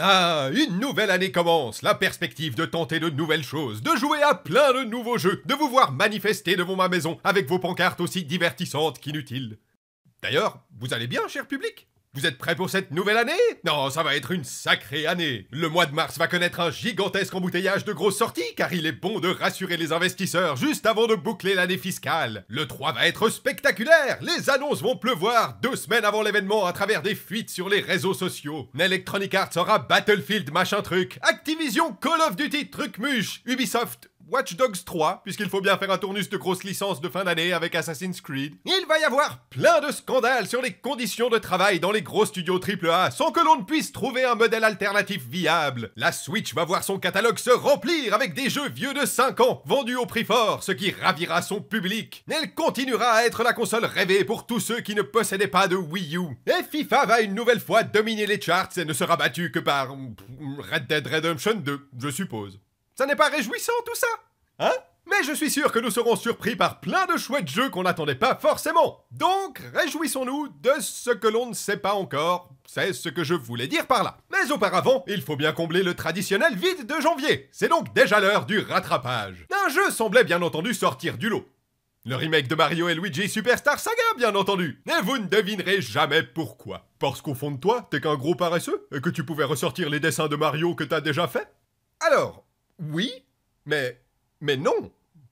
Ah, une nouvelle année commence, la perspective de tenter de nouvelles choses, de jouer à plein de nouveaux jeux, de vous voir manifester devant ma maison avec vos pancartes aussi divertissantes qu'inutiles. D'ailleurs, vous allez bien, cher public vous êtes prêts pour cette nouvelle année Non, ça va être une sacrée année. Le mois de mars va connaître un gigantesque embouteillage de grosses sorties, car il est bon de rassurer les investisseurs juste avant de boucler l'année fiscale. Le 3 va être spectaculaire Les annonces vont pleuvoir deux semaines avant l'événement à travers des fuites sur les réseaux sociaux. Electronic Arts aura Battlefield machin truc, Activision Call of Duty truc muche, Ubisoft Watch Dogs 3, puisqu'il faut bien faire un tournus de grosse licence de fin d'année avec Assassin's Creed. Il va y avoir plein de scandales sur les conditions de travail dans les gros studios AAA sans que l'on ne puisse trouver un modèle alternatif viable. La Switch va voir son catalogue se remplir avec des jeux vieux de 5 ans vendus au prix fort, ce qui ravira son public. Elle continuera à être la console rêvée pour tous ceux qui ne possédaient pas de Wii U. Et FIFA va une nouvelle fois dominer les charts et ne sera battu que par Red Dead Redemption 2, je suppose. Ça n'est pas réjouissant tout ça Hein Mais je suis sûr que nous serons surpris par plein de chouettes jeux qu'on n'attendait pas forcément. Donc, réjouissons-nous de ce que l'on ne sait pas encore. C'est ce que je voulais dire par là. Mais auparavant, il faut bien combler le traditionnel vide de janvier. C'est donc déjà l'heure du rattrapage. Un jeu semblait bien entendu sortir du lot. Le remake de Mario et Luigi Superstar Saga, bien entendu. Et vous ne devinerez jamais pourquoi. Parce qu'au fond de toi, t'es qu'un gros paresseux et que tu pouvais ressortir les dessins de Mario que t'as déjà fait Alors, oui, mais. Mais non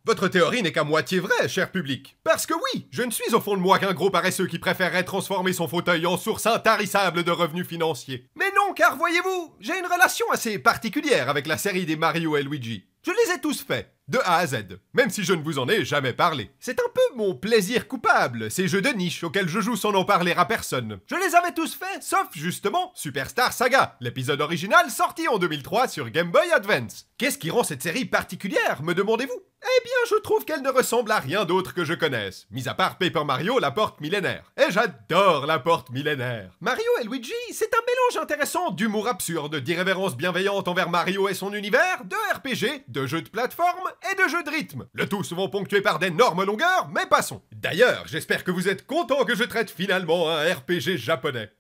Votre théorie n'est qu'à moitié vraie, cher public. Parce que oui, je ne suis au fond de moi qu'un gros paresseux qui préférerait transformer son fauteuil en source intarissable de revenus financiers. Mais non, car voyez-vous, j'ai une relation assez particulière avec la série des Mario et Luigi. Je les ai tous faits de A à Z, même si je ne vous en ai jamais parlé. C'est un peu mon plaisir coupable, ces jeux de niche auxquels je joue sans en parler à personne. Je les avais tous faits, sauf justement Superstar Saga, l'épisode original sorti en 2003 sur Game Boy Advance. Qu'est-ce qui rend cette série particulière, me demandez-vous eh bien, je trouve qu'elle ne ressemble à rien d'autre que je connaisse, mis à part Paper Mario, la porte millénaire. Et j'adore la porte millénaire. Mario et Luigi, c'est un mélange intéressant d'humour absurde, d'irrévérence bienveillante envers Mario et son univers, de RPG, de jeux de plateforme et de jeux de rythme. Le tout souvent ponctué par d'énormes longueurs, mais passons. D'ailleurs, j'espère que vous êtes content que je traite finalement un RPG japonais.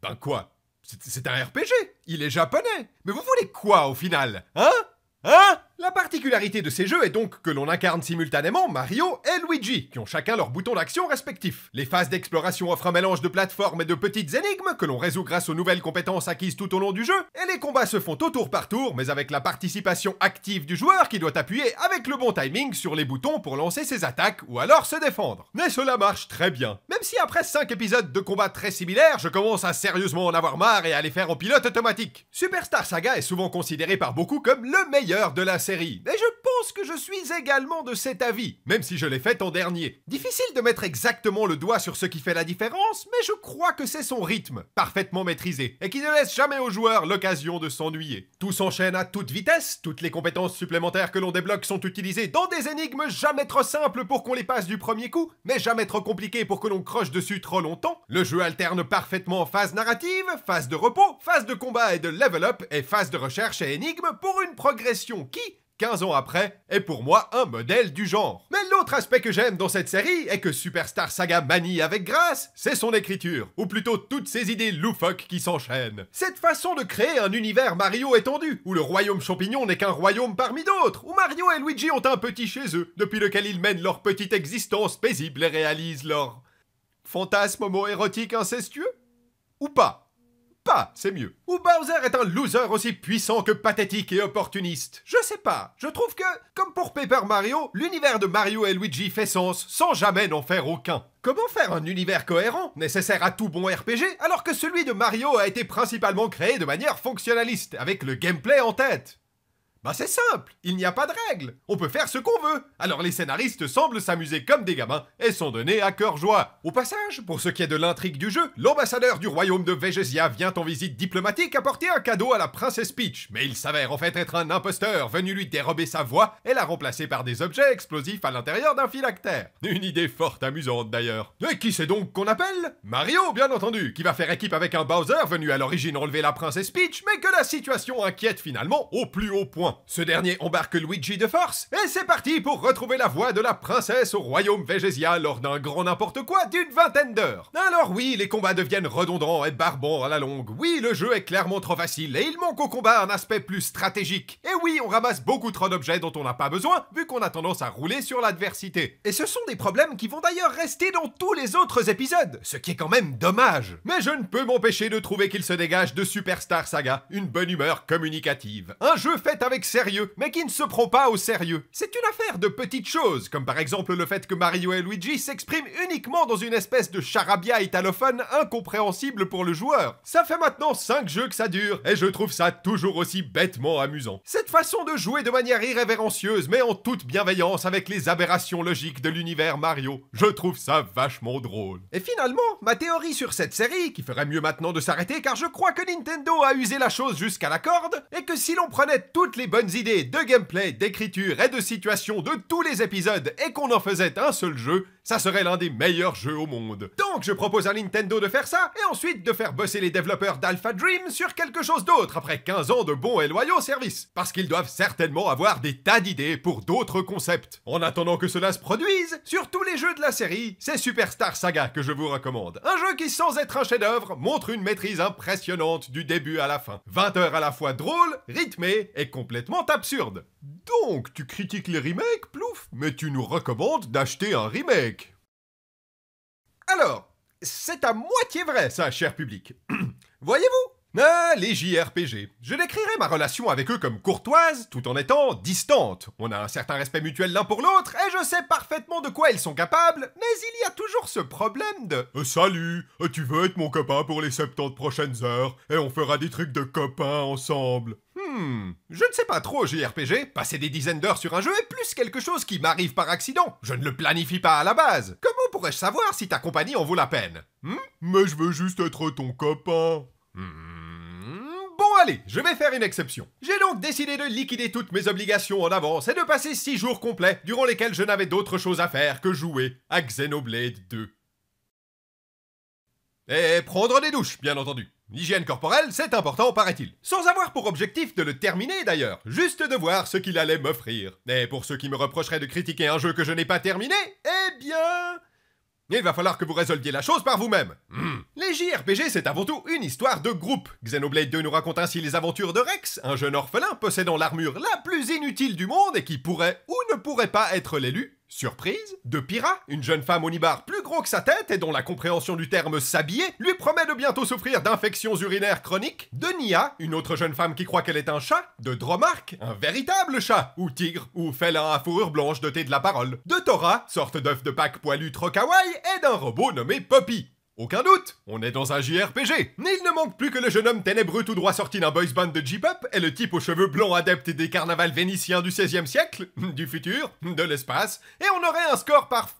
Ben quoi C'est un RPG Il est japonais Mais vous voulez quoi au final Hein Hein la particularité de ces jeux est donc que l'on incarne simultanément Mario et Luigi, qui ont chacun leur bouton d'action respectif. Les phases d'exploration offrent un mélange de plateformes et de petites énigmes que l'on résout grâce aux nouvelles compétences acquises tout au long du jeu, et les combats se font au tour par tour, mais avec la participation active du joueur qui doit appuyer avec le bon timing sur les boutons pour lancer ses attaques ou alors se défendre. Mais cela marche très bien. Même si après 5 épisodes de combats très similaires, je commence à sérieusement en avoir marre et à les faire au pilote automatique. Superstar Saga est souvent considéré par beaucoup comme le meilleur de la série, mais je pense que je suis également de cet avis, même si je l'ai fait en dernier. Difficile de mettre exactement le doigt sur ce qui fait la différence, mais je crois que c'est son rythme, parfaitement maîtrisé, et qui ne laisse jamais aux joueurs l'occasion de s'ennuyer. Tout s'enchaîne à toute vitesse, toutes les compétences supplémentaires que l'on débloque sont utilisées dans des énigmes jamais trop simples pour qu'on les passe du premier coup, mais jamais trop compliquées pour que l'on croche dessus trop longtemps. Le jeu alterne parfaitement phase narrative, phase de repos, phase de combat et de level up, et phase de recherche et énigme pour une progression qui, 15 ans après, est pour moi un modèle du genre. Mais l'autre aspect que j'aime dans cette série est que Superstar Saga manie avec grâce, c'est son écriture, ou plutôt toutes ses idées loufoques qui s'enchaînent. Cette façon de créer un univers Mario étendu, où le royaume champignon n'est qu'un royaume parmi d'autres, où Mario et Luigi ont un petit chez eux, depuis lequel ils mènent leur petite existence paisible et réalisent leur... fantasme homo-érotique incestueux Ou pas c'est mieux. Ou Bowser est un loser aussi puissant que pathétique et opportuniste. Je sais pas, je trouve que, comme pour Paper Mario, l'univers de Mario et Luigi fait sens sans jamais n'en faire aucun. Comment faire un univers cohérent, nécessaire à tout bon RPG, alors que celui de Mario a été principalement créé de manière fonctionnaliste, avec le gameplay en tête bah, c'est simple, il n'y a pas de règles, on peut faire ce qu'on veut. Alors les scénaristes semblent s'amuser comme des gamins et sont donnés à cœur joie. Au passage, pour ce qui est de l'intrigue du jeu, l'ambassadeur du royaume de Vegesia vient en visite diplomatique apporter un cadeau à la princesse Peach, mais il s'avère en fait être un imposteur venu lui dérober sa voix et la remplacer par des objets explosifs à l'intérieur d'un phylactère. Une idée fort amusante d'ailleurs. Et qui c'est donc qu'on appelle Mario bien entendu, qui va faire équipe avec un Bowser venu à l'origine enlever la princesse Peach, mais que la situation inquiète finalement au plus haut point ce dernier embarque Luigi de force, et c'est parti pour retrouver la voix de la princesse au royaume Vegesia lors d'un grand n'importe quoi d'une vingtaine d'heures. Alors oui, les combats deviennent redondants et barbants à la longue, oui, le jeu est clairement trop facile, et il manque au combat un aspect plus stratégique. Et oui, on ramasse beaucoup trop d'objets dont on n'a pas besoin, vu qu'on a tendance à rouler sur l'adversité. Et ce sont des problèmes qui vont d'ailleurs rester dans tous les autres épisodes, ce qui est quand même dommage. Mais je ne peux m'empêcher de trouver qu'il se dégage de Superstar Saga, une bonne humeur communicative. Un jeu fait avec sérieux, mais qui ne se prend pas au sérieux. C'est une affaire de petites choses, comme par exemple le fait que Mario et Luigi s'expriment uniquement dans une espèce de charabia italophone incompréhensible pour le joueur. Ça fait maintenant 5 jeux que ça dure, et je trouve ça toujours aussi bêtement amusant. Cette façon de jouer de manière irrévérencieuse, mais en toute bienveillance avec les aberrations logiques de l'univers Mario, je trouve ça vachement drôle. Et finalement, ma théorie sur cette série, qui ferait mieux maintenant de s'arrêter car je crois que Nintendo a usé la chose jusqu'à la corde, et que si l'on prenait toutes les bonnes idées de gameplay, d'écriture et de situation de tous les épisodes et qu'on en faisait un seul jeu, ça serait l'un des meilleurs jeux au monde. Donc je propose à Nintendo de faire ça et ensuite de faire bosser les développeurs d'Alpha Dream sur quelque chose d'autre après 15 ans de bons et loyaux services. Parce qu'ils doivent certainement avoir des tas d'idées pour d'autres concepts. En attendant que cela se produise, sur tous les jeux de la série, c'est Superstar Saga que je vous recommande. Un jeu qui sans être un chef-d'œuvre montre une maîtrise impressionnante du début à la fin. 20 heures à la fois drôle, rythmé et complet absurde. Donc, tu critiques les remakes, plouf, mais tu nous recommandes d'acheter un remake. Alors, c'est à moitié vrai, ça, cher public. Voyez-vous, ah, les JRPG. Je décrirai ma relation avec eux comme courtoise, tout en étant distante. On a un certain respect mutuel l'un pour l'autre, et je sais parfaitement de quoi ils sont capables, mais il y a toujours ce problème de euh, Salut, euh, tu veux être mon copain pour les 70 prochaines heures, et on fera des trucs de copains ensemble. Hmm, je ne sais pas trop JRPG, passer des dizaines d'heures sur un jeu est plus quelque chose qui m'arrive par accident. Je ne le planifie pas à la base. Comment pourrais-je savoir si ta compagnie en vaut la peine hmm Mais je veux juste être ton copain. Hmm. Bon allez, je vais faire une exception. J'ai donc décidé de liquider toutes mes obligations en avance et de passer 6 jours complets durant lesquels je n'avais d'autre chose à faire que jouer à Xenoblade 2. Et prendre des douches, bien entendu. L'hygiène corporelle, c'est important, paraît-il. Sans avoir pour objectif de le terminer, d'ailleurs. Juste de voir ce qu'il allait m'offrir. Et pour ceux qui me reprocheraient de critiquer un jeu que je n'ai pas terminé, eh bien... Il va falloir que vous résolviez la chose par vous-même. Hmm. Les JRPG, c'est avant tout une histoire de groupe. Xenoblade 2 nous raconte ainsi les aventures de Rex, un jeune orphelin possédant l'armure la plus inutile du monde et qui pourrait ou ne pourrait pas être l'élu Surprise De Pira, une jeune femme au nibar plus gros que sa tête et dont la compréhension du terme s'habiller lui promet de bientôt souffrir d'infections urinaires chroniques, de Nia, une autre jeune femme qui croit qu'elle est un chat, de Dromark, un véritable chat, ou tigre, ou félin à fourrure blanche doté de la parole, de Tora, sorte d'œuf de Pâques poilu trop et d'un robot nommé Poppy. Aucun doute, on est dans un JRPG. Il ne manque plus que le jeune homme ténébreux tout droit sorti d'un boys band de J-pop et le type aux cheveux blancs adepte des carnavals vénitiens du 16e siècle, du futur, de l'espace, et on aurait un score parfait.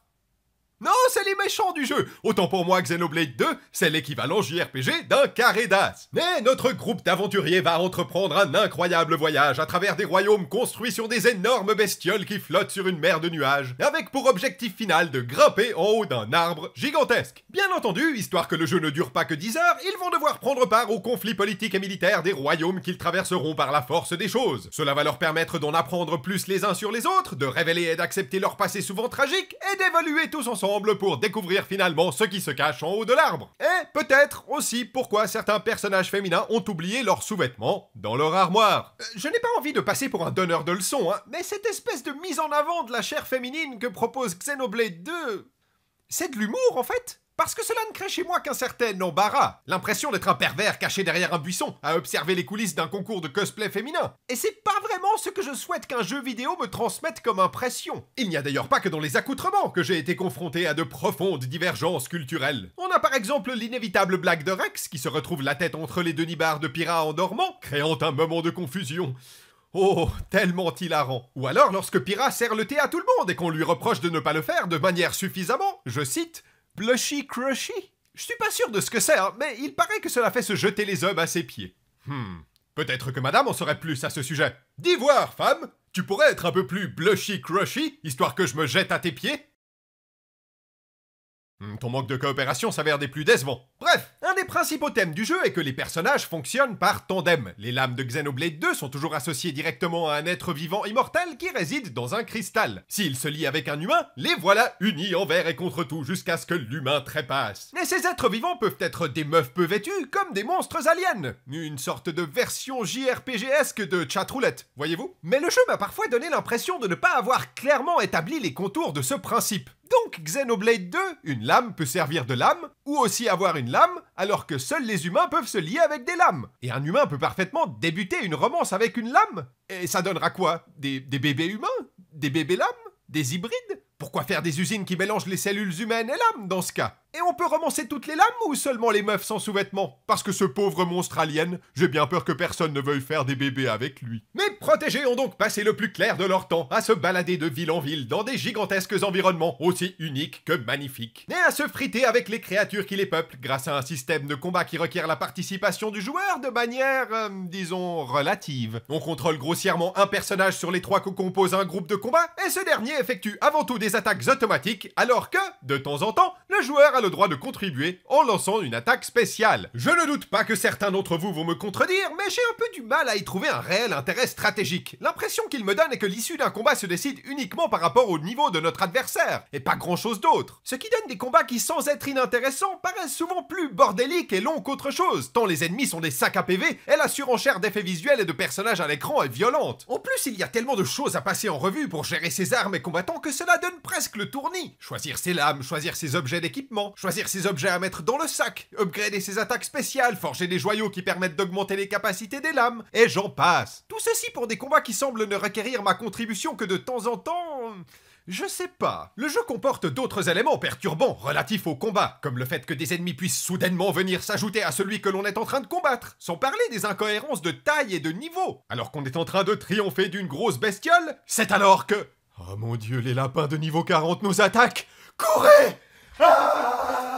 Non, c'est les méchants du jeu Autant pour moi, Xenoblade 2, c'est l'équivalent JRPG d'un carré d'as Mais notre groupe d'aventuriers va entreprendre un incroyable voyage à travers des royaumes construits sur des énormes bestioles qui flottent sur une mer de nuages, avec pour objectif final de grimper en haut d'un arbre gigantesque. Bien entendu, histoire que le jeu ne dure pas que 10 heures, ils vont devoir prendre part aux conflits politiques et militaires des royaumes qu'ils traverseront par la force des choses. Cela va leur permettre d'en apprendre plus les uns sur les autres, de révéler et d'accepter leur passé souvent tragique, et d'évoluer tous ensemble pour découvrir finalement ce qui se cache en haut de l'arbre. Et peut-être aussi pourquoi certains personnages féminins ont oublié leurs sous-vêtements dans leur armoire. Euh, je n'ai pas envie de passer pour un donneur de leçons, hein, mais cette espèce de mise en avant de la chair féminine que propose Xenoblade 2, c'est de l'humour en fait parce que cela ne crée chez moi qu'un certain embarras, l'impression d'être un pervers caché derrière un buisson, à observer les coulisses d'un concours de cosplay féminin. Et c'est pas vraiment ce que je souhaite qu'un jeu vidéo me transmette comme impression. Il n'y a d'ailleurs pas que dans les accoutrements que j'ai été confronté à de profondes divergences culturelles. On a par exemple l'inévitable blague de Rex qui se retrouve la tête entre les deux barres de Pira en dormant, créant un moment de confusion. Oh, tellement hilarant. Ou alors lorsque Pira sert le thé à tout le monde et qu'on lui reproche de ne pas le faire de manière suffisamment, je cite, blushy Crushy Je suis pas sûr de ce que c'est, hein, mais il paraît que cela fait se jeter les hommes à ses pieds. Hmm. Peut-être que madame en saurait plus à ce sujet. Dis voir, femme Tu pourrais être un peu plus blushy crushy, histoire que je me jette à tes pieds hmm, Ton manque de coopération s'avère des plus décevants. Bref, principaux thèmes du jeu est que les personnages fonctionnent par tandem. Les lames de Xenoblade 2 sont toujours associées directement à un être vivant immortel qui réside dans un cristal. S'il se lie avec un humain, les voilà unis envers et contre tout jusqu'à ce que l'humain trépasse. Mais ces êtres vivants peuvent être des meufs peu vêtues, comme des monstres aliens. Une sorte de version JRPG-esque de chatroulette, voyez-vous Mais le jeu m'a parfois donné l'impression de ne pas avoir clairement établi les contours de ce principe. Donc Xenoblade 2, une lame peut servir de lame, ou aussi avoir une lame, alors que seuls les humains peuvent se lier avec des lames. Et un humain peut parfaitement débuter une romance avec une lame. Et ça donnera quoi des, bébés humains Des bébés lames Des hybrides Pourquoi faire des usines qui mélangent les cellules humaines et lames dans ce cas et on peut remoncer toutes les lames ou seulement les meufs sans sous-vêtements Parce que ce pauvre monstre alien, j'ai bien peur que personne ne veuille faire des bébés avec lui. Mes protégés ont donc passé le plus clair de leur temps à se balader de ville en ville dans des gigantesques environnements aussi uniques que magnifiques. Et à se friter avec les créatures qui les peuplent grâce à un système de combat qui requiert la participation du joueur de manière, euh, disons, relative. On contrôle grossièrement un personnage sur les trois que compose un groupe de combat, et ce dernier effectue avant tout des attaques automatiques, alors que, de temps en temps, le joueur le droit de contribuer en lançant une attaque spéciale. Je ne doute pas que certains d'entre vous vont me contredire, mais j'ai un peu du mal à y trouver un réel intérêt stratégique. L'impression qu'il me donne est que l'issue d'un combat se décide uniquement par rapport au niveau de notre adversaire, et pas grand chose d'autre. Ce qui donne des combats qui, sans être inintéressants, paraissent souvent plus bordéliques et longs qu'autre chose, tant les ennemis sont des sacs à PV et la surenchère d'effets visuels et de personnages à l'écran est violente. En plus, il y a tellement de choses à passer en revue pour gérer ses armes et combattants que cela donne presque le tournis. Choisir ses lames, choisir ses objets d'équipement, choisir ses objets à mettre dans le sac, upgrader ses attaques spéciales, forger des joyaux qui permettent d'augmenter les capacités des lames, et j'en passe. Tout ceci pour des combats qui semblent ne requérir ma contribution que de temps en temps... Je sais pas. Le jeu comporte d'autres éléments perturbants relatifs au combat, comme le fait que des ennemis puissent soudainement venir s'ajouter à celui que l'on est en train de combattre, sans parler des incohérences de taille et de niveau. Alors qu'on est en train de triompher d'une grosse bestiole, c'est alors que... Oh mon dieu, les lapins de niveau 40 nous attaquent Courez 아!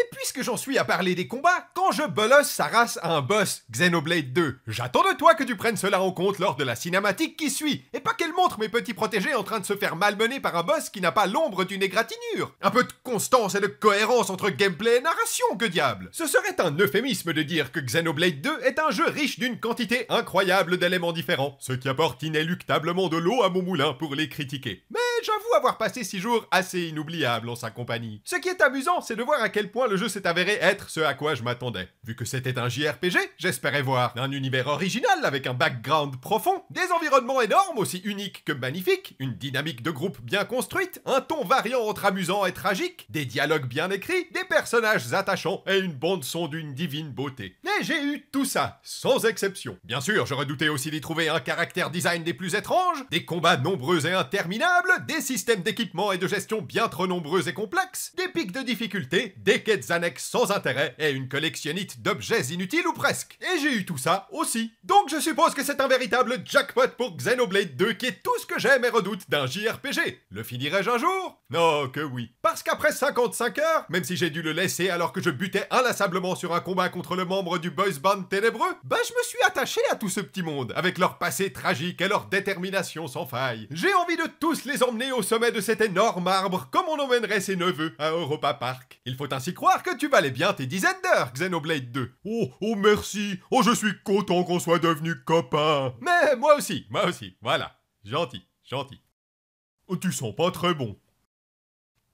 Et puisque j'en suis à parler des combats, quand je bolosse sa race à un boss Xenoblade 2, j'attends de toi que tu prennes cela en compte lors de la cinématique qui suit, et pas qu'elle montre mes petits protégés en train de se faire malmener par un boss qui n'a pas l'ombre d'une égratignure. Un peu de constance et de cohérence entre gameplay et narration, que diable Ce serait un euphémisme de dire que Xenoblade 2 est un jeu riche d'une quantité incroyable d'éléments différents, ce qui apporte inéluctablement de l'eau à mon moulin pour les critiquer. Mais j'avoue avoir passé six jours assez inoubliables en sa compagnie. Ce qui est amusant, c'est de voir à quel point le jeu s'est avéré être ce à quoi je m'attendais. Vu que c'était un JRPG, j'espérais voir un univers original avec un background profond, des environnements énormes aussi uniques que magnifiques, une dynamique de groupe bien construite, un ton variant entre amusant et tragique, des dialogues bien écrits, des personnages attachants et une bande son d'une divine beauté. Et j'ai eu tout ça, sans exception. Bien sûr, j'aurais douté aussi d'y trouver un caractère design des plus étranges, des combats nombreux et interminables, des systèmes d'équipement et de gestion bien trop nombreux et complexes, des pics de difficulté, des quêtes annexes sans intérêt et une collectionnite d'objets inutiles ou presque. Et j'ai eu tout ça aussi. Donc je suppose que c'est un véritable jackpot pour Xenoblade 2 qui est tout ce que j'aime et redoute d'un JRPG. Le finirai-je un jour Non, que oui. Parce qu'après 55 heures, même si j'ai dû le laisser alors que je butais inlassablement sur un combat contre le membre du boys band ténébreux, ben je me suis attaché à tout ce petit monde, avec leur passé tragique et leur détermination sans faille. J'ai envie de tous les emmener au sommet de cet énorme arbre comme on emmènerait ses neveux à Europa Park. Il faut ainsi croire que tu valais bien tes dizaines d'heures, Xenoblade 2. Oh, oh merci, oh je suis content qu'on soit devenu copain. Mais moi aussi, moi aussi, voilà, gentil, gentil. Oh, tu sens pas très bon.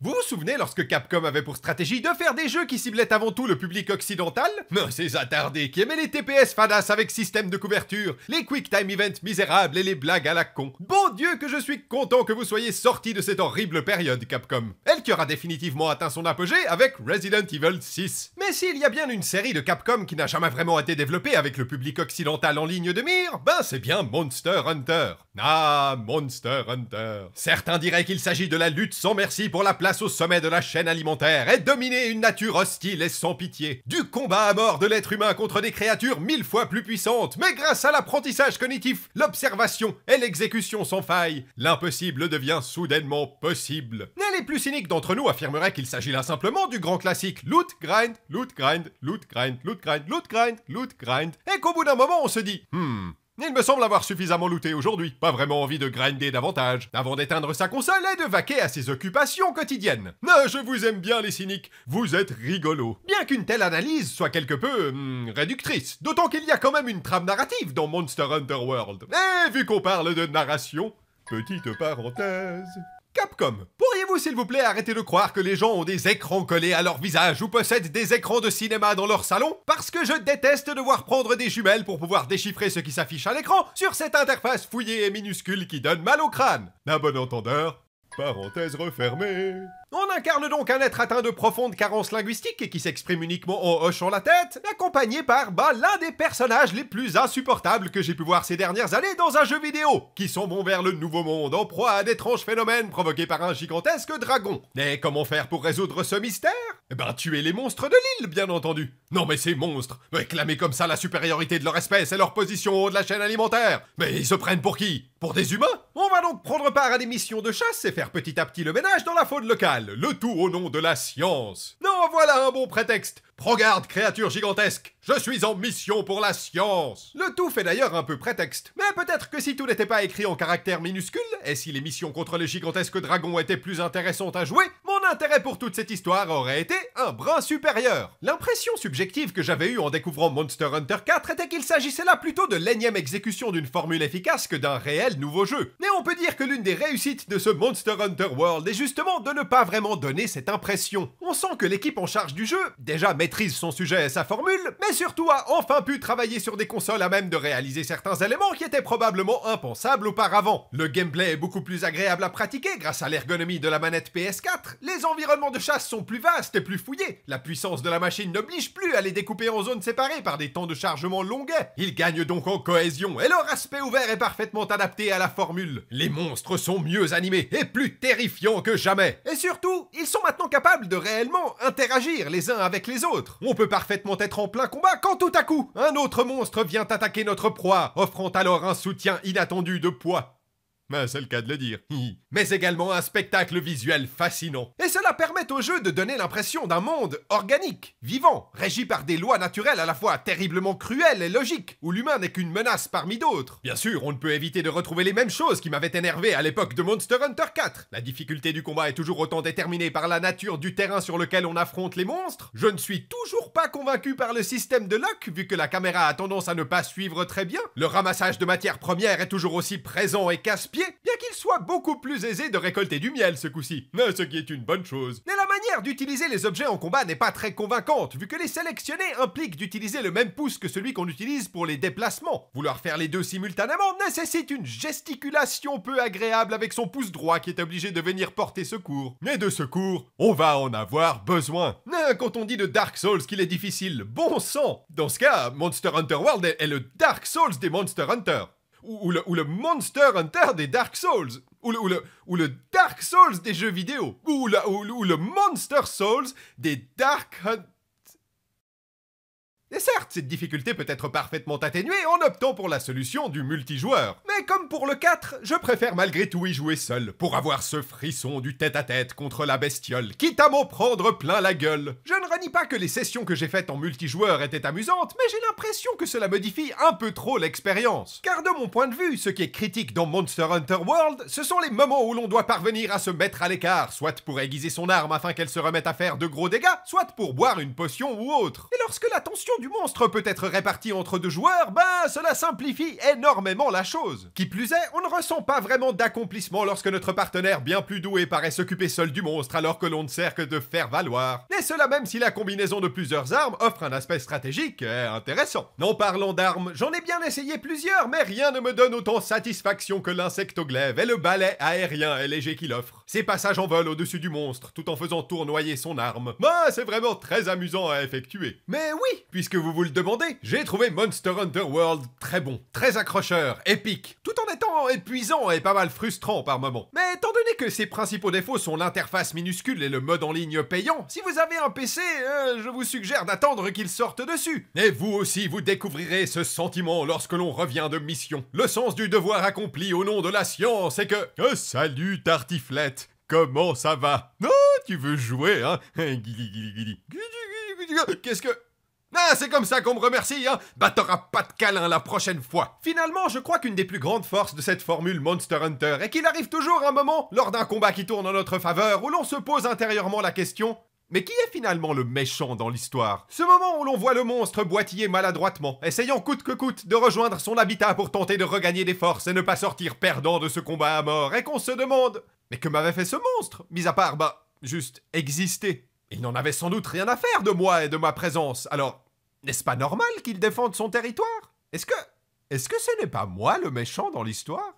Vous vous souvenez lorsque Capcom avait pour stratégie de faire des jeux qui ciblaient avant tout le public occidental Mais ces attardés qui aimaient les TPS fadas avec système de couverture, les quick time events misérables et les blagues à la con. Bon Dieu que je suis content que vous soyez sortis de cette horrible période, Capcom. Elle qui aura définitivement atteint son apogée avec Resident Evil 6. Mais s'il y a bien une série de Capcom qui n'a jamais vraiment été développée avec le public occidental en ligne de mire, ben c'est bien Monster Hunter. Ah, Monster Hunter. Certains diraient qu'il s'agit de la lutte sans merci pour la place au sommet de la chaîne alimentaire et dominer une nature hostile et sans pitié. Du combat à mort de l'être humain contre des créatures mille fois plus puissantes, mais grâce à l'apprentissage cognitif, l'observation et l'exécution sans faille, l'impossible devient soudainement possible. Mais les plus cyniques d'entre nous affirmeraient qu'il s'agit là simplement du grand classique loot, grind, loot, grind, loot, grind, loot, grind, loot, grind, loot, grind, et qu'au bout d'un moment on se dit, hmm, il me semble avoir suffisamment looté aujourd'hui, pas vraiment envie de grinder davantage, avant d'éteindre sa console et de vaquer à ses occupations quotidiennes. Non, je vous aime bien les cyniques, vous êtes rigolos. Bien qu'une telle analyse soit quelque peu... Hmm, réductrice, d'autant qu'il y a quand même une trame narrative dans Monster Hunter World. Et vu qu'on parle de narration, petite parenthèse... Capcom, pourriez-vous s'il vous plaît arrêter de croire que les gens ont des écrans collés à leur visage ou possèdent des écrans de cinéma dans leur salon Parce que je déteste devoir prendre des jumelles pour pouvoir déchiffrer ce qui s'affiche à l'écran sur cette interface fouillée et minuscule qui donne mal au crâne. D'un bon entendeur, parenthèse refermée. On incarne donc un être atteint de profonde carence linguistique et qui s'exprime uniquement en hochant la tête, accompagné par bah, l'un des personnages les plus insupportables que j'ai pu voir ces dernières années dans un jeu vidéo, qui bons vers le nouveau monde en proie à d'étranges phénomènes provoqués par un gigantesque dragon. Mais comment faire pour résoudre ce mystère Eh ben tuer les monstres de l'île, bien entendu. Non mais ces monstres, réclamer comme ça la supériorité de leur espèce et leur position au haut de la chaîne alimentaire. Mais ils se prennent pour qui Pour des humains on va donc prendre part à des missions de chasse et faire petit à petit le ménage dans la faune locale, le tout au nom de la science. Non, voilà un bon prétexte Regarde créature gigantesque Je suis en mission pour la science Le tout fait d'ailleurs un peu prétexte, mais peut-être que si tout n'était pas écrit en caractères minuscules, et si les missions contre les gigantesques dragons étaient plus intéressantes à jouer, mon intérêt pour toute cette histoire aurait été un brin supérieur L'impression subjective que j'avais eue en découvrant Monster Hunter 4 était qu'il s'agissait là plutôt de l'énième exécution d'une formule efficace que d'un réel nouveau jeu. Mais on peut dire que l'une des réussites de ce Monster Hunter World est justement de ne pas vraiment donner cette impression. On sent que l'équipe en charge du jeu, déjà maîtrise son sujet et sa formule, mais surtout a enfin pu travailler sur des consoles à même de réaliser certains éléments qui étaient probablement impensables auparavant. Le gameplay est beaucoup plus agréable à pratiquer grâce à l'ergonomie de la manette PS4, les environnements de chasse sont plus vastes et plus fouillés, la puissance de la machine n'oblige plus à les découper en zones séparées par des temps de chargement longuets. Ils gagnent donc en cohésion et leur aspect ouvert est parfaitement adapté à la formule. Les monstres sont mieux animés et plus terrifiants que jamais. Et surtout, ils sont maintenant capables de réellement interagir les uns avec les autres on peut parfaitement être en plein combat quand tout à coup, un autre monstre vient attaquer notre proie, offrant alors un soutien inattendu de poids c'est le cas de le dire. Mais également un spectacle visuel fascinant. Et cela permet au jeu de donner l'impression d'un monde organique, vivant, régi par des lois naturelles à la fois terriblement cruelles et logiques, où l'humain n'est qu'une menace parmi d'autres. Bien sûr, on ne peut éviter de retrouver les mêmes choses qui m'avaient énervé à l'époque de Monster Hunter 4. La difficulté du combat est toujours autant déterminée par la nature du terrain sur lequel on affronte les monstres. Je ne suis toujours pas convaincu par le système de lock, vu que la caméra a tendance à ne pas suivre très bien. Le ramassage de matières premières est toujours aussi présent et casse bien qu'il soit beaucoup plus aisé de récolter du miel ce coup-ci, euh, ce qui est une bonne chose. Mais la manière d'utiliser les objets en combat n'est pas très convaincante, vu que les sélectionner implique d'utiliser le même pouce que celui qu'on utilise pour les déplacements. Vouloir faire les deux simultanément nécessite une gesticulation peu agréable avec son pouce droit qui est obligé de venir porter secours. Mais de secours, on va en avoir besoin. Euh, quand on dit de Dark Souls qu'il est difficile, bon sang Dans ce cas, Monster Hunter World est le Dark Souls des Monster Hunter ou, le, Monster Hunter des Dark Souls, ou le, ou le, Dark Souls des jeux vidéo, ou, ou, le Monster Souls des Dark Hunter et certes, cette difficulté peut être parfaitement atténuée en optant pour la solution du multijoueur. Mais comme pour le 4, je préfère malgré tout y jouer seul, pour avoir ce frisson du tête-à-tête contre la bestiole, quitte à m'en prendre plein la gueule. Je ne renie pas que les sessions que j'ai faites en multijoueur étaient amusantes, mais j'ai l'impression que cela modifie un peu trop l'expérience. Car de mon point de vue, ce qui est critique dans Monster Hunter World, ce sont les moments où l'on doit parvenir à se mettre à l'écart, soit pour aiguiser son arme afin qu'elle se remette à faire de gros dégâts, soit pour boire une potion ou autre. Et lorsque la tension monstre peut être réparti entre deux joueurs, bah cela simplifie énormément la chose. Qui plus est, on ne ressent pas vraiment d'accomplissement lorsque notre partenaire bien plus doué paraît s'occuper seul du monstre alors que l'on ne sert que de faire valoir. Et cela même si la combinaison de plusieurs armes offre un aspect stratégique intéressant. Non parlant d'armes, j'en ai bien essayé plusieurs, mais rien ne me donne autant satisfaction que glaive et le balai aérien et léger qu'il offre. Ses passages en vol au-dessus du monstre tout en faisant tournoyer son arme. bah c'est vraiment très amusant à effectuer. Mais oui, puisque que vous vous le demandez J'ai trouvé Monster Hunter World très bon, très accrocheur, épique, tout en étant épuisant et pas mal frustrant par moments. Mais étant donné que ses principaux défauts sont l'interface minuscule et le mode en ligne payant, si vous avez un PC, euh, je vous suggère d'attendre qu'il sorte dessus. Et vous aussi, vous découvrirez ce sentiment lorsque l'on revient de mission, le sens du devoir accompli au nom de la science est que... salut Tartiflette, comment ça va Non, oh, tu veux jouer, hein Qu'est-ce que... Ah, c'est comme ça qu'on me remercie, hein Bah t'auras pas de câlin la prochaine fois Finalement, je crois qu'une des plus grandes forces de cette formule Monster Hunter est qu'il arrive toujours un moment, lors d'un combat qui tourne en notre faveur, où l'on se pose intérieurement la question mais qui est finalement le méchant dans l'histoire Ce moment où l'on voit le monstre boitiller maladroitement, essayant coûte que coûte de rejoindre son habitat pour tenter de regagner des forces et ne pas sortir perdant de ce combat à mort, et qu'on se demande Mais que m'avait fait ce monstre Mis à part, bah, juste exister. Il n'en avait sans doute rien à faire de moi et de ma présence, alors n'est-ce pas normal qu'il défende son territoire Est-ce que... Est-ce que ce n'est pas moi le méchant dans l'histoire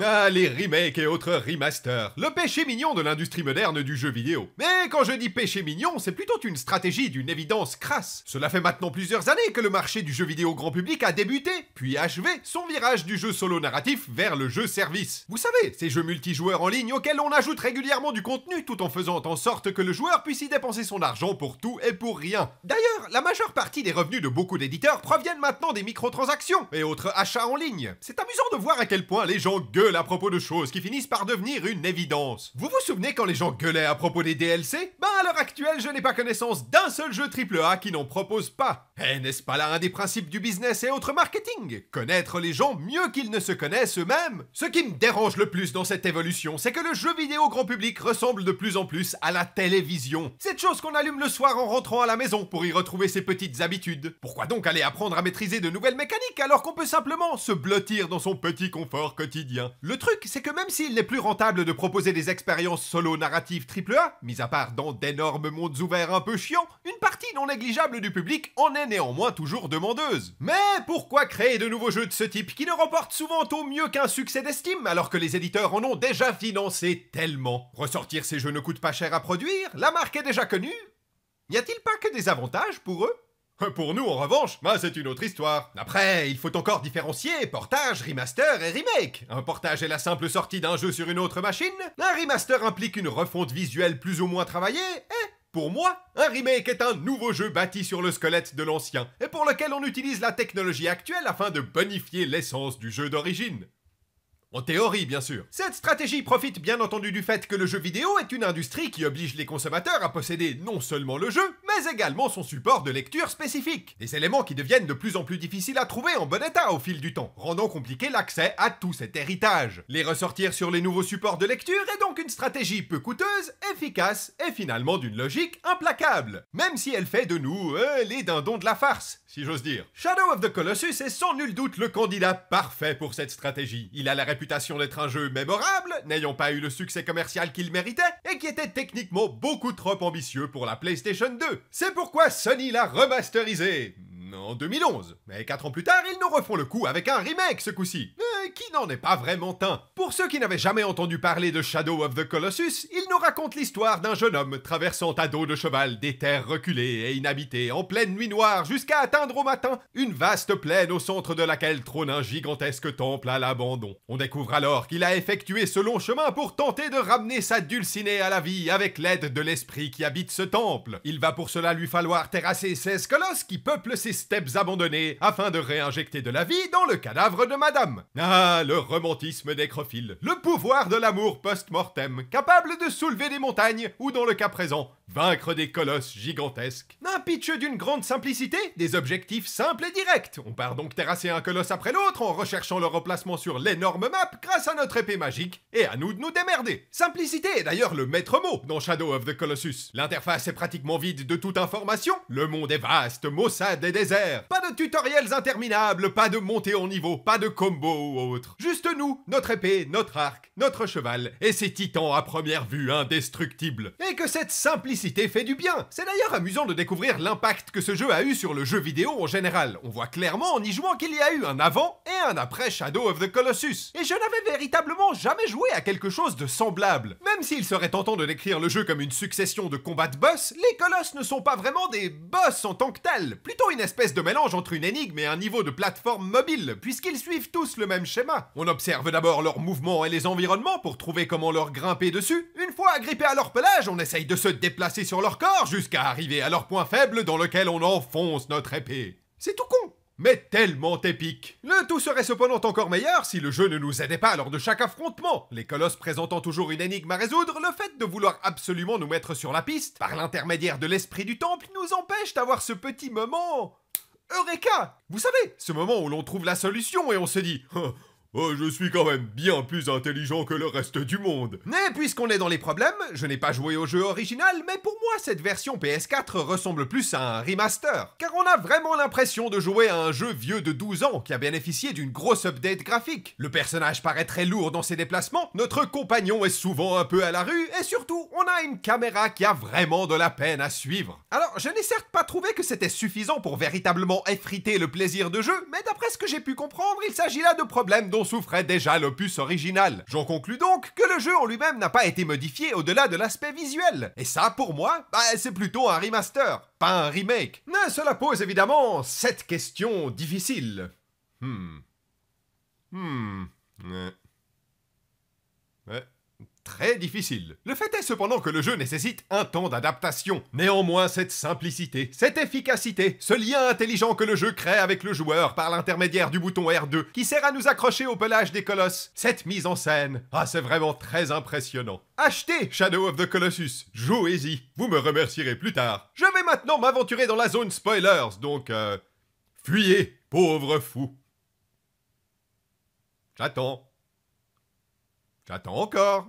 ah, les remakes et autres remasters, le péché mignon de l'industrie moderne du jeu vidéo. Mais quand je dis péché mignon, c'est plutôt une stratégie d'une évidence crasse. Cela fait maintenant plusieurs années que le marché du jeu vidéo grand public a débuté, puis achevé son virage du jeu solo narratif vers le jeu service. Vous savez, ces jeux multijoueurs en ligne auxquels on ajoute régulièrement du contenu tout en faisant en sorte que le joueur puisse y dépenser son argent pour tout et pour rien. D'ailleurs, la majeure partie des revenus de beaucoup d'éditeurs proviennent maintenant des microtransactions et autres achats en ligne. C'est amusant de voir à quel point les gens gueulent à propos de choses qui finissent par devenir une évidence. Vous vous souvenez quand les gens gueulaient à propos des DLC Ben à l'heure actuelle, je n'ai pas connaissance d'un seul jeu AAA qui n'en propose pas. Et eh, n'est-ce pas là un des principes du business et autres marketing Connaître les gens mieux qu'ils ne se connaissent eux-mêmes. Ce qui me dérange le plus dans cette évolution, c'est que le jeu vidéo grand public ressemble de plus en plus à la télévision. Cette chose qu'on allume le soir en rentrant à la maison pour y retrouver ses petites habitudes. Pourquoi donc aller apprendre à maîtriser de nouvelles mécaniques alors qu'on peut simplement se blottir dans son petit confort quotidien le truc, c'est que même s'il n'est plus rentable de proposer des expériences solo narratives AAA, mis à part dans d'énormes mondes ouverts un peu chiants, une partie non négligeable du public en est néanmoins toujours demandeuse. Mais pourquoi créer de nouveaux jeux de ce type qui ne remportent souvent au mieux qu'un succès d'estime alors que les éditeurs en ont déjà financé tellement Ressortir ces jeux ne coûte pas cher à produire, la marque est déjà connue. N'y a-t-il pas que des avantages pour eux pour nous, en revanche, bah, c'est une autre histoire. Après, il faut encore différencier portage, remaster et remake. Un portage est la simple sortie d'un jeu sur une autre machine. Un remaster implique une refonte visuelle plus ou moins travaillée. Et, pour moi, un remake est un nouveau jeu bâti sur le squelette de l'ancien, et pour lequel on utilise la technologie actuelle afin de bonifier l'essence du jeu d'origine. En théorie, bien sûr. Cette stratégie profite bien entendu du fait que le jeu vidéo est une industrie qui oblige les consommateurs à posséder non seulement le jeu, mais également son support de lecture spécifique. Des éléments qui deviennent de plus en plus difficiles à trouver en bon état au fil du temps, rendant compliqué l'accès à tout cet héritage. Les ressortir sur les nouveaux supports de lecture est donc une stratégie peu coûteuse, efficace et finalement d'une logique implacable. Même si elle fait de nous euh, les dindons de la farce, si j'ose dire. Shadow of the Colossus est sans nul doute le candidat parfait pour cette stratégie. Il a la d'être un jeu mémorable, n'ayant pas eu le succès commercial qu'il méritait, et qui était techniquement beaucoup trop ambitieux pour la PlayStation 2. C'est pourquoi Sony l'a remasterisé en 2011. Mais 4 ans plus tard, ils nous refont le coup avec un remake ce coup-ci. Euh, qui n'en est pas vraiment un. Pour ceux qui n'avaient jamais entendu parler de Shadow of the Colossus, ils nous racontent l'histoire d'un jeune homme traversant à dos de cheval des terres reculées et inhabitées en pleine nuit noire jusqu'à atteindre au matin une vaste plaine au centre de laquelle trône un gigantesque temple à l'abandon. On découvre alors qu'il a effectué ce long chemin pour tenter de ramener sa dulcinée à la vie avec l'aide de l'esprit qui habite ce temple. Il va pour cela lui falloir terrasser 16 colosses qui peuplent ces steppes abandonnées afin de réinjecter de la vie dans le cadavre de madame. Ah, le romantisme nécrophile, le pouvoir de l'amour post-mortem, capable de soulever des montagnes ou dans le cas présent, vaincre des colosses gigantesques. Un pitch d'une grande simplicité, des objectifs simples et directs. On part donc terrasser un colosse après l'autre en recherchant leur emplacement sur l'énorme map grâce à notre épée magique, et à nous de nous démerder. Simplicité est d'ailleurs le maître mot dans Shadow of the Colossus. L'interface est pratiquement vide de toute information, le monde est vaste, maussade et désert. Pas de tutoriels interminables, pas de montée en niveau, pas de combo ou autre. Juste nous, notre épée, notre arc, notre cheval, et ces titans à première vue indestructibles. Et que cette simplicité fait du bien. C'est d'ailleurs amusant de découvrir l'impact que ce jeu a eu sur le jeu vidéo en général. On voit clairement en y jouant qu'il y a eu un avant et un après Shadow of the Colossus. Et je n'avais véritablement jamais joué à quelque chose de semblable. Même s'il serait tentant de décrire le jeu comme une succession de combats de boss, les colosses ne sont pas vraiment des boss en tant que tels, plutôt une espèce de mélange entre une énigme et un niveau de plateforme mobile, puisqu'ils suivent tous le même schéma. On observe d'abord leurs mouvements et les environnements pour trouver comment leur grimper dessus. Une fois agrippé à leur pelage, on essaye de se déplacer sur leur corps jusqu'à arriver à leur point faible dans lequel on enfonce notre épée. C'est tout con, mais tellement épique. Le tout serait cependant encore meilleur si le jeu ne nous aidait pas lors de chaque affrontement, les colosses présentant toujours une énigme à résoudre, le fait de vouloir absolument nous mettre sur la piste, par l'intermédiaire de l'esprit du temple, nous empêche d'avoir ce petit moment... Eureka Vous savez, ce moment où l'on trouve la solution et on se dit oh, Oh, je suis quand même bien plus intelligent que le reste du monde. Mais puisqu'on est dans les problèmes, je n'ai pas joué au jeu original, mais pour moi cette version PS4 ressemble plus à un remaster. Car on a vraiment l'impression de jouer à un jeu vieux de 12 ans qui a bénéficié d'une grosse update graphique. Le personnage paraît très lourd dans ses déplacements, notre compagnon est souvent un peu à la rue, et surtout, on a une caméra qui a vraiment de la peine à suivre. Alors, je n'ai certes pas trouvé que c'était suffisant pour véritablement effriter le plaisir de jeu, mais d'après ce que j'ai pu comprendre, il s'agit là de problèmes dont souffrait déjà l'opus original. J'en conclus donc que le jeu en lui-même n'a pas été modifié au-delà de l'aspect visuel. Et ça, pour moi, bah, c'est plutôt un remaster, pas un remake. Mais cela pose évidemment cette question difficile. Hmm. Hmm. Euh difficile. Le fait est cependant que le jeu nécessite un temps d'adaptation. Néanmoins, cette simplicité, cette efficacité, ce lien intelligent que le jeu crée avec le joueur par l'intermédiaire du bouton R2 qui sert à nous accrocher au pelage des colosses, cette mise en scène, ah c'est vraiment très impressionnant. Achetez Shadow of the Colossus, jouez-y, vous me remercierez plus tard. Je vais maintenant m'aventurer dans la zone spoilers, donc euh, fuyez, pauvre fou. J'attends. J'attends encore.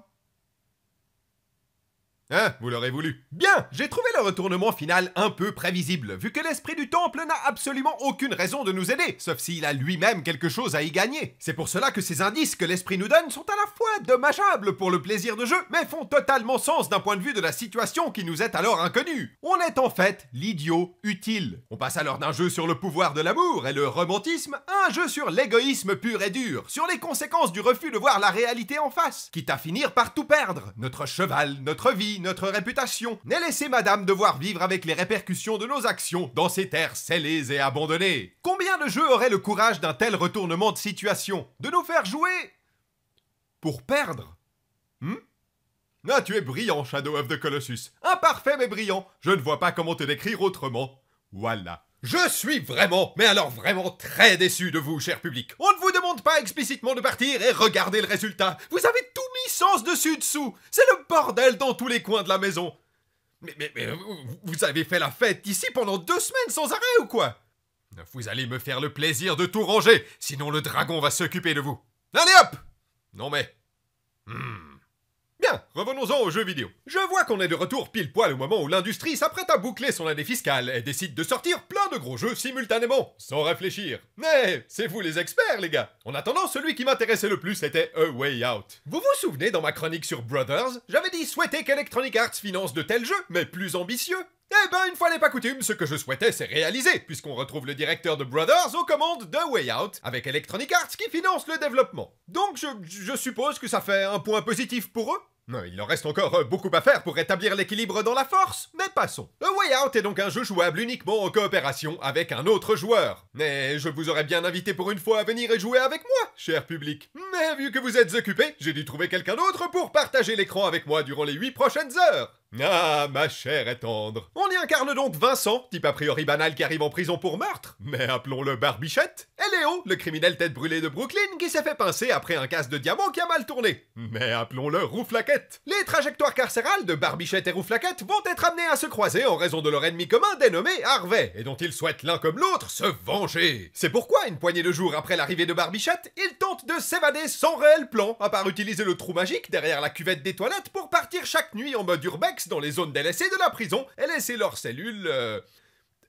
Hein, vous l'aurez voulu. Bien, j'ai trouvé le retournement final un peu prévisible, vu que l'esprit du temple n'a absolument aucune raison de nous aider, sauf s'il a lui-même quelque chose à y gagner. C'est pour cela que ces indices que l'esprit nous donne sont à la fois dommageables pour le plaisir de jeu, mais font totalement sens d'un point de vue de la situation qui nous est alors inconnue. On est en fait l'idiot utile. On passe alors d'un jeu sur le pouvoir de l'amour et le romantisme à un jeu sur l'égoïsme pur et dur, sur les conséquences du refus de voir la réalité en face, quitte à finir par tout perdre, notre cheval, notre vie, notre réputation, n'est laissé madame devoir vivre avec les répercussions de nos actions dans ces terres scellées et abandonnées. Combien de jeux auraient le courage d'un tel retournement de situation De nous faire jouer Pour perdre Hum? Ah, tu es brillant, Shadow of the Colossus. Imparfait mais brillant. Je ne vois pas comment te décrire autrement. Voilà. Je suis vraiment, mais alors vraiment très déçu de vous, cher public. On ne vous demande pas explicitement de partir et regardez le résultat. Vous avez tout mis sens dessus-dessous. C'est le bordel dans tous les coins de la maison. Mais, mais, mais vous avez fait la fête ici pendant deux semaines sans arrêt ou quoi Vous allez me faire le plaisir de tout ranger, sinon le dragon va s'occuper de vous. Allez hop Non mais... Hmm. Bien, revenons-en aux jeux vidéo. Je vois qu'on est de retour pile poil au moment où l'industrie s'apprête à boucler son année fiscale et décide de sortir plein de gros jeux simultanément, sans réfléchir. Mais c'est vous les experts, les gars. En attendant, celui qui m'intéressait le plus était A Way Out. Vous vous souvenez, dans ma chronique sur Brothers, j'avais dit souhaiter qu'Electronic Arts finance de tels jeux, mais plus ambitieux. Eh ben, une fois n'est pas coutume, ce que je souhaitais c'est réalisé, puisqu'on retrouve le directeur de Brothers aux commandes de Way Out, avec Electronic Arts qui finance le développement. Donc je, je suppose que ça fait un point positif pour eux il en reste encore euh, beaucoup à faire pour rétablir l'équilibre dans la force, mais passons. A Way Out est donc un jeu jouable uniquement en coopération avec un autre joueur. Mais je vous aurais bien invité pour une fois à venir et jouer avec moi, cher public. Mais vu que vous êtes occupé, j'ai dû trouver quelqu'un d'autre pour partager l'écran avec moi durant les 8 prochaines heures. Ah, ma chère et tendre. On y incarne donc Vincent, type a priori banal qui arrive en prison pour meurtre, mais appelons-le Barbichette, et Léo, le criminel tête brûlée de Brooklyn qui s'est fait pincer après un casse de diamant qui a mal tourné, mais appelons-le Rouflaquette. Les trajectoires carcérales de Barbichette et Rouflaquette vont être amenées à se croiser en raison de leur ennemi commun dénommé Harvey, et dont ils souhaitent l'un comme l'autre se venger. C'est pourquoi, une poignée de jours après l'arrivée de Barbichette, ils tentent de s'évader sans réel plan, à part utiliser le trou magique derrière la cuvette des toilettes pour partir chaque nuit en mode urbex dans les zones délaissées de la prison et laisser leurs cellules... Euh,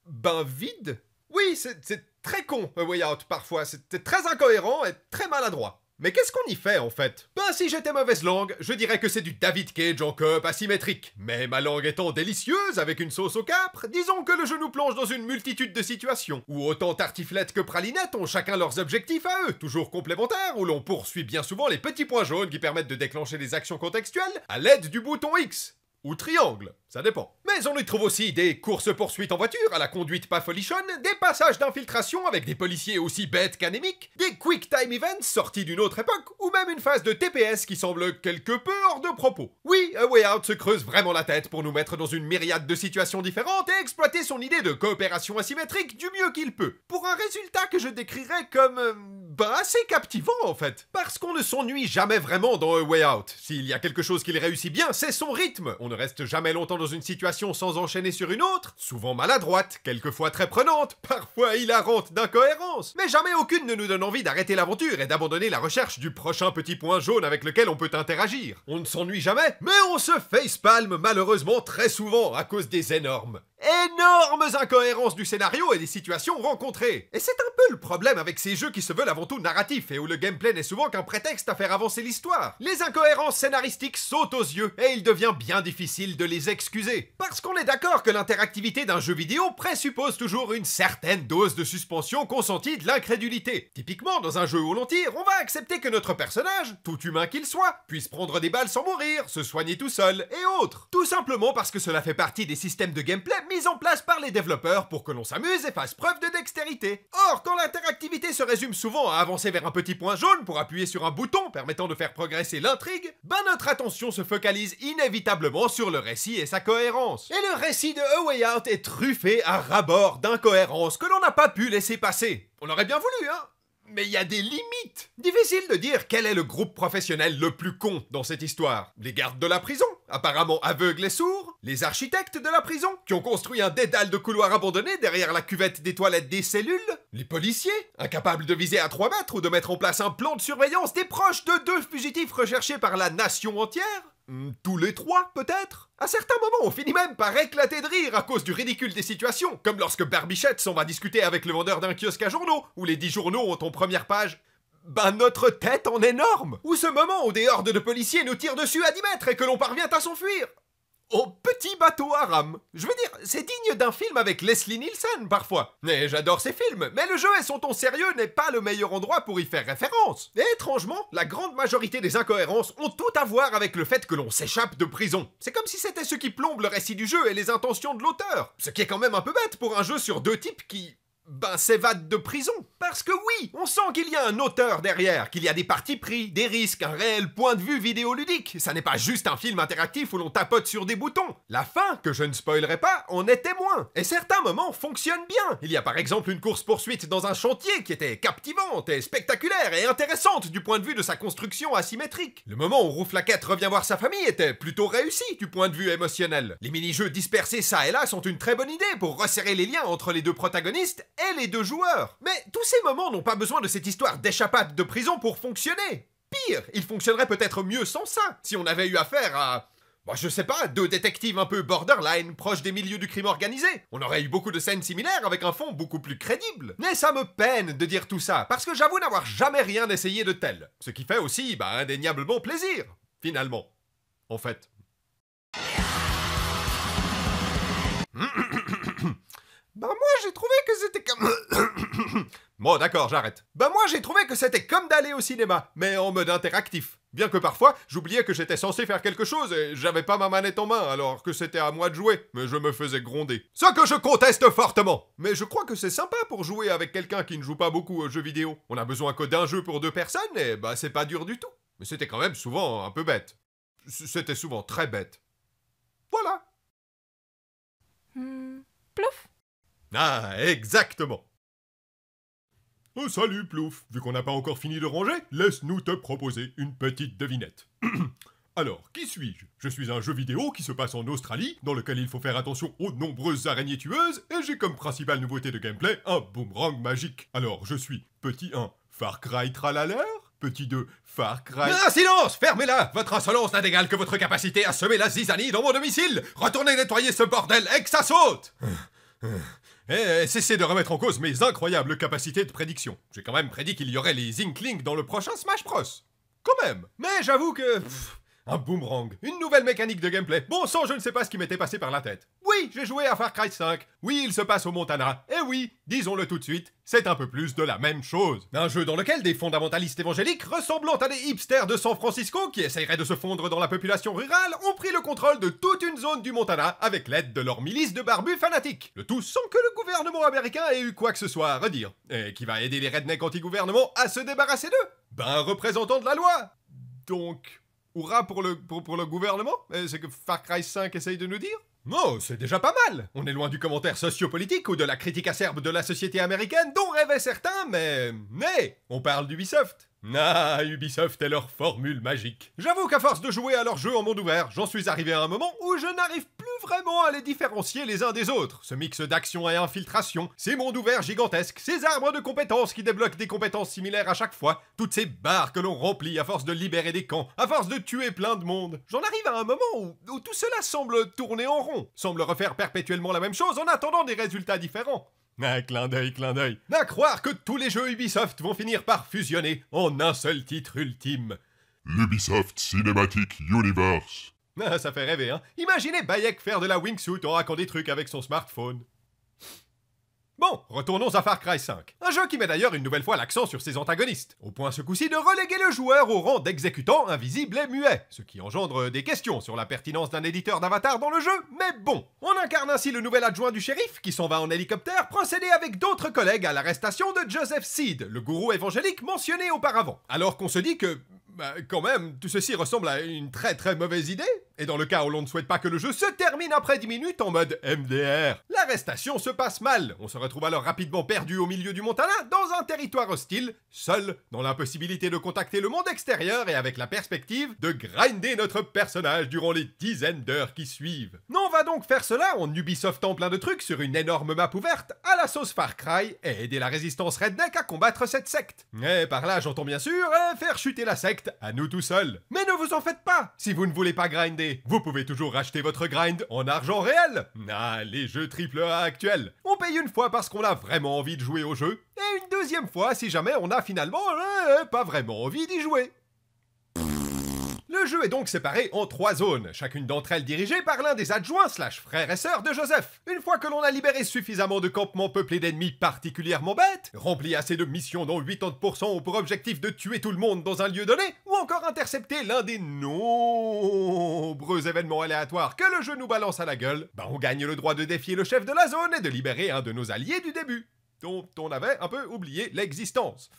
ben vide. Oui, c'est très con, euh, A Out, parfois. c'est très incohérent et très maladroit. Mais qu'est-ce qu'on y fait en fait Ben si j'étais mauvaise langue, je dirais que c'est du David Cage en cup asymétrique. Mais ma langue étant délicieuse avec une sauce au capre, disons que le jeu nous plonge dans une multitude de situations, où autant tartiflettes que pralinettes ont chacun leurs objectifs à eux, toujours complémentaires, où l'on poursuit bien souvent les petits points jaunes qui permettent de déclencher les actions contextuelles à l'aide du bouton X ou triangle, ça dépend. Mais on y trouve aussi des courses-poursuites en voiture, à la conduite pas folichonne, des passages d'infiltration avec des policiers aussi bêtes qu'anémiques, des quick time events sortis d'une autre époque, ou même une phase de TPS qui semble quelque peu hors de propos. Oui, A Way Out se creuse vraiment la tête pour nous mettre dans une myriade de situations différentes et exploiter son idée de coopération asymétrique du mieux qu'il peut, pour un résultat que je décrirais comme... Euh, bah, assez captivant en fait. Parce qu'on ne s'ennuie jamais vraiment dans A Way Out. S'il y a quelque chose qu'il réussit bien, c'est son rythme. On ne reste jamais longtemps dans une situation sans enchaîner sur une autre, souvent maladroite, quelquefois très prenante, parfois hilarante d'incohérence. Mais jamais aucune ne nous donne envie d'arrêter l'aventure et d'abandonner la recherche du prochain petit point jaune avec lequel on peut interagir. On ne s'ennuie jamais, mais on se facepalme malheureusement très souvent à cause des énormes énormes incohérences du scénario et des situations rencontrées. Et c'est un peu le problème avec ces jeux qui se veulent avant tout narratifs et où le gameplay n'est souvent qu'un prétexte à faire avancer l'histoire. Les incohérences scénaristiques sautent aux yeux et il devient bien difficile de les excuser. Parce qu'on est d'accord que l'interactivité d'un jeu vidéo présuppose toujours une certaine dose de suspension consentie de l'incrédulité. Typiquement, dans un jeu où l'on tire, on va accepter que notre personnage, tout humain qu'il soit, puisse prendre des balles sans mourir, se soigner tout seul et autres. Tout simplement parce que cela fait partie des systèmes de gameplay mise en place par les développeurs pour que l'on s'amuse et fasse preuve de dextérité. Or, quand l'interactivité se résume souvent à avancer vers un petit point jaune pour appuyer sur un bouton permettant de faire progresser l'intrigue, ben notre attention se focalise inévitablement sur le récit et sa cohérence. Et le récit de A Way Out est truffé à rabord d'incohérences que l'on n'a pas pu laisser passer. On aurait bien voulu, hein mais il y a des limites Difficile de dire quel est le groupe professionnel le plus con dans cette histoire. Les gardes de la prison, apparemment aveugles et sourds, les architectes de la prison, qui ont construit un dédale de couloirs abandonnés derrière la cuvette des toilettes des cellules, les policiers, incapables de viser à 3 mètres ou de mettre en place un plan de surveillance des proches de deux fugitifs recherchés par la nation entière, Hmm, tous les trois, peut-être À certains moments, on finit même par éclater de rire à cause du ridicule des situations, comme lorsque Barbichette s'en va discuter avec le vendeur d'un kiosque à journaux, où les dix journaux ont en première page ben notre tête en énorme Ou ce moment où des hordes de policiers nous tirent dessus à 10 mètres et que l'on parvient à s'enfuir au petit bateau à rame. Je veux dire, c'est digne d'un film avec Leslie Nielsen parfois. mais j'adore ces films, mais le jeu et son ton sérieux n'est pas le meilleur endroit pour y faire référence. Et étrangement, la grande majorité des incohérences ont tout à voir avec le fait que l'on s'échappe de prison. C'est comme si c'était ce qui plombe le récit du jeu et les intentions de l'auteur. Ce qui est quand même un peu bête pour un jeu sur deux types qui, ben, bah, s'évade de prison. Parce que oui, on sent qu'il y a un auteur derrière, qu'il y a des parties pris, des risques, un réel point de vue vidéoludique. Ça n'est pas juste un film interactif où l'on tapote sur des boutons. La fin, que je ne spoilerai pas, en est témoin. Et certains moments fonctionnent bien. Il y a par exemple une course-poursuite dans un chantier qui était captivante et spectaculaire et intéressante du point de vue de sa construction asymétrique. Le moment où Rouflaquette revient voir sa famille était plutôt réussi du point de vue émotionnel. Les mini-jeux dispersés ça et là sont une très bonne idée pour resserrer les liens entre les deux protagonistes et les deux joueurs. Mais tous ces moments n'ont pas besoin de cette histoire d'échappade de prison pour fonctionner. Pire, ils fonctionneraient peut-être mieux sans ça, si on avait eu affaire à... Bah, je sais pas, deux détectives un peu borderline, proches des milieux du crime organisé. On aurait eu beaucoup de scènes similaires avec un fond beaucoup plus crédible. Mais ça me peine de dire tout ça, parce que j'avoue n'avoir jamais rien essayé de tel. Ce qui fait aussi, bah, indéniablement plaisir, finalement. En fait. Bah moi j'ai trouvé que c'était comme... bon d'accord, j'arrête. Bah moi j'ai trouvé que c'était comme d'aller au cinéma, mais en mode interactif. Bien que parfois, j'oubliais que j'étais censé faire quelque chose et j'avais pas ma manette en main alors que c'était à moi de jouer, mais je me faisais gronder. Ce que je conteste fortement Mais je crois que c'est sympa pour jouer avec quelqu'un qui ne joue pas beaucoup aux jeux vidéo. On a besoin que d'un jeu pour deux personnes et bah c'est pas dur du tout. Mais c'était quand même souvent un peu bête. C'était souvent très bête. Voilà. Hmm, plouf ah, exactement. Oh, salut, Plouf. Vu qu'on n'a pas encore fini de ranger, laisse-nous te proposer une petite devinette. Alors, qui suis-je Je suis un jeu vidéo qui se passe en Australie, dans lequel il faut faire attention aux nombreuses araignées tueuses, et j'ai comme principale nouveauté de gameplay un boomerang magique. Alors, je suis petit 1, Far Cry Tralaler Petit 2, Far Cry... Ah, silence Fermez-la Votre insolence n'a d'égal que votre capacité à semer la zizanie dans mon domicile Retournez nettoyer ce bordel et que ça saute Eh, eh cessez de remettre en cause mes incroyables capacités de prédiction. J'ai quand même prédit qu'il y aurait les Inklings dans le prochain Smash Bros. Quand même. Mais j'avoue que... Un boomerang. Une nouvelle mécanique de gameplay. Bon sang, je ne sais pas ce qui m'était passé par la tête. Oui, j'ai joué à Far Cry 5. Oui, il se passe au Montana. Et eh oui, disons-le tout de suite, c'est un peu plus de la même chose. Un jeu dans lequel des fondamentalistes évangéliques ressemblant à des hipsters de San Francisco qui essaieraient de se fondre dans la population rurale ont pris le contrôle de toute une zone du Montana avec l'aide de leur milice de barbus fanatiques. Le tout sans que le gouvernement américain ait eu quoi que ce soit à redire. Et qui va aider les rednecks anti-gouvernement à se débarrasser d'eux Ben, un représentant de la loi Donc, Hurrah pour le, pour, le gouvernement C'est que Far Cry 5 essaye de nous dire Oh, c'est déjà pas mal On est loin du commentaire sociopolitique ou de la critique acerbe de la société américaine dont rêvaient certains, mais... Mais On parle d'Ubisoft ah, Ubisoft et leur formule magique. J'avoue qu'à force de jouer à leurs jeux en monde ouvert, j'en suis arrivé à un moment où je n'arrive plus vraiment à les différencier les uns des autres. Ce mix d'action et infiltration, ces mondes ouverts gigantesques, ces arbres de compétences qui débloquent des compétences similaires à chaque fois, toutes ces barres que l'on remplit à force de libérer des camps, à force de tuer plein de monde. J'en arrive à un moment où tout cela semble tourner en rond, semble refaire perpétuellement la même chose en attendant des résultats différents. Ah, clin d'œil, clin d'œil. À croire que tous les jeux Ubisoft vont finir par fusionner en un seul titre ultime. Ubisoft Cinematic Universe. Ah, ça fait rêver, hein. Imaginez Bayek faire de la wingsuit en racontant des trucs avec son smartphone. Bon, retournons à Far Cry 5. Un jeu qui met d'ailleurs une nouvelle fois l'accent sur ses antagonistes, au point ce coup-ci de reléguer le joueur au rang d'exécutant invisible et muet, ce qui engendre des questions sur la pertinence d'un éditeur d'avatar dans le jeu, mais bon. On incarne ainsi le nouvel adjoint du shérif qui s'en va en hélicoptère procéder avec d'autres collègues à l'arrestation de Joseph Seed, le gourou évangélique mentionné auparavant. Alors qu'on se dit que... Bah, quand même, tout ceci ressemble à une très très mauvaise idée, et dans le cas où l'on ne souhaite pas que le jeu se termine après 10 minutes en mode MDR, l'arrestation se passe mal. On se retrouve alors rapidement perdu au milieu du Montana, dans un territoire hostile, seul, dans l'impossibilité de contacter le monde extérieur et avec la perspective de grinder notre personnage durant les dizaines d'heures qui suivent. Non, on va donc faire cela en Ubisoftant plein de trucs sur une énorme map ouverte à la sauce Far Cry et aider la résistance redneck à combattre cette secte. Et par là, j'entends bien sûr, euh, faire chuter la secte à nous tout seuls. Mais ne vous en faites pas, si vous ne voulez pas grinder vous pouvez toujours racheter votre grind en argent réel. Ah, les jeux AAA actuels. On paye une fois parce qu'on a vraiment envie de jouer au jeu, et une deuxième fois si jamais on a finalement euh, euh, pas vraiment envie d'y jouer. Le jeu est donc séparé en trois zones, chacune d'entre elles dirigée par l'un des adjoints slash frères et sœurs de Joseph. Une fois que l'on a libéré suffisamment de campements peuplés d'ennemis particulièrement bêtes, rempli assez de missions dont 80% ont pour objectif de tuer tout le monde dans un lieu donné, ou encore intercepter l'un des nombreux événements aléatoires que le jeu nous balance à la gueule, bah on gagne le droit de défier le chef de la zone et de libérer un de nos alliés du début, dont on avait un peu oublié l'existence.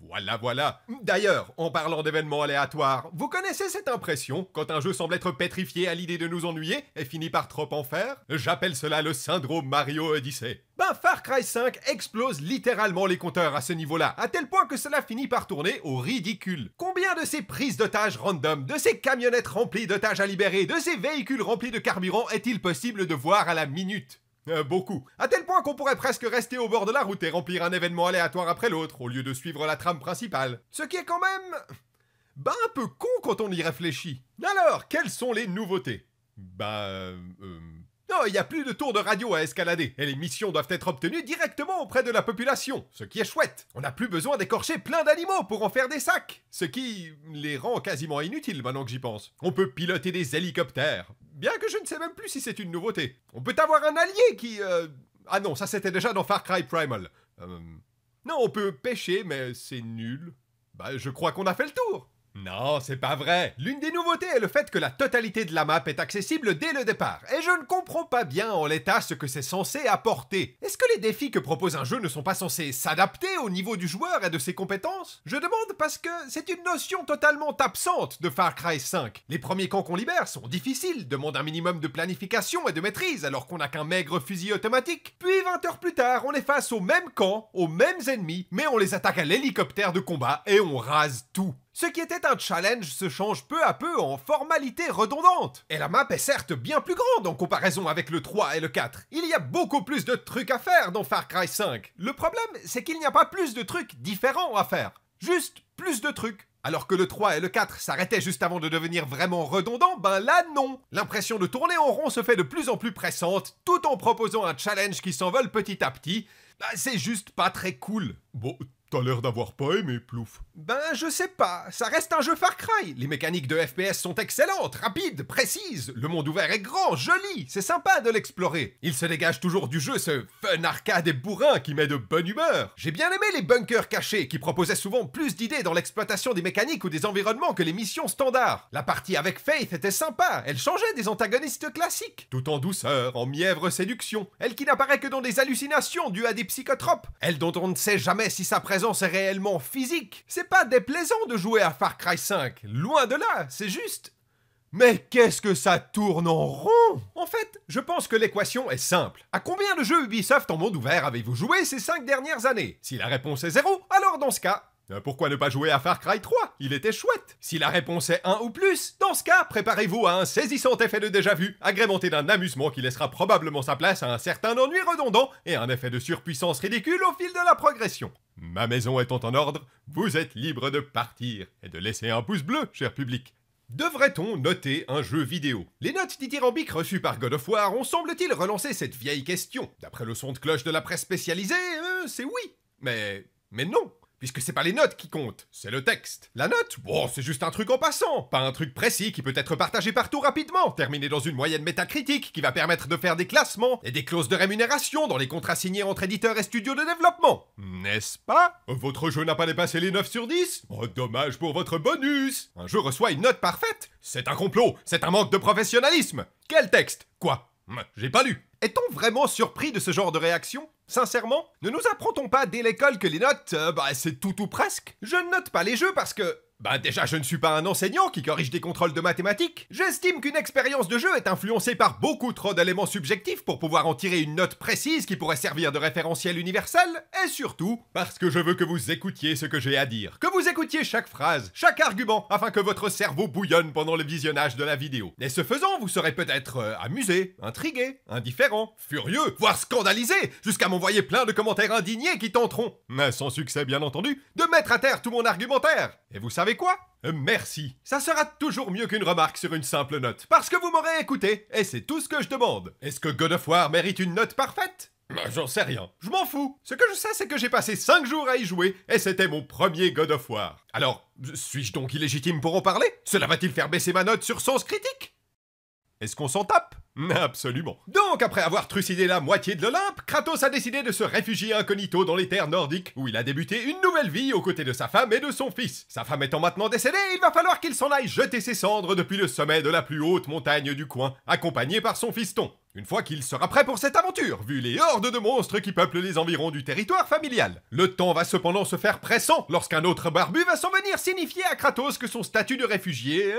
Voilà, voilà. D'ailleurs, en parlant d'événements aléatoires, vous connaissez cette impression quand un jeu semble être pétrifié à l'idée de nous ennuyer et finit par trop en faire J'appelle cela le syndrome Mario Odyssey. Ben Far Cry 5 explose littéralement les compteurs à ce niveau-là, à tel point que cela finit par tourner au ridicule. Combien de ces prises d'otages random, de ces camionnettes remplies d'otages à libérer, de ces véhicules remplis de carburant est-il possible de voir à la minute euh, beaucoup. À tel point qu'on pourrait presque rester au bord de la route et remplir un événement aléatoire après l'autre, au lieu de suivre la trame principale. Ce qui est quand même... Bah un peu con quand on y réfléchit. Alors, quelles sont les nouveautés Bah... Euh, euh, non, oh, il n'y a plus de tour de radio à escalader, et les missions doivent être obtenues directement auprès de la population, ce qui est chouette. On n'a plus besoin d'écorcher plein d'animaux pour en faire des sacs, ce qui les rend quasiment inutiles maintenant que j'y pense. On peut piloter des hélicoptères, bien que je ne sais même plus si c'est une nouveauté. On peut avoir un allié qui... Euh, ah non, ça c'était déjà dans Far Cry Primal. Euh, non, on peut pêcher, mais c'est nul. Bah, je crois qu'on a fait le tour. Non, c'est pas vrai. L'une des nouveautés est le fait que la totalité de la map est accessible dès le départ, et je ne comprends pas bien en l'état ce que c'est censé apporter. Est-ce que les défis que propose un jeu ne sont pas censés s'adapter au niveau du joueur et de ses compétences Je demande parce que c'est une notion totalement absente de Far Cry 5. Les premiers camps qu'on libère sont difficiles, demandent un minimum de planification et de maîtrise alors qu'on n'a qu'un maigre fusil automatique. Puis 20 heures plus tard, on est face au même camp, aux mêmes ennemis, mais on les attaque à l'hélicoptère de combat et on rase tout. Ce qui était un challenge se change peu à peu en formalité redondante. Et la map est certes bien plus grande en comparaison avec le 3 et le 4. Il y a beaucoup plus de trucs à faire dans Far Cry 5. Le problème, c'est qu'il n'y a pas plus de trucs différents à faire. Juste plus de trucs. Alors que le 3 et le 4 s'arrêtaient juste avant de devenir vraiment redondants, ben là non L'impression de tourner en rond se fait de plus en plus pressante, tout en proposant un challenge qui s'envole petit à petit. Ben, c'est juste pas très cool. Bon, T'as l'air d'avoir pas aimé, Plouf. Ben, je sais pas. Ça reste un jeu Far Cry. Les mécaniques de FPS sont excellentes, rapides, précises. Le monde ouvert est grand, joli. C'est sympa de l'explorer. Il se dégage toujours du jeu ce fun arcade et bourrin qui met de bonne humeur. J'ai bien aimé les bunkers cachés qui proposaient souvent plus d'idées dans l'exploitation des mécaniques ou des environnements que les missions standards. La partie avec Faith était sympa. Elle changeait des antagonistes classiques. Tout en douceur, en mièvre séduction. Elle qui n'apparaît que dans des hallucinations dues à des psychotropes. Elle dont on ne sait jamais si ça est c'est réellement physique. C'est pas déplaisant de jouer à Far Cry 5, loin de là, c'est juste mais qu'est-ce que ça tourne en rond En fait, je pense que l'équation est simple. À combien de jeux Ubisoft en monde ouvert avez-vous joué ces 5 dernières années Si la réponse est zéro, alors dans ce cas, euh, pourquoi ne pas jouer à Far Cry 3 Il était chouette Si la réponse est 1 ou plus, dans ce cas, préparez-vous à un saisissant effet de déjà-vu, agrémenté d'un amusement qui laissera probablement sa place à un certain ennui redondant et un effet de surpuissance ridicule au fil de la progression. Ma maison étant en ordre, vous êtes libre de partir et de laisser un pouce bleu, cher public. Devrait-on noter un jeu vidéo Les notes dithyrambiques reçues par God of War ont semble-t-il relancé cette vieille question. D'après le son de cloche de la presse spécialisée, euh, c'est oui. Mais... mais non Puisque c'est pas les notes qui comptent, c'est le texte. La note, bon, c'est juste un truc en passant, pas un truc précis qui peut être partagé partout rapidement, terminé dans une moyenne métacritique qui va permettre de faire des classements et des clauses de rémunération dans les contrats signés entre éditeurs et studios de développement. N'est-ce pas Votre jeu n'a pas dépassé les 9 sur 10 Oh, dommage pour votre bonus Un jeu reçoit une note parfaite C'est un complot, c'est un manque de professionnalisme Quel texte Quoi Hum, j'ai pas lu. Est-on vraiment surpris de ce genre de réaction Sincèrement Ne nous apprend-on pas dès l'école que les notes, euh, bah c'est tout ou presque Je ne note pas les jeux parce que... Bah déjà, je ne suis pas un enseignant qui corrige des contrôles de mathématiques. J'estime qu'une expérience de jeu est influencée par beaucoup trop d'éléments subjectifs pour pouvoir en tirer une note précise qui pourrait servir de référentiel universel, et surtout parce que je veux que vous écoutiez ce que j'ai à dire, que vous écoutiez chaque phrase, chaque argument, afin que votre cerveau bouillonne pendant le visionnage de la vidéo. Et ce faisant, vous serez peut-être euh, amusé, intrigué, indifférent, furieux, voire scandalisé, jusqu'à m'envoyer plein de commentaires indignés qui tenteront, mais sans succès bien entendu, de mettre à terre tout mon argumentaire. Et vous savez quoi euh, Merci. Ça sera toujours mieux qu'une remarque sur une simple note, parce que vous m'aurez écouté, et c'est tout ce que je demande. Est-ce que God of War mérite une note parfaite bah, J'en sais rien, je m'en fous. Ce que je sais, c'est que j'ai passé 5 jours à y jouer, et c'était mon premier God of War. Alors, suis-je donc illégitime pour en parler Cela va-t-il faire baisser ma note sur sens critique Est-ce qu'on s'en tape Absolument. Donc, après avoir trucidé la moitié de l'Olympe, Kratos a décidé de se réfugier incognito dans les terres nordiques, où il a débuté une nouvelle vie aux côtés de sa femme et de son fils. Sa femme étant maintenant décédée, il va falloir qu'il s'en aille jeter ses cendres depuis le sommet de la plus haute montagne du coin, accompagné par son fiston. Une fois qu'il sera prêt pour cette aventure, vu les hordes de monstres qui peuplent les environs du territoire familial. Le temps va cependant se faire pressant lorsqu'un autre barbu va s'en venir signifier à Kratos que son statut de réfugié euh,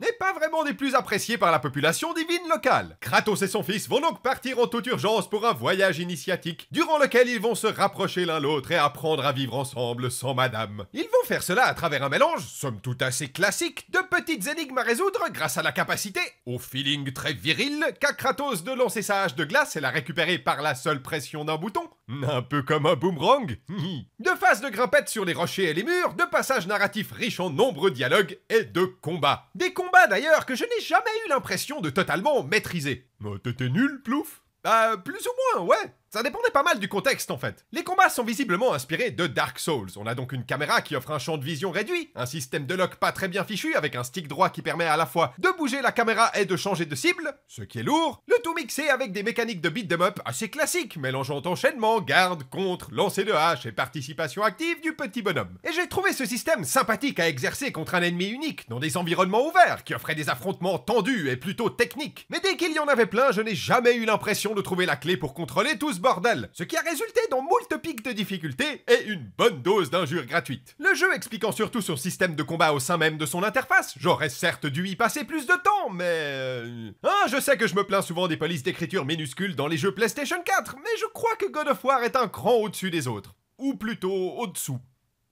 n'est pas vraiment des plus appréciés par la population divine locale. Kratos et son fils vont donc partir en toute urgence pour un voyage initiatique, durant lequel ils vont se rapprocher l'un l'autre et apprendre à vivre ensemble sans madame. Ils vont faire cela à travers un mélange, somme toute assez classique, de petites énigmes à résoudre grâce à la capacité, au feeling très viril, qu'a Kratos de de lancer sa hache de glace et la récupérer par la seule pression d'un bouton, un peu comme un boomerang. De phases de grimpette sur les rochers et les murs, de passages narratifs riches en nombreux dialogues et de combats. Des combats d'ailleurs que je n'ai jamais eu l'impression de totalement maîtriser. Oh, t'étais nul, plouf Euh, plus ou moins, ouais. Ça dépendait pas mal du contexte en fait. Les combats sont visiblement inspirés de Dark Souls. On a donc une caméra qui offre un champ de vision réduit, un système de lock pas très bien fichu avec un stick droit qui permet à la fois de bouger la caméra et de changer de cible, ce qui est lourd, le tout mixé avec des mécaniques de beat up assez classiques, mélangeant enchaînement, garde, contre, lancer de hache et participation active du petit bonhomme. Et j'ai trouvé ce système sympathique à exercer contre un ennemi unique dans des environnements ouverts qui offraient des affrontements tendus et plutôt techniques. Mais dès qu'il y en avait plein, je n'ai jamais eu l'impression de trouver la clé pour contrôler tous bordel, ce qui a résulté dans moult pics de difficultés et une bonne dose d'injures gratuites. Le jeu expliquant surtout son système de combat au sein même de son interface, j'aurais certes dû y passer plus de temps, mais... Euh, hein, je sais que je me plains souvent des polices d'écriture minuscules dans les jeux PlayStation 4, mais je crois que God of War est un cran au-dessus des autres. Ou plutôt au-dessous.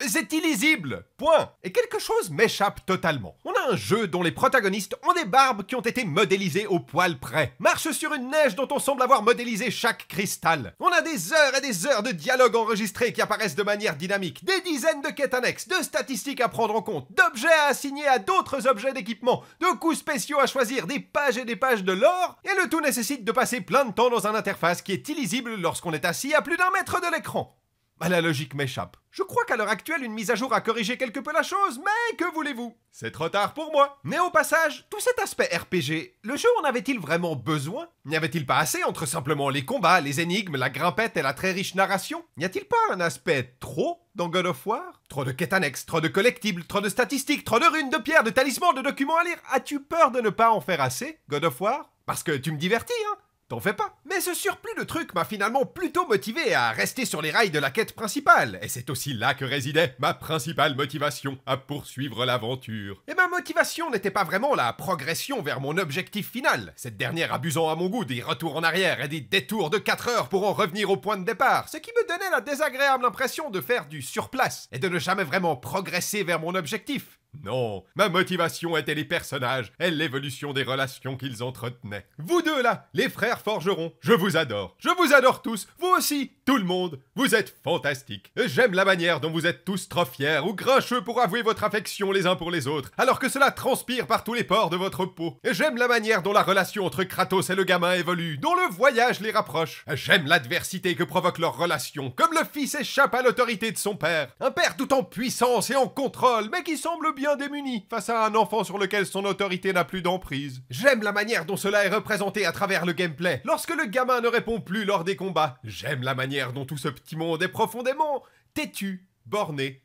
C'est illisible, point. Et quelque chose m'échappe totalement. On a un jeu dont les protagonistes ont des barbes qui ont été modélisées au poil près, Marche sur une neige dont on semble avoir modélisé chaque cristal. On a des heures et des heures de dialogues enregistrés qui apparaissent de manière dynamique, des dizaines de quêtes annexes, de statistiques à prendre en compte, d'objets à assigner à d'autres objets d'équipement, de coups spéciaux à choisir, des pages et des pages de lore, et le tout nécessite de passer plein de temps dans une interface qui est illisible lorsqu'on est assis à plus d'un mètre de l'écran. Bah, la logique m'échappe. Je crois qu'à l'heure actuelle, une mise à jour a corrigé quelque peu la chose, mais que voulez-vous C'est trop tard pour moi. Mais au passage, tout cet aspect RPG, le jeu en avait-il vraiment besoin N'y avait-il pas assez entre simplement les combats, les énigmes, la grimpette et la très riche narration N'y a-t-il pas un aspect trop dans God of War Trop de quêtes annexes, trop de collectibles, trop de statistiques, trop de runes, de pierres, de talismans, de documents à lire As-tu peur de ne pas en faire assez, God of War Parce que tu me divertis, hein T'en fais pas. Mais ce surplus de trucs m'a finalement plutôt motivé à rester sur les rails de la quête principale, et c'est aussi là que résidait ma principale motivation à poursuivre l'aventure. Et ma motivation n'était pas vraiment la progression vers mon objectif final, cette dernière abusant à mon goût des retours en arrière et des détours de 4 heures pour en revenir au point de départ, ce qui me donnait la désagréable impression de faire du surplace et de ne jamais vraiment progresser vers mon objectif. Non, ma motivation était les personnages et l'évolution des relations qu'ils entretenaient. Vous deux là, les frères forgerons, je vous adore. Je vous adore tous, vous aussi, tout le monde. Vous êtes fantastiques. J'aime la manière dont vous êtes tous trop fiers ou grincheux pour avouer votre affection les uns pour les autres, alors que cela transpire par tous les pores de votre peau. J'aime la manière dont la relation entre Kratos et le gamin évolue, dont le voyage les rapproche. J'aime l'adversité que provoque leur relation, comme le fils échappe à l'autorité de son père. Un père tout en puissance et en contrôle, mais qui semble démuni face à un enfant sur lequel son autorité n'a plus d'emprise. J'aime la manière dont cela est représenté à travers le gameplay, lorsque le gamin ne répond plus lors des combats. J'aime la manière dont tout ce petit monde est profondément têtu, borné,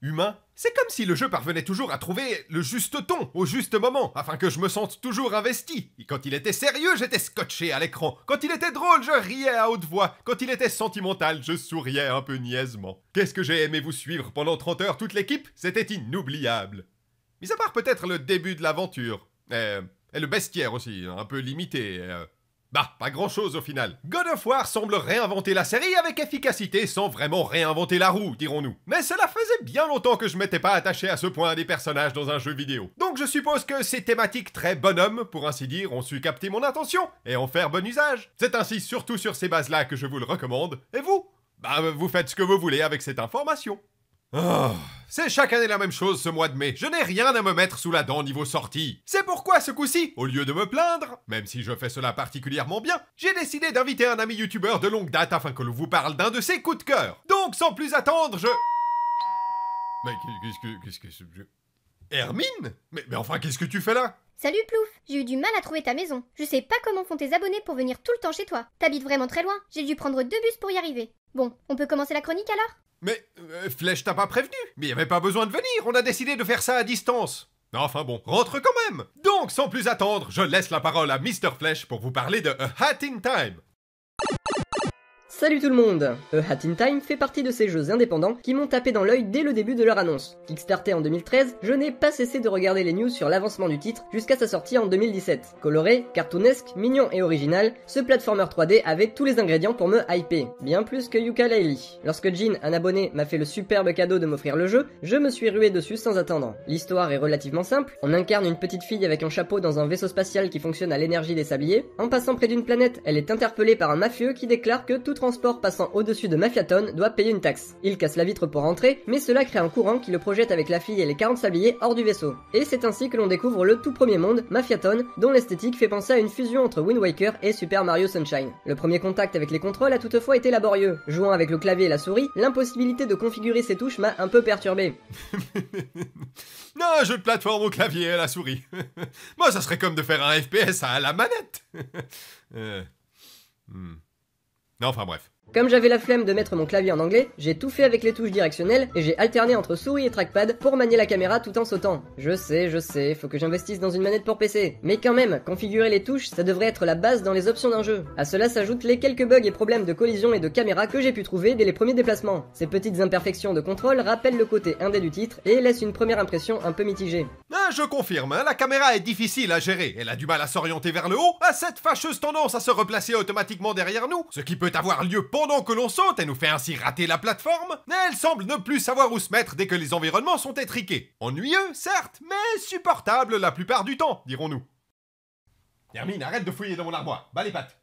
humain. C'est comme si le jeu parvenait toujours à trouver le juste ton au juste moment, afin que je me sente toujours investi. Et quand il était sérieux, j'étais scotché à l'écran. Quand il était drôle, je riais à haute voix. Quand il était sentimental, je souriais un peu niaisement. Qu'est-ce que j'ai aimé vous suivre pendant 30 heures toute l'équipe C'était inoubliable. Mis à part peut-être le début de l'aventure. Euh, et le bestiaire aussi, un peu limité. Euh. Bah, pas grand chose au final. God of War semble réinventer la série avec efficacité sans vraiment réinventer la roue, dirons-nous. Mais cela faisait bien longtemps que je m'étais pas attaché à ce point des personnages dans un jeu vidéo. Donc je suppose que ces thématiques très bonhommes, pour ainsi dire, ont su capter mon attention et en faire bon usage. C'est ainsi surtout sur ces bases-là que je vous le recommande. Et vous Bah, vous faites ce que vous voulez avec cette information. Oh, c'est chaque année la même chose ce mois de mai. Je n'ai rien à me mettre sous la dent niveau sortie. C'est pourquoi ce coup-ci, au lieu de me plaindre, même si je fais cela particulièrement bien, j'ai décidé d'inviter un ami youtubeur de longue date afin que l'on vous parle d'un de ses coups de cœur. Donc sans plus attendre, je... Mais qu'est-ce que... Qu'est-ce que... Hermine mais, mais enfin, qu'est-ce que tu fais là Salut Plouf, j'ai eu du mal à trouver ta maison. Je sais pas comment font tes abonnés pour venir tout le temps chez toi. T'habites vraiment très loin, j'ai dû prendre deux bus pour y arriver. Bon, on peut commencer la chronique alors Mais euh, Flèche t'a pas prévenu Mais y avait pas besoin de venir, on a décidé de faire ça à distance Enfin bon, rentre quand même Donc sans plus attendre, je laisse la parole à Mr Flèche pour vous parler de A Hat Time Salut tout le monde A e Hat in Time fait partie de ces jeux indépendants qui m'ont tapé dans l'œil dès le début de leur annonce. Kickstarté en 2013, je n'ai pas cessé de regarder les news sur l'avancement du titre jusqu'à sa sortie en 2017. Coloré, cartoonesque, mignon et original, ce platformer 3D avait tous les ingrédients pour me hyper, bien plus que Yuka Laili. Lorsque Jean, un abonné, m'a fait le superbe cadeau de m'offrir le jeu, je me suis rué dessus sans attendre. L'histoire est relativement simple, on incarne une petite fille avec un chapeau dans un vaisseau spatial qui fonctionne à l'énergie des sabliers. En passant près d'une planète, elle est interpellée par un mafieux qui déclare que tout passant au-dessus de Mafiaton doit payer une taxe. Il casse la vitre pour entrer, mais cela crée un courant qui le projette avec la fille et les 40 sabliers hors du vaisseau. Et c'est ainsi que l'on découvre le tout premier monde, Mafiaton, dont l'esthétique fait penser à une fusion entre Wind Waker et Super Mario Sunshine. Le premier contact avec les contrôles a toutefois été laborieux. Jouant avec le clavier et la souris, l'impossibilité de configurer ses touches m'a un peu perturbé. non, un jeu de plateforme au clavier et à la souris. Moi, ça serait comme de faire un FPS à la manette. Euh, hmm. Non, enfin bref. Comme j'avais la flemme de mettre mon clavier en anglais, j'ai tout fait avec les touches directionnelles et j'ai alterné entre souris et trackpad pour manier la caméra tout en sautant. Je sais, je sais, faut que j'investisse dans une manette pour PC. Mais quand même, configurer les touches, ça devrait être la base dans les options d'un jeu. À cela s'ajoutent les quelques bugs et problèmes de collision et de caméra que j'ai pu trouver dès les premiers déplacements. Ces petites imperfections de contrôle rappellent le côté indé du titre et laissent une première impression un peu mitigée. Ah, je confirme, hein, la caméra est difficile à gérer. Elle a du mal à s'orienter vers le haut, à cette fâcheuse tendance à se replacer automatiquement derrière nous, ce qui peut avoir lieu pour pendant que l'on saute et nous fait ainsi rater la plateforme, elle semble ne plus savoir où se mettre dès que les environnements sont étriqués. Ennuyeux, certes, mais supportable la plupart du temps, dirons-nous. Hermine, arrête de fouiller dans mon armoire. Bas les pattes.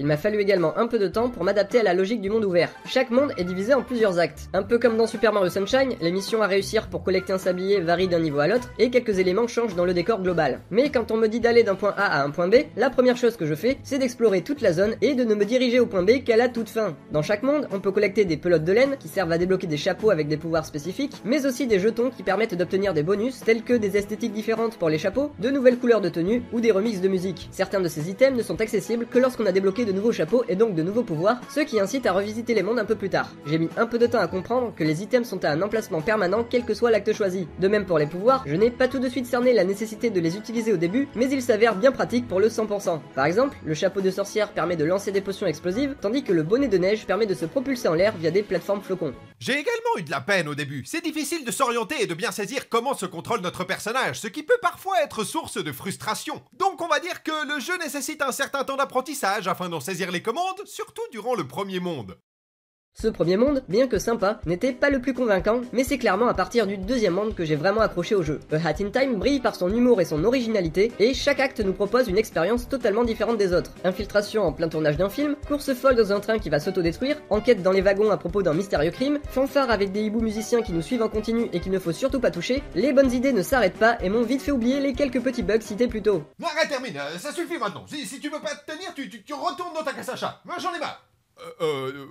Il m'a fallu également un peu de temps pour m'adapter à la logique du monde ouvert. Chaque monde est divisé en plusieurs actes. Un peu comme dans Super Mario Sunshine, les missions à réussir pour collecter un sablier varient d'un niveau à l'autre et quelques éléments changent dans le décor global. Mais quand on me dit d'aller d'un point A à un point B, la première chose que je fais, c'est d'explorer toute la zone et de ne me diriger au point B qu'à la toute fin. Dans chaque monde, on peut collecter des pelotes de laine qui servent à débloquer des chapeaux avec des pouvoirs spécifiques, mais aussi des jetons qui permettent d'obtenir des bonus tels que des esthétiques différentes pour les chapeaux, de nouvelles couleurs de tenue ou des remixes de musique. Certains de ces items ne sont accessibles que lorsqu'on a débloqué de nouveaux chapeaux et donc de nouveaux pouvoirs, ce qui incite à revisiter les mondes un peu plus tard. J'ai mis un peu de temps à comprendre que les items sont à un emplacement permanent quel que soit l'acte choisi. De même pour les pouvoirs, je n'ai pas tout de suite cerné la nécessité de les utiliser au début, mais ils s'avèrent bien pratiques pour le 100%. Par exemple, le chapeau de sorcière permet de lancer des potions explosives, tandis que le bonnet de neige permet de se propulser en l'air via des plateformes flocons. J'ai également eu de la peine au début. C'est difficile de s'orienter et de bien saisir comment se contrôle notre personnage, ce qui peut parfois être source de frustration. Donc on va dire que le jeu nécessite un certain temps d'apprentissage afin en saisir les commandes, surtout durant le Premier Monde. Ce premier monde, bien que sympa, n'était pas le plus convaincant, mais c'est clairement à partir du deuxième monde que j'ai vraiment accroché au jeu. A Hat in Time brille par son humour et son originalité, et chaque acte nous propose une expérience totalement différente des autres. Infiltration en plein tournage d'un film, course folle dans un train qui va s'autodétruire, enquête dans les wagons à propos d'un mystérieux crime, fanfare avec des hiboux musiciens qui nous suivent en continu et qu'il ne faut surtout pas toucher, les bonnes idées ne s'arrêtent pas et m'ont vite fait oublier les quelques petits bugs cités plus tôt. Arrête, termine, euh, ça suffit maintenant. Si, tu peux pas te tenir, tu, retournes dans ta casse Moi j'en ai marre. Euh, euh,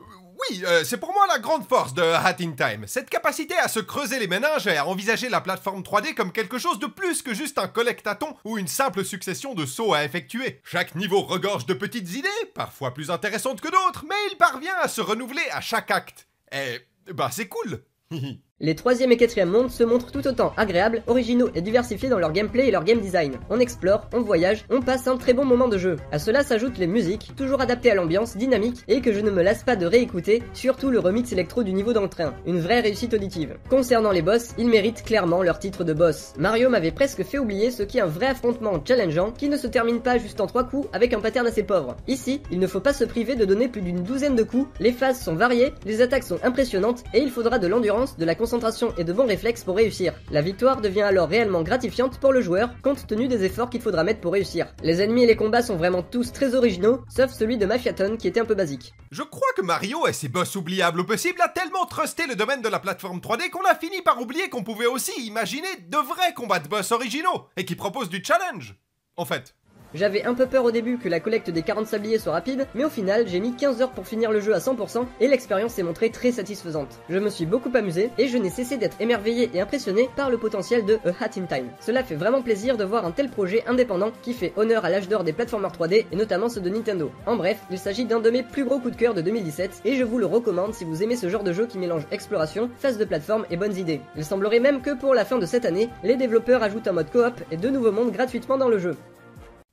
oui, euh, c'est pour moi la grande force de Hat in Time, cette capacité à se creuser les méninges et à envisager la plateforme 3D comme quelque chose de plus que juste un collectaton ou une simple succession de sauts à effectuer. Chaque niveau regorge de petites idées, parfois plus intéressantes que d'autres, mais il parvient à se renouveler à chaque acte. Et bah c'est cool Les 3 et 4e mondes se montrent tout autant agréables, originaux et diversifiés dans leur gameplay et leur game design. On explore, on voyage, on passe un très bon moment de jeu. À cela s'ajoutent les musiques, toujours adaptées à l'ambiance, dynamiques et que je ne me lasse pas de réécouter, surtout le remix électro du niveau dans le train. Une vraie réussite auditive. Concernant les boss, ils méritent clairement leur titre de boss. Mario m'avait presque fait oublier ce qui est un vrai affrontement challengeant qui ne se termine pas juste en 3 coups avec un pattern assez pauvre. Ici, il ne faut pas se priver de donner plus d'une douzaine de coups, les phases sont variées, les attaques sont impressionnantes et il faudra de l'endurance, de la concentration et de bons réflexes pour réussir. La victoire devient alors réellement gratifiante pour le joueur, compte tenu des efforts qu'il faudra mettre pour réussir. Les ennemis et les combats sont vraiment tous très originaux, sauf celui de Mafiaton qui était un peu basique. Je crois que Mario et ses boss oubliables au possible a tellement trusté le domaine de la plateforme 3D qu'on a fini par oublier qu'on pouvait aussi imaginer de vrais combats de boss originaux et qui proposent du challenge. En fait. J'avais un peu peur au début que la collecte des 40 sabliers soit rapide, mais au final j'ai mis 15 heures pour finir le jeu à 100% et l'expérience s'est montrée très satisfaisante. Je me suis beaucoup amusé et je n'ai cessé d'être émerveillé et impressionné par le potentiel de A Hat in Time. Cela fait vraiment plaisir de voir un tel projet indépendant qui fait honneur à l'âge d'or des plateformers 3D et notamment ceux de Nintendo. En bref, il s'agit d'un de mes plus gros coups de cœur de 2017 et je vous le recommande si vous aimez ce genre de jeu qui mélange exploration, phase de plateforme et bonnes idées. Il semblerait même que pour la fin de cette année, les développeurs ajoutent un mode coop et de nouveaux mondes gratuitement dans le jeu.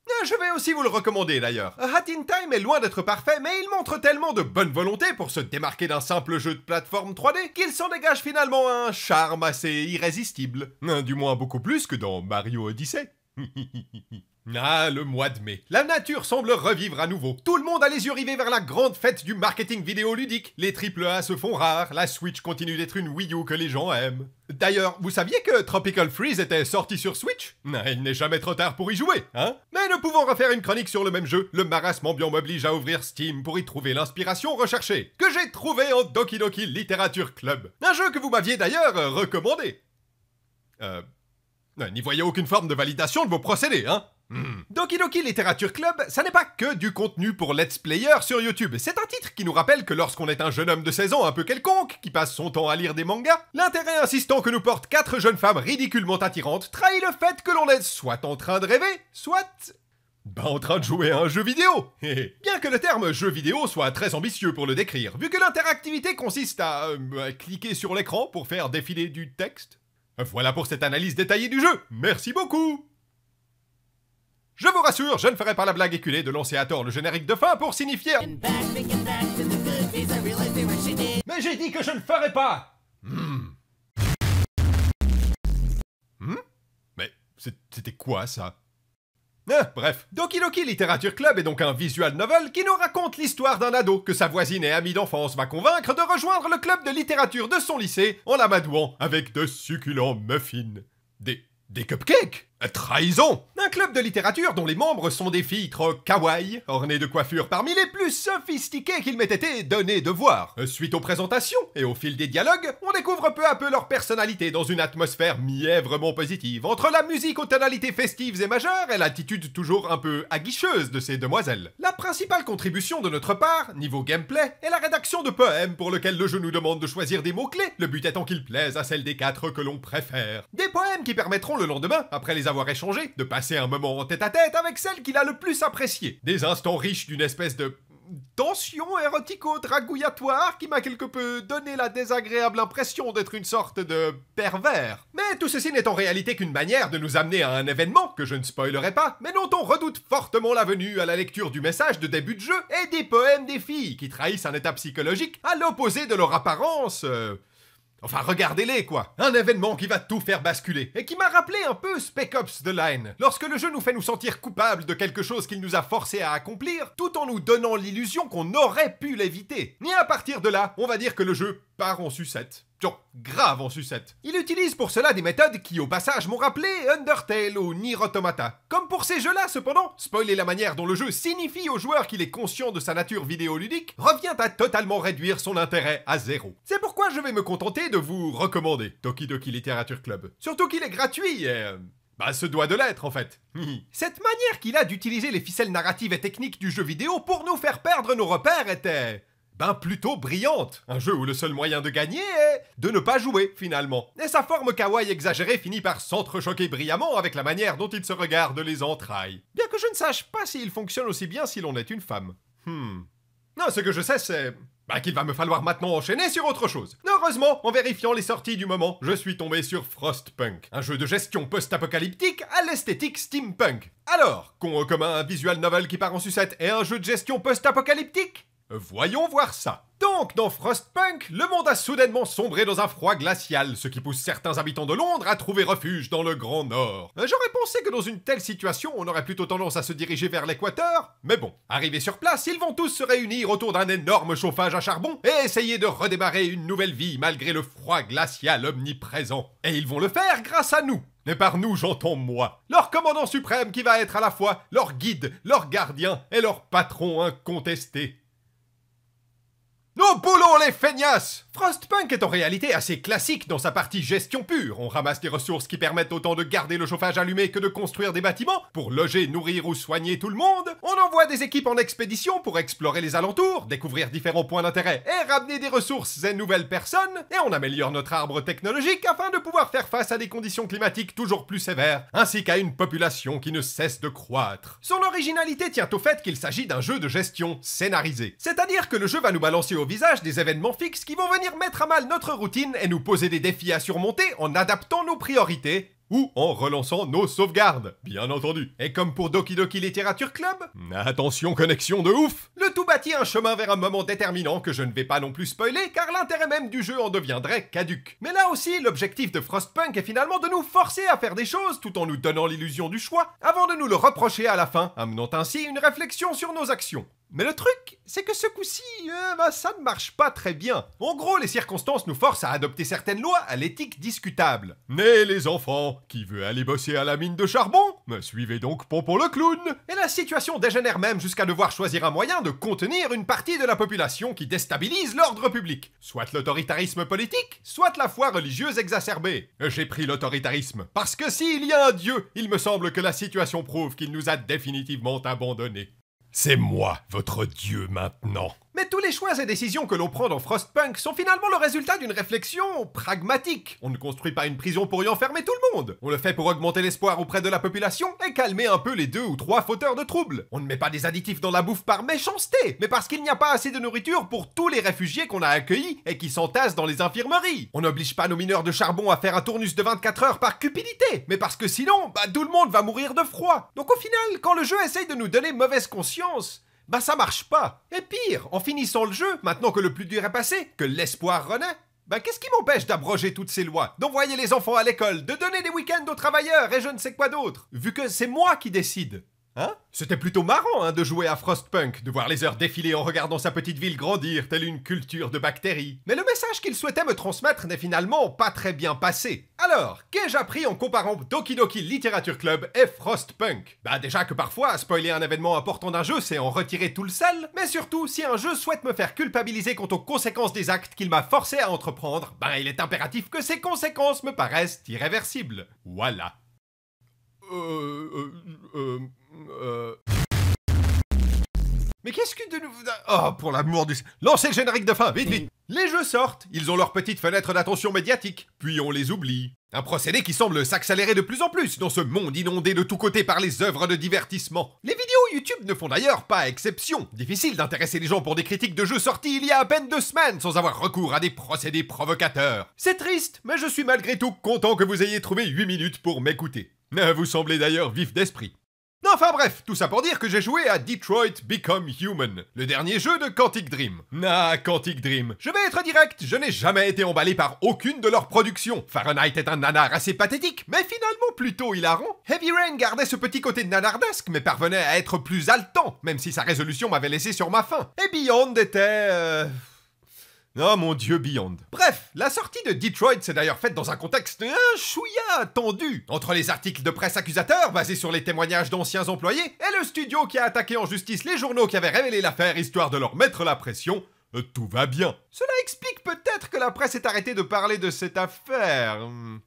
Ah, je vais aussi vous le recommander d'ailleurs. Hat in Time est loin d'être parfait, mais il montre tellement de bonne volonté pour se démarquer d'un simple jeu de plateforme 3D qu'il s'en dégage finalement un charme assez irrésistible. Hein, du moins beaucoup plus que dans Mario Odyssey. Ah, le mois de mai. La nature semble revivre à nouveau. Tout le monde a les yeux rivés vers la grande fête du marketing vidéo ludique. Les triple A se font rares, la Switch continue d'être une Wii U que les gens aiment. D'ailleurs, vous saviez que Tropical Freeze était sorti sur Switch Il n'est jamais trop tard pour y jouer, hein Mais ne pouvons refaire une chronique sur le même jeu. Le marasme ambiant m'oblige à ouvrir Steam pour y trouver l'inspiration recherchée, que j'ai trouvée en Doki Doki Literature Club. Un jeu que vous m'aviez d'ailleurs euh, recommandé. Euh, euh... N'y voyez aucune forme de validation de vos procédés, hein Hmm. Doki Doki Literature Club, ça n'est pas que du contenu pour Let's Player sur YouTube. C'est un titre qui nous rappelle que lorsqu'on est un jeune homme de 16 ans un peu quelconque, qui passe son temps à lire des mangas, l'intérêt insistant que nous portent quatre jeunes femmes ridiculement attirantes trahit le fait que l'on est soit en train de rêver, soit... Bah en train de jouer à un jeu vidéo Bien que le terme jeu vidéo soit très ambitieux pour le décrire, vu que l'interactivité consiste à, euh, à cliquer sur l'écran pour faire défiler du texte. Voilà pour cette analyse détaillée du jeu, merci beaucoup je vous rassure, je ne ferai pas la blague éculée de lancer à tort le générique de fin pour signifier... Mais j'ai dit que je ne ferai pas Hmm. hmm? Mais c'était quoi ça ah, bref, Doki Doki Literature Club est donc un visual novel qui nous raconte l'histoire d'un ado que sa voisine et amie d'enfance va convaincre de rejoindre le club de littérature de son lycée en l'amadouant avec de succulents muffins. Des... des cupcakes Trahison Un club de littérature dont les membres sont des filles trop kawaii, ornées de coiffures parmi les plus sophistiquées qu'il m'ait été donné de voir. Suite aux présentations et au fil des dialogues, on découvre peu à peu leur personnalité dans une atmosphère mièvrement positive, entre la musique aux tonalités festives et majeures et l'attitude toujours un peu aguicheuse de ces demoiselles. La principale contribution de notre part, niveau gameplay, est la rédaction de poèmes pour lequel le jeu nous demande de choisir des mots-clés, le but étant qu'ils plaisent à celle des quatre que l'on préfère. Des poèmes qui permettront le lendemain, après les avoir échanger, de passer un moment en tête à tête avec celle qu'il a le plus appréciée. Des instants riches d'une espèce de tension érotico-dragouillatoire qui m'a quelque peu donné la désagréable impression d'être une sorte de pervers. Mais tout ceci n'est en réalité qu'une manière de nous amener à un événement que je ne spoilerai pas, mais dont on redoute fortement la venue à la lecture du message de début de jeu et des poèmes des filles qui trahissent un état psychologique à l'opposé de leur apparence. Euh, Enfin, regardez-les, quoi Un événement qui va tout faire basculer, et qui m'a rappelé un peu Spec Ops The Line. Lorsque le jeu nous fait nous sentir coupables de quelque chose qu'il nous a forcé à accomplir, tout en nous donnant l'illusion qu'on aurait pu l'éviter. Et à partir de là, on va dire que le jeu part en sucette grave en sucette. Il utilise pour cela des méthodes qui, au passage, m'ont rappelé Undertale ou Nier Automata. Comme pour ces jeux-là, cependant, spoiler la manière dont le jeu signifie au joueur qu'il est conscient de sa nature vidéoludique revient à totalement réduire son intérêt à zéro. C'est pourquoi je vais me contenter de vous recommander Tokidoki Doki Literature Club. Surtout qu'il est gratuit et... Euh, bah, ce doit de l'être, en fait. Cette manière qu'il a d'utiliser les ficelles narratives et techniques du jeu vidéo pour nous faire perdre nos repères était ben plutôt brillante. Un jeu où le seul moyen de gagner est de ne pas jouer finalement. Et sa forme kawaii exagérée finit par s'entrechoquer brillamment avec la manière dont il se regarde les entrailles. Bien que je ne sache pas s'il fonctionne aussi bien si l'on est une femme. Hmm. Non, ce que je sais c'est... Bah qu'il va me falloir maintenant enchaîner sur autre chose. Heureusement, en vérifiant les sorties du moment, je suis tombé sur Frostpunk, un jeu de gestion post-apocalyptique à l'esthétique steampunk. Alors, qu'on en commun un visual novel qui part en sucette et un jeu de gestion post-apocalyptique Voyons voir ça. Donc, dans Frostpunk, le monde a soudainement sombré dans un froid glacial, ce qui pousse certains habitants de Londres à trouver refuge dans le Grand Nord. Euh, j'aurais pensé que dans une telle situation, on aurait plutôt tendance à se diriger vers l'équateur, mais bon. Arrivés sur place, ils vont tous se réunir autour d'un énorme chauffage à charbon et essayer de redémarrer une nouvelle vie malgré le froid glacial omniprésent. Et ils vont le faire grâce à nous, Mais par nous, j'entends moi, leur commandant suprême qui va être à la fois leur guide, leur gardien et leur patron incontesté. Nos boulons les feignasses Frostpunk est en réalité assez classique dans sa partie gestion pure. On ramasse des ressources qui permettent autant de garder le chauffage allumé que de construire des bâtiments pour loger, nourrir ou soigner tout le monde. On envoie des équipes en expédition pour explorer les alentours, découvrir différents points d'intérêt et ramener des ressources et nouvelles personnes. Et on améliore notre arbre technologique afin de pouvoir faire face à des conditions climatiques toujours plus sévères, ainsi qu'à une population qui ne cesse de croître. Son originalité tient au fait qu'il s'agit d'un jeu de gestion scénarisé. C'est-à-dire que le jeu va nous balancer au visage des événements fixes qui vont venir mettre à mal notre routine et nous poser des défis à surmonter en adaptant nos priorités ou en relançant nos sauvegardes, bien entendu. Et comme pour Doki Doki Literature Club, attention connexion de ouf Le tout bâtit un chemin vers un moment déterminant que je ne vais pas non plus spoiler, car l'intérêt même du jeu en deviendrait caduque. Mais là aussi, l'objectif de Frostpunk est finalement de nous forcer à faire des choses tout en nous donnant l'illusion du choix, avant de nous le reprocher à la fin, amenant ainsi une réflexion sur nos actions. Mais le truc, c'est que ce coup-ci, euh, bah, ça ne marche pas très bien. En gros, les circonstances nous forcent à adopter certaines lois à l'éthique discutable. Mais les enfants, qui veut aller bosser à la mine de charbon me Suivez donc Pompon le clown Et la situation dégénère même jusqu'à devoir choisir un moyen de contenir une partie de la population qui déstabilise l'ordre public. Soit l'autoritarisme politique, soit la foi religieuse exacerbée. J'ai pris l'autoritarisme, parce que s'il y a un dieu, il me semble que la situation prouve qu'il nous a définitivement abandonnés. C'est moi, votre dieu maintenant. Mais tous les choix et décisions que l'on prend dans Frostpunk sont finalement le résultat d'une réflexion pragmatique. On ne construit pas une prison pour y enfermer tout le monde. On le fait pour augmenter l'espoir auprès de la population et calmer un peu les deux ou trois fauteurs de troubles. On ne met pas des additifs dans la bouffe par méchanceté, mais parce qu'il n'y a pas assez de nourriture pour tous les réfugiés qu'on a accueillis et qui s'entassent dans les infirmeries. On n'oblige pas nos mineurs de charbon à faire un tournus de 24 heures par cupidité, mais parce que sinon, bah, tout le monde va mourir de froid. Donc au final, quand le jeu essaye de nous donner mauvaise conscience, bah ça marche pas. Et pire, en finissant le jeu, maintenant que le plus dur est passé, que l'espoir renaît, bah qu'est-ce qui m'empêche d'abroger toutes ces lois, d'envoyer les enfants à l'école, de donner des week-ends aux travailleurs et je ne sais quoi d'autre, vu que c'est moi qui décide Hein? C'était plutôt marrant hein, de jouer à Frostpunk, de voir les heures défiler en regardant sa petite ville grandir telle une culture de bactéries. Mais le message qu'il souhaitait me transmettre n'est finalement pas très bien passé. Alors, qu'ai-je appris en comparant Doki Doki Literature Club et Frostpunk Bah déjà que parfois, spoiler un événement important d'un jeu, c'est en retirer tout le sel, mais surtout, si un jeu souhaite me faire culpabiliser quant aux conséquences des actes qu'il m'a forcé à entreprendre, ben bah, il est impératif que ces conséquences me paraissent irréversibles. Voilà. euh... euh, euh, euh euh, mais qu'est-ce que de nouveau... Oh, pour l'amour du... Lancez le générique de fin, vite, vite Les jeux sortent, ils ont leur petite fenêtre d'attention médiatique, puis on les oublie. Un procédé qui semble s'accélérer de plus en plus dans ce monde inondé de tous côtés par les œuvres de divertissement. Les vidéos YouTube ne font d'ailleurs pas exception. Difficile d'intéresser les gens pour des critiques de jeux sortis il y a à peine deux semaines sans avoir recours à des procédés provocateurs. C'est triste, mais je suis malgré tout content que vous ayez trouvé 8 minutes pour m'écouter. Euh, vous semblez d'ailleurs vif d'esprit. Enfin bref, tout ça pour dire que j'ai joué à Detroit Become Human, le dernier jeu de Quantic Dream. Nah, Quantic Dream. Je vais être direct, je n'ai jamais été emballé par aucune de leurs productions. Fahrenheit est un nanar assez pathétique, mais finalement plutôt hilarant. Heavy Rain gardait ce petit côté nanardesque, mais parvenait à être plus haletant, même si sa résolution m'avait laissé sur ma faim. Et Beyond était... Oh mon dieu, Beyond. Bref, la sortie de Detroit s'est d'ailleurs faite dans un contexte un euh, chouïa tendu, entre les articles de presse accusateurs basés sur les témoignages d'anciens employés et le studio qui a attaqué en justice les journaux qui avaient révélé l'affaire histoire de leur mettre la pression, euh, tout va bien. Cela explique peut-être que la presse est arrêté de parler de cette affaire. Hmm.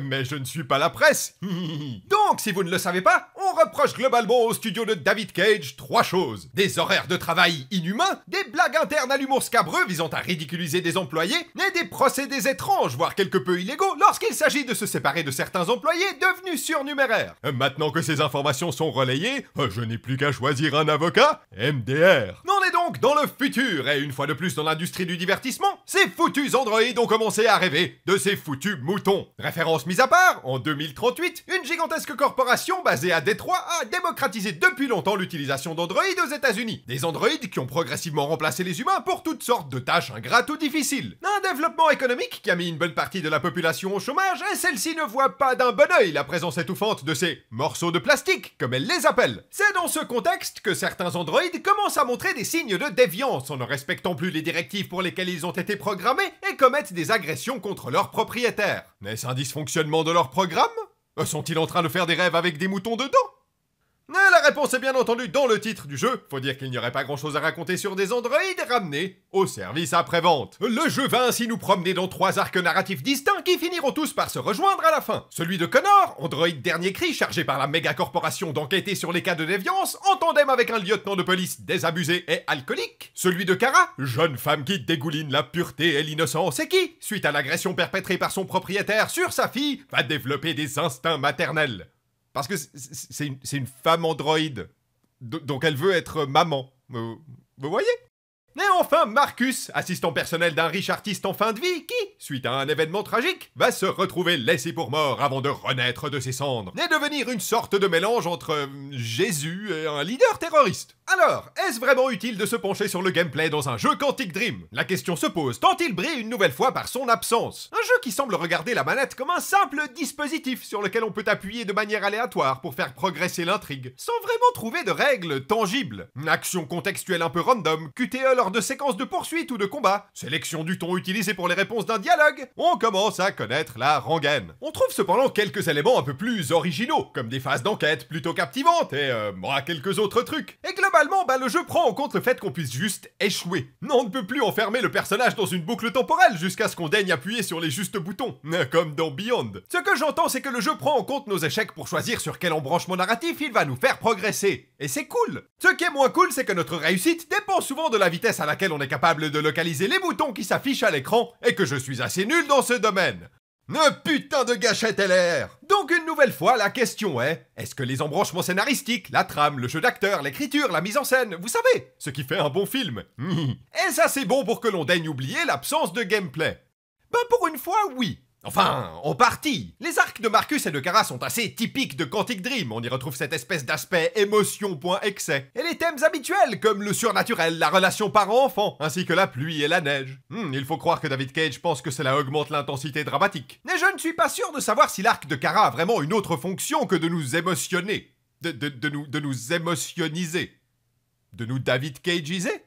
Mais je ne suis pas la presse. Donc, si vous ne le savez pas, reproche globalement au studio de David Cage trois choses. Des horaires de travail inhumains, des blagues internes à l'humour scabreux visant à ridiculiser des employés, et des procédés étranges, voire quelque peu illégaux, lorsqu'il s'agit de se séparer de certains employés devenus surnuméraires. Euh, maintenant que ces informations sont relayées, euh, je n'ai plus qu'à choisir un avocat MDR. Non, on est donc dans le futur, et une fois de plus dans l'industrie du divertissement, ces foutus androïdes ont commencé à rêver de ces foutus moutons. Référence mise à part, en 2038, une gigantesque corporation basée à Détroit a démocratisé depuis longtemps l'utilisation d'androïdes aux États-Unis. Des androïdes qui ont progressivement remplacé les humains pour toutes sortes de tâches ingrates ou difficiles. Un développement économique qui a mis une bonne partie de la population au chômage et celle-ci ne voit pas d'un bon oeil la présence étouffante de ces morceaux de plastique, comme elle les appelle. C'est dans ce contexte que certains androïdes commencent à montrer des signes de déviance en ne respectant plus les directives pour lesquelles ils ont été programmés et commettent des agressions contre leurs propriétaires. N'est-ce un dysfonctionnement de leur programme euh, sont-ils en train de faire des rêves avec des moutons dedans la réponse est bien entendu dans le titre du jeu. Faut dire qu'il n'y aurait pas grand chose à raconter sur des androïdes ramenés au service après-vente. Le jeu va ainsi nous promener dans trois arcs narratifs distincts qui finiront tous par se rejoindre à la fin. Celui de Connor, androïde dernier cri chargé par la méga corporation d'enquêter sur les cas de déviance, en tandem avec un lieutenant de police désabusé et alcoolique. Celui de Kara, jeune femme qui dégouline la pureté et l'innocence et qui, suite à l'agression perpétrée par son propriétaire sur sa fille, va développer des instincts maternels. Parce que c'est une, femme androïde. Donc elle veut être maman. Vous, vous voyez Et enfin, Marcus, assistant personnel d'un riche artiste en fin de vie, qui, suite à un événement tragique, va se retrouver laissé pour mort avant de renaître de ses cendres et devenir une sorte de mélange entre euh, Jésus et un leader terroriste. Alors, est-ce vraiment utile de se pencher sur le gameplay dans un jeu Quantic Dream La question se pose tant il brille une nouvelle fois par son absence. Un jeu qui semble regarder la manette comme un simple dispositif sur lequel on peut appuyer de manière aléatoire pour faire progresser l'intrigue, sans vraiment trouver de règles tangibles. Action contextuelle un peu random, QTE lors de séquences de poursuite ou de combat, sélection du ton utilisé pour les réponses d'un dialogue, on commence à connaître la rengaine. On trouve cependant quelques éléments un peu plus originaux, comme des phases d'enquête plutôt captivantes et euh, bah, quelques autres trucs. Et bah, le jeu prend en compte le fait qu'on puisse juste échouer. On ne peut plus enfermer le personnage dans une boucle temporelle jusqu'à ce qu'on daigne appuyer sur les justes boutons, comme dans Beyond. Ce que j'entends, c'est que le jeu prend en compte nos échecs pour choisir sur quel embranchement narratif il va nous faire progresser. Et c'est cool Ce qui est moins cool, c'est que notre réussite dépend souvent de la vitesse à laquelle on est capable de localiser les boutons qui s'affichent à l'écran, et que je suis assez nul dans ce domaine. Ne putain de gâchette LR Donc une nouvelle fois, la question est, est-ce que les embranchements scénaristiques, la trame, le jeu d'acteur, l'écriture, la mise en scène, vous savez, ce qui fait un bon film est-ce assez bon pour que l'on daigne oublier l'absence de gameplay ben pour une fois, oui Enfin, en partie. Les arcs de Marcus et de Cara sont assez typiques de Quantic Dream, on y retrouve cette espèce d'aspect émotion.excès. Et les thèmes habituels comme le surnaturel, la relation parent-enfant, ainsi que la pluie et la neige. Hmm, il faut croire que David Cage pense que cela augmente l'intensité dramatique. Mais je ne suis pas sûr de savoir si l'arc de Cara a vraiment une autre fonction que de nous émotionner. De, nous, de nous De nous David Cageiser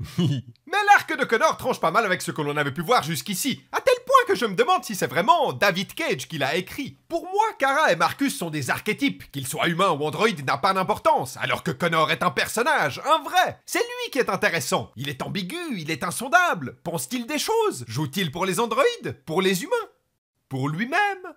Mais l'arc de Connor tranche pas mal avec ce que l'on avait pu voir jusqu'ici que je me demande si c'est vraiment David Cage qui l'a écrit. Pour moi, Kara et Marcus sont des archétypes, qu'ils soient humains ou androïdes n'a pas d'importance, alors que Connor est un personnage, un vrai. C'est lui qui est intéressant. Il est ambigu, il est insondable. Pense-t-il des choses Joue-t-il pour les androïdes Pour les humains Pour lui-même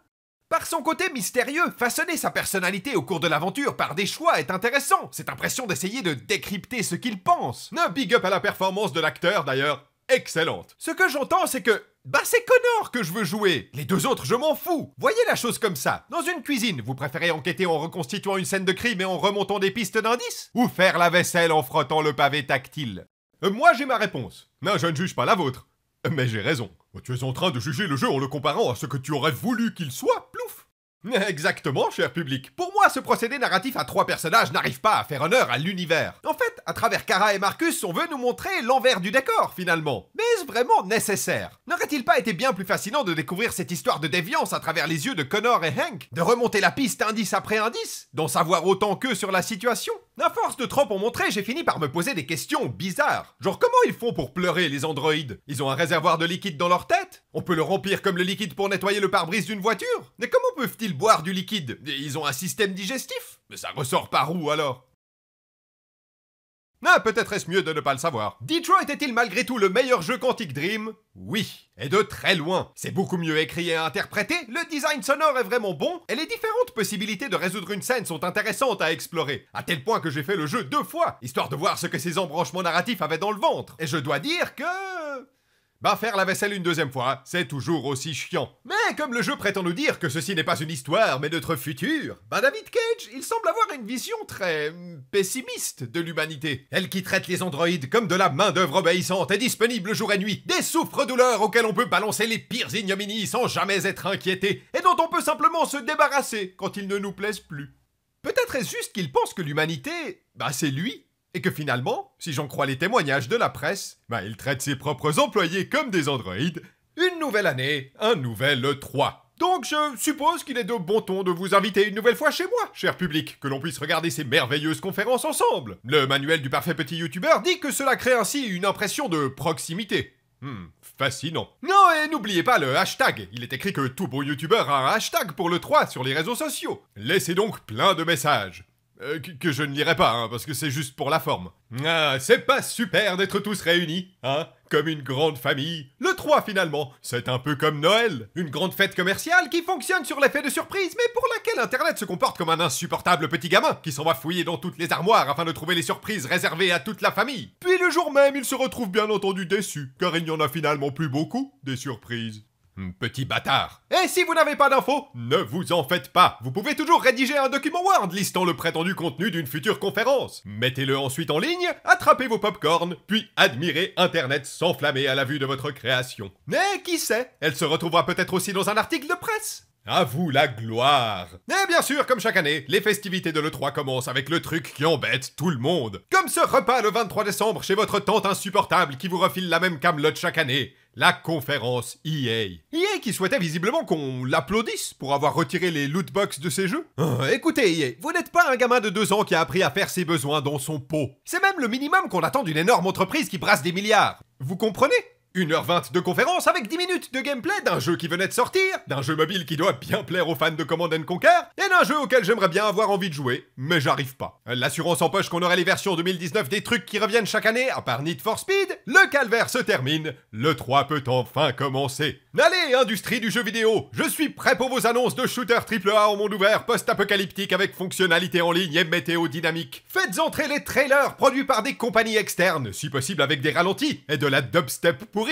par son côté mystérieux, façonner sa personnalité au cours de l'aventure par des choix est intéressant. Cette impression d'essayer de décrypter ce qu'il pense. Ne big up à la performance de l'acteur d'ailleurs, excellente. Ce que j'entends, c'est que bah c'est Connor que je veux jouer Les deux autres, je m'en fous Voyez la chose comme ça. Dans une cuisine, vous préférez enquêter en reconstituant une scène de crime et en remontant des pistes d'indices Ou faire la vaisselle en frottant le pavé tactile euh, Moi j'ai ma réponse. Non, je ne juge pas la vôtre. Euh, mais j'ai raison. Oh, tu es en train de juger le jeu en le comparant à ce que tu aurais voulu qu'il soit Exactement, cher public. Pour moi, ce procédé narratif à trois personnages n'arrive pas à faire honneur à l'univers. En fait, à travers Kara et Marcus, on veut nous montrer l'envers du décor, finalement. Mais est-ce vraiment nécessaire N'aurait-il pas été bien plus fascinant de découvrir cette histoire de déviance à travers les yeux de Connor et Hank De remonter la piste indice après indice D'en savoir autant qu'eux sur la situation à force de trop en montrer, j'ai fini par me poser des questions bizarres. Genre comment ils font pour pleurer les androïdes Ils ont un réservoir de liquide dans leur tête On peut le remplir comme le liquide pour nettoyer le pare-brise d'une voiture Mais comment peuvent-ils boire du liquide Ils ont un système digestif Mais ça ressort par où alors ah, peut-être est-ce mieux de ne pas le savoir. Detroit était il malgré tout le meilleur jeu Quantic Dream Oui, et de très loin. C'est beaucoup mieux écrit et interprété, le design sonore est vraiment bon, et les différentes possibilités de résoudre une scène sont intéressantes à explorer, à tel point que j'ai fait le jeu deux fois, histoire de voir ce que ces embranchements narratifs avaient dans le ventre. Et je dois dire que... Bah faire la vaisselle une deuxième fois, c'est toujours aussi chiant. Mais comme le jeu prétend nous dire que ceci n'est pas une histoire, mais notre futur, bah David Cage, il semble avoir une vision très... Mm, pessimiste de l'humanité. Elle qui traite les androïdes comme de la main-d'œuvre obéissante et disponible jour et nuit, des souffres-douleurs auxquels on peut balancer les pires ignominies sans jamais être inquiété, et dont on peut simplement se débarrasser quand ils ne nous plaisent plus. Peut-être est-ce juste qu'il pense que l'humanité, bah c'est lui, et que finalement, si j'en crois les témoignages de la presse, bah, il traite ses propres employés comme des androïdes. Une nouvelle année, un nouvel E3. Donc je suppose qu'il est de bon ton de vous inviter une nouvelle fois chez moi, cher public, que l'on puisse regarder ces merveilleuses conférences ensemble. Le manuel du parfait petit youtubeur dit que cela crée ainsi une impression de proximité. Hmm, fascinant. Non, et n'oubliez pas le hashtag. Il est écrit que tout bon youtubeur a un hashtag pour le 3 sur les réseaux sociaux. Laissez donc plein de messages. Euh, que, je ne lirai pas, hein, parce que c'est juste pour la forme. Ah, c'est pas super d'être tous réunis, hein Comme une grande famille. Le 3, finalement, c'est un peu comme Noël. Une grande fête commerciale qui fonctionne sur l'effet de surprise, mais pour laquelle Internet se comporte comme un insupportable petit gamin qui s'en va fouiller dans toutes les armoires afin de trouver les surprises réservées à toute la famille. Puis le jour même, il se retrouve bien entendu déçu, car il n'y en a finalement plus beaucoup, des surprises. Petit bâtard. Et si vous n'avez pas d'infos, ne vous en faites pas. Vous pouvez toujours rédiger un document Word listant le prétendu contenu d'une future conférence. Mettez-le ensuite en ligne, attrapez vos popcorns, puis admirez Internet s'enflammer à la vue de votre création. Mais qui sait, elle se retrouvera peut-être aussi dans un article de presse. À vous la gloire Et bien sûr, comme chaque année, les festivités de l'E3 commencent avec le truc qui embête tout le monde. Comme ce repas le 23 décembre chez votre tante insupportable qui vous refile la même camelote chaque année. La conférence EA. EA qui souhaitait visiblement qu'on l'applaudisse pour avoir retiré les lootbox de ses jeux. Euh, écoutez EA, vous n'êtes pas un gamin de deux ans qui a appris à faire ses besoins dans son pot. C'est même le minimum qu'on attend d'une énorme entreprise qui brasse des milliards. Vous comprenez 1h20 de conférence avec 10 minutes de gameplay d'un jeu qui venait de sortir, d'un jeu mobile qui doit bien plaire aux fans de Command Conquer, et d'un jeu auquel j'aimerais bien avoir envie de jouer, mais j'arrive pas. L'assurance poche qu'on aurait les versions 2019 des trucs qui reviennent chaque année, à part Need for Speed, le calvaire se termine, le 3 peut enfin commencer. Allez, industrie du jeu vidéo, je suis prêt pour vos annonces de shooter AAA au monde ouvert, post-apocalyptique avec fonctionnalité en ligne et météo dynamique. Faites entrer les trailers produits par des compagnies externes, si possible avec des ralentis, et de la dubstep pour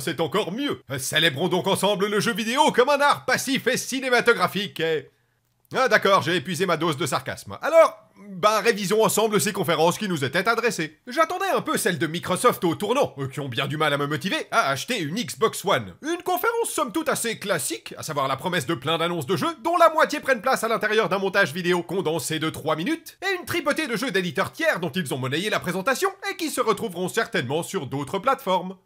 c'est encore mieux. Célébrons donc ensemble le jeu vidéo comme un art passif et cinématographique. Ah d'accord, j'ai épuisé ma dose de sarcasme. Alors, bah révisons ensemble ces conférences qui nous étaient adressées. J'attendais un peu celles de Microsoft au tournant, euh, qui ont bien du mal à me motiver à acheter une Xbox One. Une conférence somme toute assez classique, à savoir la promesse de plein d'annonces de jeux, dont la moitié prennent place à l'intérieur d'un montage vidéo condensé de 3 minutes, et une tripotée de jeux d'éditeurs tiers dont ils ont monnayé la présentation et qui se retrouveront certainement sur d'autres plateformes.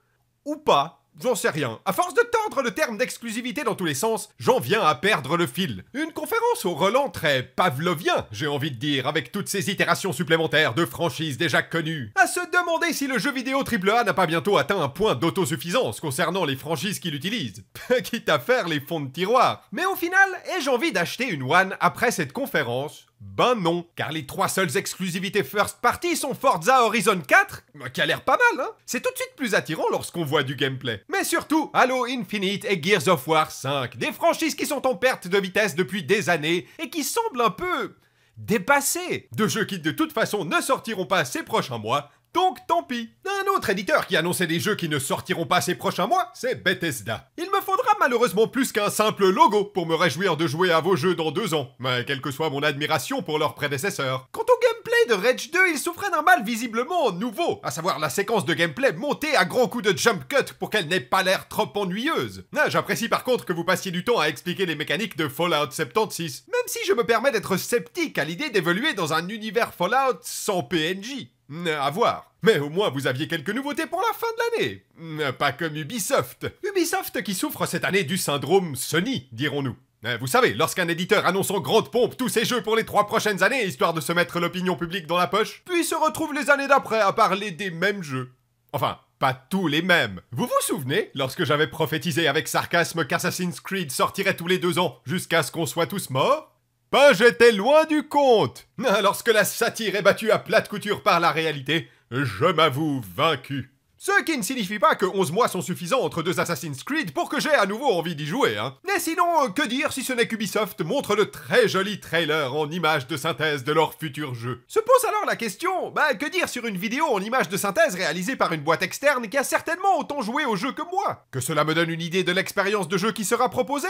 Ou pas J'en sais rien. À force de tendre le terme d'exclusivité dans tous les sens, j'en viens à perdre le fil. Une conférence au Roland très pavlovien, j'ai envie de dire, avec toutes ces itérations supplémentaires de franchises déjà connues. À se demander si le jeu vidéo AAA n'a pas bientôt atteint un point d'autosuffisance concernant les franchises qu'il utilise. Quitte à faire les fonds de tiroir. Mais au final, ai-je envie d'acheter une One après cette conférence ben non, car les trois seules exclusivités first party sont Forza Horizon 4, qui a l'air pas mal, hein C'est tout de suite plus attirant lorsqu'on voit du gameplay. Mais surtout, Halo Infinite et Gears of War 5, des franchises qui sont en perte de vitesse depuis des années et qui semblent un peu dépassées. Deux jeux qui de toute façon ne sortiront pas ces prochains mois, donc tant pis. Un autre éditeur qui annonçait des jeux qui ne sortiront pas ces prochains mois, c'est Bethesda. Il me faudra malheureusement plus qu'un simple logo pour me réjouir de jouer à vos jeux dans deux ans, mais quelle que soit mon admiration pour leurs prédécesseurs. Quant au gameplay de Rage 2, il souffrait d'un mal visiblement nouveau, à savoir la séquence de gameplay montée à grands coups de jump cut pour qu'elle n'ait pas l'air trop ennuyeuse. Ah, j'apprécie par contre que vous passiez du temps à expliquer les mécaniques de Fallout 76, même si je me permets d'être sceptique à l'idée d'évoluer dans un univers Fallout sans PNJ. Euh, à voir. Mais au moins vous aviez quelques nouveautés pour la fin de l'année. Euh, pas comme Ubisoft. Ubisoft qui souffre cette année du syndrome Sony, dirons-nous. Euh, vous savez, lorsqu'un éditeur annonce en grande pompe tous ses jeux pour les trois prochaines années, histoire de se mettre l'opinion publique dans la poche, puis se retrouve les années d'après à parler des mêmes jeux. Enfin, pas tous les mêmes. Vous vous souvenez, lorsque j'avais prophétisé avec sarcasme qu'Assassin's Creed sortirait tous les deux ans, jusqu'à ce qu'on soit tous morts ben j'étais loin du compte Lorsque la satire est battue à plate couture par la réalité, je m'avoue vaincu. Ce qui ne signifie pas que 11 mois sont suffisants entre deux Assassin's Creed pour que j'aie à nouveau envie d'y jouer, hein. Mais sinon, euh, que dire si ce n'est qu'Ubisoft montre le très joli trailer en image de synthèse de leur futur jeu Se pose alors la question, bah que dire sur une vidéo en image de synthèse réalisée par une boîte externe qui a certainement autant joué au jeu que moi Que cela me donne une idée de l'expérience de jeu qui sera proposée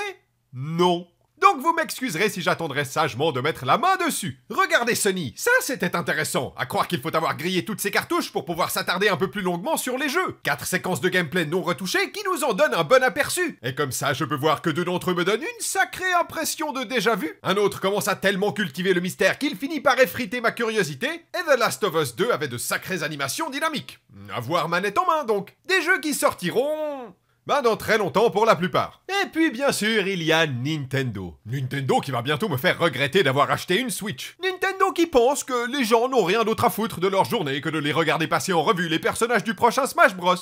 Non, donc vous m'excuserez si j'attendrai sagement de mettre la main dessus. Regardez Sony, ça c'était intéressant. À croire qu'il faut avoir grillé toutes ces cartouches pour pouvoir s'attarder un peu plus longuement sur les jeux. Quatre séquences de gameplay non retouchées qui nous en donnent un bon aperçu. Et comme ça, je peux voir que deux d'entre eux me donnent une sacrée impression de déjà vu. Un autre commence à tellement cultiver le mystère qu'il finit par effriter ma curiosité. Et The Last of Us 2 avait de sacrées animations dynamiques. Avoir voir manette en main donc. Des jeux qui sortiront... Bah, dans très longtemps pour la plupart. Et puis bien sûr, il y a Nintendo. Nintendo qui va bientôt me faire regretter d'avoir acheté une Switch. Nintendo qui pense que les gens n'ont rien d'autre à foutre de leur journée que de les regarder passer en revue les personnages du prochain Smash Bros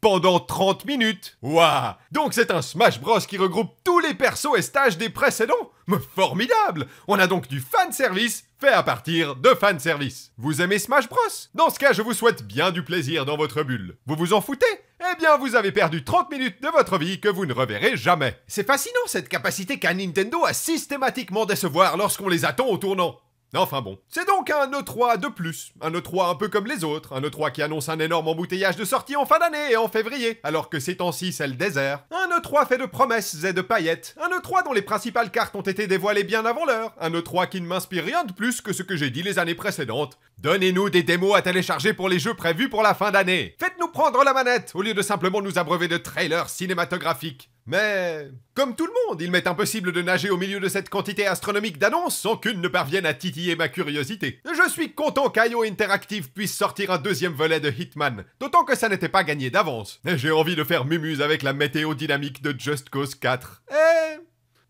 pendant 30 minutes. Waouh Donc c'est un Smash Bros qui regroupe tous les persos et stages des précédents Mais formidable On a donc du fan service fait à partir de fan service. Vous aimez Smash Bros Dans ce cas, je vous souhaite bien du plaisir dans votre bulle. Vous vous en foutez eh bien vous avez perdu 30 minutes de votre vie que vous ne reverrez jamais. C'est fascinant cette capacité qu'un Nintendo a systématiquement décevoir lorsqu'on les attend au tournant. Enfin bon. C'est donc un E3 de plus. Un E3 un peu comme les autres. Un E3 qui annonce un énorme embouteillage de sorties en fin d'année et en février, alors que ces temps-ci c'est le désert. Un E3 fait de promesses et de paillettes. Un E3 dont les principales cartes ont été dévoilées bien avant l'heure. Un E3 qui ne m'inspire rien de plus que ce que j'ai dit les années précédentes. Donnez-nous des démos à télécharger pour les jeux prévus pour la fin d'année. Faites-nous prendre la manette au lieu de simplement nous abreuver de trailers cinématographiques. Mais, comme tout le monde, il m'est impossible de nager au milieu de cette quantité astronomique d'annonces sans qu'une ne parvienne à titiller ma curiosité. Je suis content qu'IO Interactive puisse sortir un deuxième volet de Hitman, d'autant que ça n'était pas gagné d'avance. J'ai envie de faire mumuse avec la météo dynamique de Just Cause 4. Eh...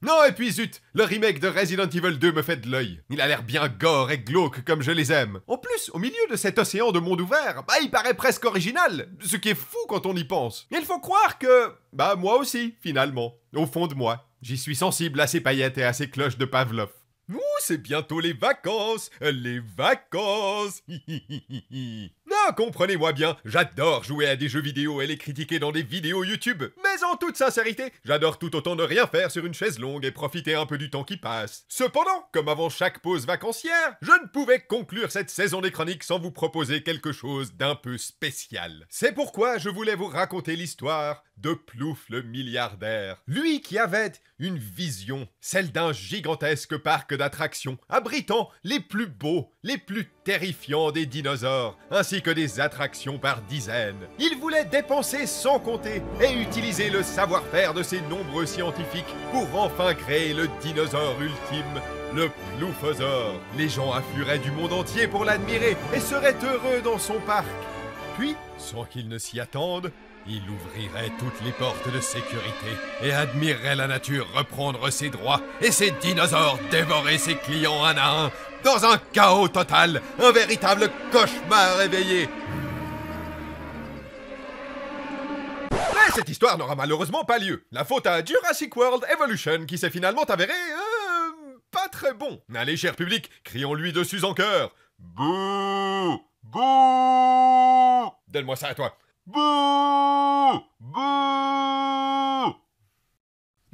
Non, et puis zut, le remake de Resident Evil 2 me fait de l'œil. Il a l'air bien gore et glauque comme je les aime. En plus, au milieu de cet océan de monde ouvert, bah il paraît presque original, ce qui est fou quand on y pense. il faut croire que, bah moi aussi, finalement, au fond de moi. J'y suis sensible à ces paillettes et à ces cloches de Pavlov. Ouh, c'est bientôt les vacances Les vacances Ah, comprenez-moi bien, j'adore jouer à des jeux vidéo et les critiquer dans des vidéos YouTube. Mais en toute sincérité, j'adore tout autant ne rien faire sur une chaise longue et profiter un peu du temps qui passe. Cependant, comme avant chaque pause vacancière, je ne pouvais conclure cette saison des chroniques sans vous proposer quelque chose d'un peu spécial. C'est pourquoi je voulais vous raconter l'histoire de Plouf le milliardaire. Lui qui avait une vision, celle d'un gigantesque parc d'attractions abritant les plus beaux, les plus terrifiant des dinosaures, ainsi que des attractions par dizaines. Il voulait dépenser sans compter et utiliser le savoir-faire de ses nombreux scientifiques pour enfin créer le dinosaure ultime, le Ploufosaure. Les gens affluraient du monde entier pour l'admirer et seraient heureux dans son parc. Puis, sans qu'ils ne s'y attendent, il ouvrirait toutes les portes de sécurité et admirerait la nature reprendre ses droits et ses dinosaures dévorer ses clients un à un dans un chaos total, un véritable cauchemar réveillé. Mais cette histoire n'aura malheureusement pas lieu. La faute à Jurassic World Evolution qui s'est finalement avérée euh, pas très bon. Allez, cher public, crions-lui dessus en cœur. Bouh Bouh Donne-moi ça à toi. Boo! Boo!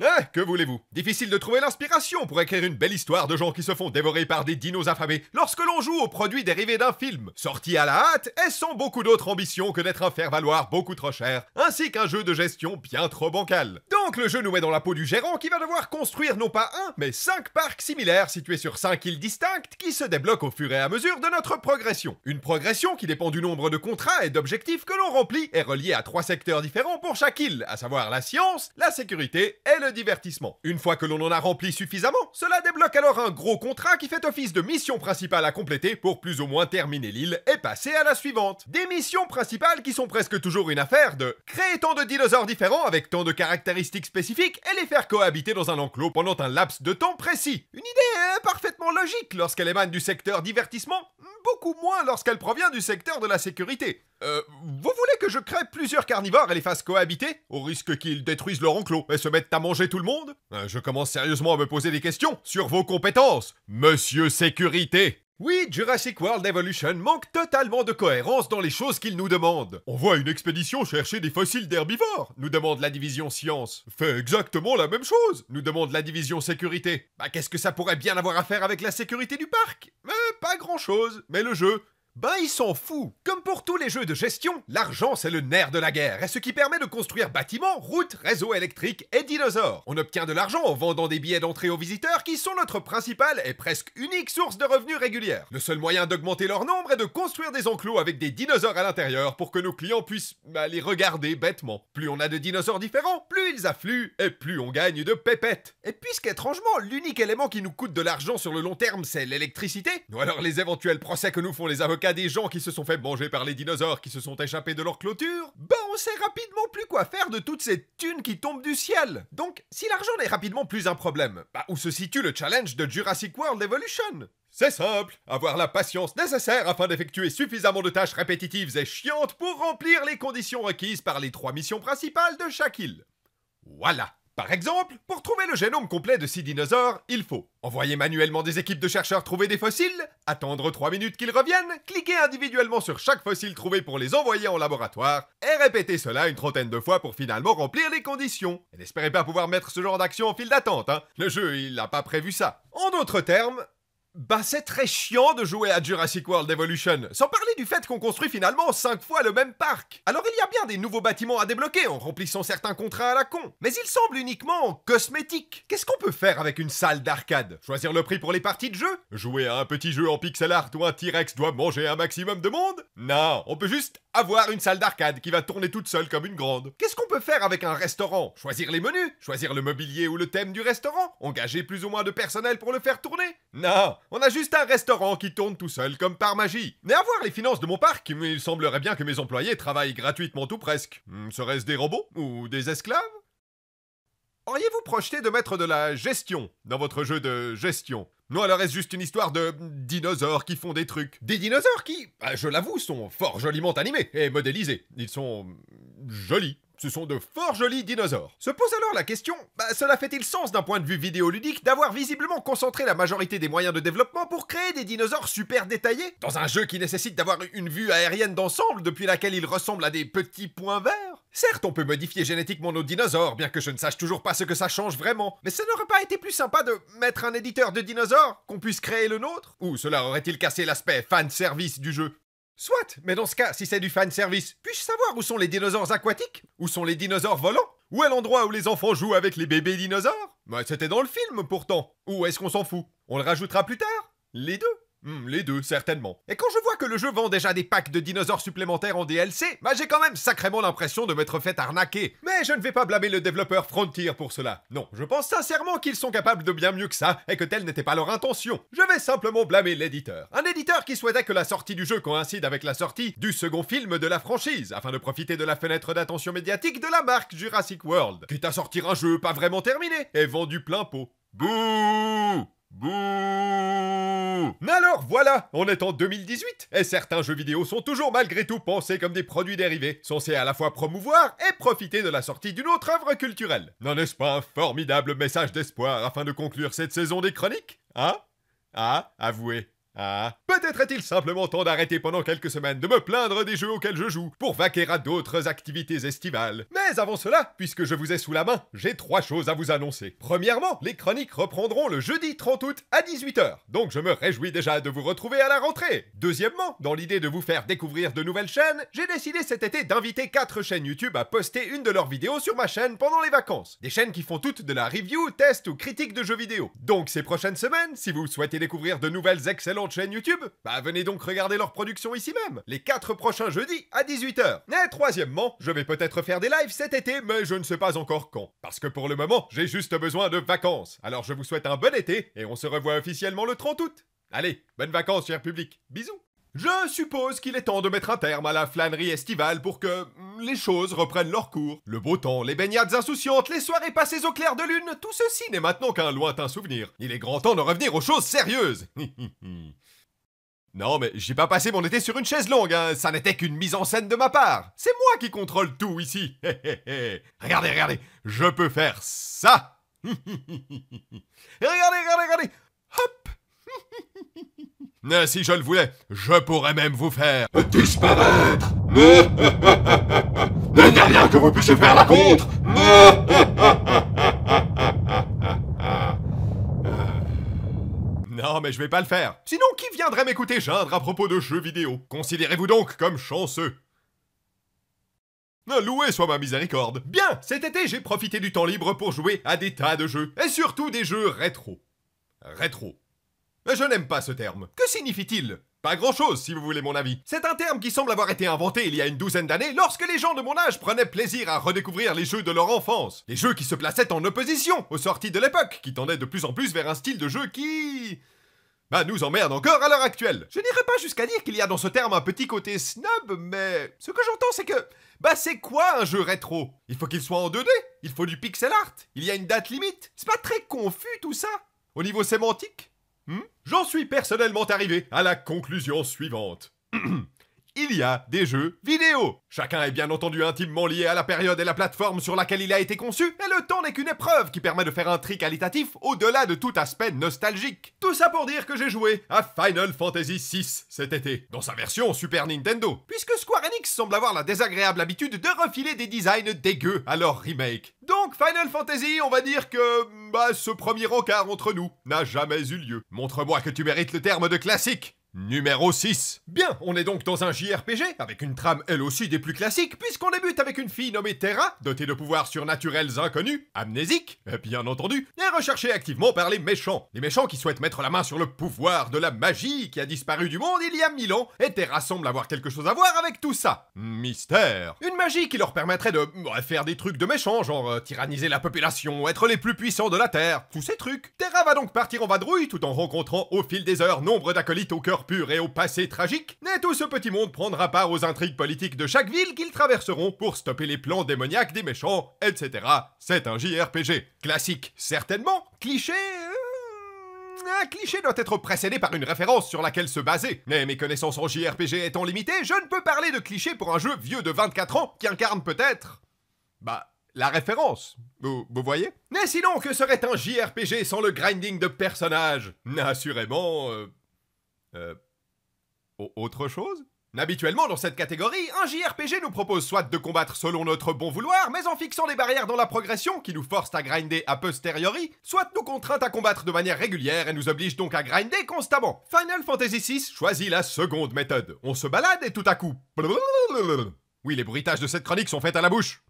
Eh, que voulez-vous Difficile de trouver l'inspiration pour écrire une belle histoire de gens qui se font dévorer par des dinos affamés lorsque l'on joue aux produits dérivés d'un film, sorti à la hâte et sans beaucoup d'autres ambitions que d'être un faire-valoir beaucoup trop cher, ainsi qu'un jeu de gestion bien trop bancal. Donc le jeu nous met dans la peau du gérant qui va devoir construire non pas un, mais cinq parcs similaires situés sur cinq îles distinctes qui se débloquent au fur et à mesure de notre progression. Une progression qui dépend du nombre de contrats et d'objectifs que l'on remplit et reliée à trois secteurs différents pour chaque île, à savoir la science, la sécurité et le divertissement. Une fois que l'on en a rempli suffisamment, cela débloque alors un gros contrat qui fait office de mission principale à compléter pour plus ou moins terminer l'île et passer à la suivante. Des missions principales qui sont presque toujours une affaire de créer tant de dinosaures différents avec tant de caractéristiques spécifiques et les faire cohabiter dans un enclos pendant un laps de temps précis. Une idée hein, parfaitement logique lorsqu'elle émane du secteur divertissement beaucoup moins lorsqu'elle provient du secteur de la sécurité. Euh, vous voulez que je crée plusieurs carnivores et les fasse cohabiter Au risque qu'ils détruisent leur enclos et se mettent à manger tout le monde euh, Je commence sérieusement à me poser des questions sur vos compétences, monsieur sécurité oui, Jurassic World Evolution manque totalement de cohérence dans les choses qu'il nous demande. On voit une expédition chercher des fossiles d'herbivores, nous demande la division science. Fait exactement la même chose, nous demande la division sécurité. Bah qu'est-ce que ça pourrait bien avoir à faire avec la sécurité du parc euh, Pas grand-chose, mais le jeu, ben ils s'en fous. Comme pour tous les jeux de gestion, l'argent c'est le nerf de la guerre, et ce qui permet de construire bâtiments, routes, réseaux électriques et dinosaures. On obtient de l'argent en vendant des billets d'entrée aux visiteurs qui sont notre principale et presque unique source de revenus régulière. Le seul moyen d'augmenter leur nombre est de construire des enclos avec des dinosaures à l'intérieur pour que nos clients puissent aller bah, les regarder bêtement. Plus on a de dinosaures différents, plus ils affluent et plus on gagne de pépettes. Et puisqu'étrangement, l'unique élément qui nous coûte de l'argent sur le long terme c'est l'électricité, ou alors les éventuels procès que nous font les avocats des gens qui se sont fait manger par les dinosaures qui se sont échappés de leur clôture, ben on sait rapidement plus quoi faire de toutes ces tunes qui tombent du ciel. Donc, si l'argent n'est rapidement plus un problème, bah où se situe le challenge de Jurassic World Evolution c'est simple, avoir la patience nécessaire afin d'effectuer suffisamment de tâches répétitives et chiantes pour remplir les conditions requises par les trois missions principales de chaque île. Voilà. Par exemple, pour trouver le génome complet de six dinosaures, il faut envoyer manuellement des équipes de chercheurs trouver des fossiles, attendre 3 minutes qu'ils reviennent, cliquer individuellement sur chaque fossile trouvé pour les envoyer en laboratoire, et répéter cela une trentaine de fois pour finalement remplir les conditions. Et n'espérez pas pouvoir mettre ce genre d'action en file d'attente, hein. Le jeu, il n'a pas prévu ça. En d'autres termes, bah c'est très chiant de jouer à Jurassic World Evolution, sans parler du fait qu'on construit finalement 5 fois le même parc. Alors il y a bien des nouveaux bâtiments à débloquer en remplissant certains contrats à la con, mais ils semblent uniquement cosmétiques. Qu'est-ce qu'on peut faire avec une salle d'arcade Choisir le prix pour les parties de jeu Jouer à un petit jeu en pixel art où un T-Rex doit manger un maximum de monde Non, on peut juste avoir une salle d'arcade qui va tourner toute seule comme une grande. Qu'est-ce qu'on peut faire avec un restaurant Choisir les menus Choisir le mobilier ou le thème du restaurant Engager plus ou moins de personnel pour le faire tourner non, on a juste un restaurant qui tourne tout seul comme par magie. Mais à voir les finances de mon parc, il semblerait bien que mes employés travaillent gratuitement tout presque. Hmm, serait-ce des robots ou des esclaves Auriez-vous projeté de mettre de la gestion dans votre jeu de gestion Non, alors est-ce juste une histoire de dinosaures qui font des trucs Des dinosaures qui, ah, je l'avoue, sont fort joliment animés et modélisés. Ils sont jolis ce sont de fort jolis dinosaures. Se pose alors la question, bah, cela fait-il sens d'un point de vue vidéoludique d'avoir visiblement concentré la majorité des moyens de développement pour créer des dinosaures super détaillés Dans un jeu qui nécessite d'avoir une vue aérienne d'ensemble depuis laquelle ils ressemblent à des petits points verts Certes, on peut modifier génétiquement nos dinosaures, bien que je ne sache toujours pas ce que ça change vraiment, mais ça n'aurait pas été plus sympa de mettre un éditeur de dinosaures, qu'on puisse créer le nôtre Ou cela aurait-il cassé l'aspect fan service du jeu Soit, mais dans ce cas, si c'est du fan service, puis-je savoir où sont les dinosaures aquatiques Où sont les dinosaures volants Où est l'endroit où les enfants jouent avec les bébés dinosaures Mais bah, c'était dans le film pourtant. Ou est-ce qu'on s'en fout On le rajoutera plus tard Les deux Hmm, les deux, certainement. Et quand je vois que le jeu vend déjà des packs de dinosaures supplémentaires en DLC, bah j'ai quand même sacrément l'impression de m'être fait arnaquer. Mais je ne vais pas blâmer le développeur Frontier pour cela. Non, je pense sincèrement qu'ils sont capables de bien mieux que ça, et que telle n'était pas leur intention. Je vais simplement blâmer l'éditeur. Un éditeur qui souhaitait que la sortie du jeu coïncide avec la sortie du second film de la franchise, afin de profiter de la fenêtre d'attention médiatique de la marque Jurassic World. Quitte à sortir un jeu pas vraiment terminé, et vendu plein pot. Bouh mais Alors voilà, on est en 2018 et certains jeux vidéo sont toujours malgré tout pensés comme des produits dérivés, censés à la fois promouvoir et profiter de la sortie d'une autre œuvre culturelle. N'en est-ce pas un formidable message d'espoir afin de conclure cette saison des chroniques Hein Ah, avouez. Ah, peut-être est-il simplement temps d'arrêter pendant quelques semaines de me plaindre des jeux auxquels je joue pour vaquer à d'autres activités estivales. Mais avant cela, puisque je vous ai sous la main, j'ai trois choses à vous annoncer. Premièrement, les chroniques reprendront le jeudi 30 août à 18h, donc je me réjouis déjà de vous retrouver à la rentrée. Deuxièmement, dans l'idée de vous faire découvrir de nouvelles chaînes, j'ai décidé cet été d'inviter quatre chaînes YouTube à poster une de leurs vidéos sur ma chaîne pendant les vacances. Des chaînes qui font toutes de la review, test ou critique de jeux vidéo. Donc ces prochaines semaines, si vous souhaitez découvrir de nouvelles excellentes chaîne YouTube Bah venez donc regarder leur production ici même, les 4 prochains jeudis à 18h. Et troisièmement, je vais peut-être faire des lives cet été, mais je ne sais pas encore quand. Parce que pour le moment, j'ai juste besoin de vacances. Alors je vous souhaite un bon été et on se revoit officiellement le 30 août. Allez, bonnes vacances, cher public. Bisous je suppose qu'il est temps de mettre un terme à la flânerie estivale pour que mm, les choses reprennent leur cours. Le beau temps, les baignades insouciantes, les soirées passées au clair de lune, tout ceci n'est maintenant qu'un lointain souvenir. Il est grand temps de revenir aux choses sérieuses. non mais j'ai pas passé mon été sur une chaise longue, hein. ça n'était qu'une mise en scène de ma part. C'est moi qui contrôle tout ici. regardez, regardez, je peux faire ça. regardez, regardez, regardez. Hop si je le voulais, je pourrais même vous faire disparaître. Il n'y a rien que vous puissiez faire la contre. Non, mais je vais pas le faire. Sinon, qui viendrait m'écouter geindre à propos de jeux vidéo Considérez-vous donc comme chanceux. Ah, Loué soit ma miséricorde. Bien, cet été, j'ai profité du temps libre pour jouer à des tas de jeux, et surtout des jeux rétro. Rétro. Mais je n'aime pas ce terme. Que signifie-t-il Pas grand-chose, si vous voulez mon avis. C'est un terme qui semble avoir été inventé il y a une douzaine d'années lorsque les gens de mon âge prenaient plaisir à redécouvrir les jeux de leur enfance. Les jeux qui se plaçaient en opposition aux sorties de l'époque, qui tendaient de plus en plus vers un style de jeu qui... Bah nous emmerde encore à l'heure actuelle. Je n'irai pas jusqu'à dire qu'il y a dans ce terme un petit côté snob, mais ce que j'entends c'est que bah c'est quoi un jeu rétro Il faut qu'il soit en 2D, il faut du pixel art, il y a une date limite. C'est pas très confus tout ça au niveau sémantique Hmm? J'en suis personnellement arrivé à la conclusion suivante. il y a des jeux vidéo. Chacun est bien entendu intimement lié à la période et la plateforme sur laquelle il a été conçu, et le temps n'est qu'une épreuve qui permet de faire un tri qualitatif au-delà de tout aspect nostalgique. Tout ça pour dire que j'ai joué à Final Fantasy VI cet été, dans sa version Super Nintendo, puisque Square Enix semble avoir la désagréable habitude de refiler des designs dégueux à leur remake. Donc Final Fantasy, on va dire que... bah, ce premier encart entre nous n'a jamais eu lieu. Montre-moi que tu mérites le terme de classique Numéro 6. Bien, on est donc dans un JRPG, avec une trame elle aussi des plus classiques, puisqu'on débute avec une fille nommée Terra, dotée de pouvoirs surnaturels inconnus, amnésique, euh, bien entendu, et recherchée activement par les méchants. Les méchants qui souhaitent mettre la main sur le pouvoir de la magie qui a disparu du monde il y a mille ans, et Terra semble avoir quelque chose à voir avec tout ça. Mystère. Une magie qui leur permettrait de faire des trucs de méchants, genre euh, tyranniser la population, être les plus puissants de la Terre, tous ces trucs. Terra va donc partir en vadrouille tout en rencontrant au fil des heures nombre d'acolytes au cœur Pur et au passé tragique, mais tout ce petit monde prendra part aux intrigues politiques de chaque ville qu'ils traverseront pour stopper les plans démoniaques des méchants, etc. C'est un JRPG. Classique, certainement. Cliché, euh, un cliché doit être précédé par une référence sur laquelle se baser. Mais mes connaissances en JRPG étant limitées, je ne peux parler de cliché pour un jeu vieux de 24 ans qui incarne peut-être... Bah, la référence. Vous, voyez Mais sinon, que serait un JRPG sans le grinding de personnages Assurément... Euh, euh, autre chose Habituellement, dans cette catégorie, un JRPG nous propose soit de combattre selon notre bon vouloir, mais en fixant des barrières dans la progression qui nous forcent à grinder a posteriori, soit nous contraint à combattre de manière régulière et nous oblige donc à grinder constamment. Final Fantasy VI choisit la seconde méthode. On se balade et tout à coup... Oui, les bruitages de cette chronique sont faits à la bouche.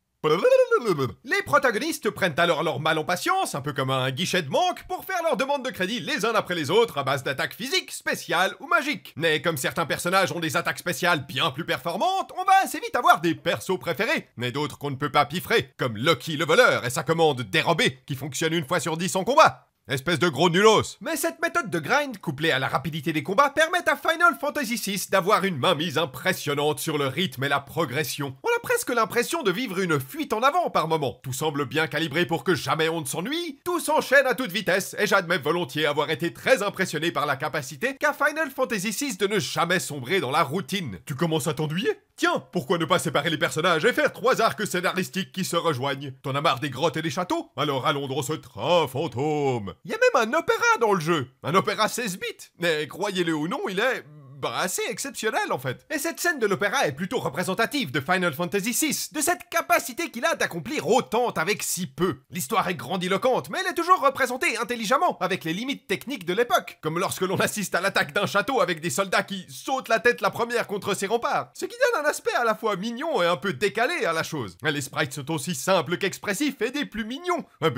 Les protagonistes prennent alors leur mal en patience, un peu comme un guichet de manque, pour faire leurs demandes de crédit les uns après les autres à base d'attaques physiques, spéciales ou magiques. Mais comme certains personnages ont des attaques spéciales bien plus performantes, on va assez vite avoir des persos préférés, mais d'autres qu'on ne peut pas piffrer, comme Loki le voleur et sa commande dérobée, qui fonctionne une fois sur dix en combat. Espèce de gros nulos Mais cette méthode de grind, couplée à la rapidité des combats, permet à Final Fantasy VI d'avoir une mainmise impressionnante sur le rythme et la progression presque l'impression de vivre une fuite en avant par moment. Tout semble bien calibré pour que jamais on ne s'ennuie, tout s'enchaîne à toute vitesse, et j'admets volontiers avoir été très impressionné par la capacité qu'a Final Fantasy VI de ne jamais sombrer dans la routine. Tu commences à t'ennuyer Tiens, pourquoi ne pas séparer les personnages et faire trois arcs scénaristiques qui se rejoignent T'en as marre des grottes et des châteaux Alors allons dans ce train fantôme Y a même un opéra dans le jeu Un opéra 16 bits Mais croyez-le ou non, il est assez exceptionnel en fait. Et cette scène de l'opéra est plutôt représentative de Final Fantasy VI, de cette capacité qu'il a d'accomplir autant avec si peu. L'histoire est grandiloquente, mais elle est toujours représentée intelligemment, avec les limites techniques de l'époque, comme lorsque l'on assiste à l'attaque d'un château avec des soldats qui sautent la tête la première contre ses remparts, ce qui donne un aspect à la fois mignon et un peu décalé à la chose. Les sprites sont aussi simples qu'expressifs et des plus mignons. Mais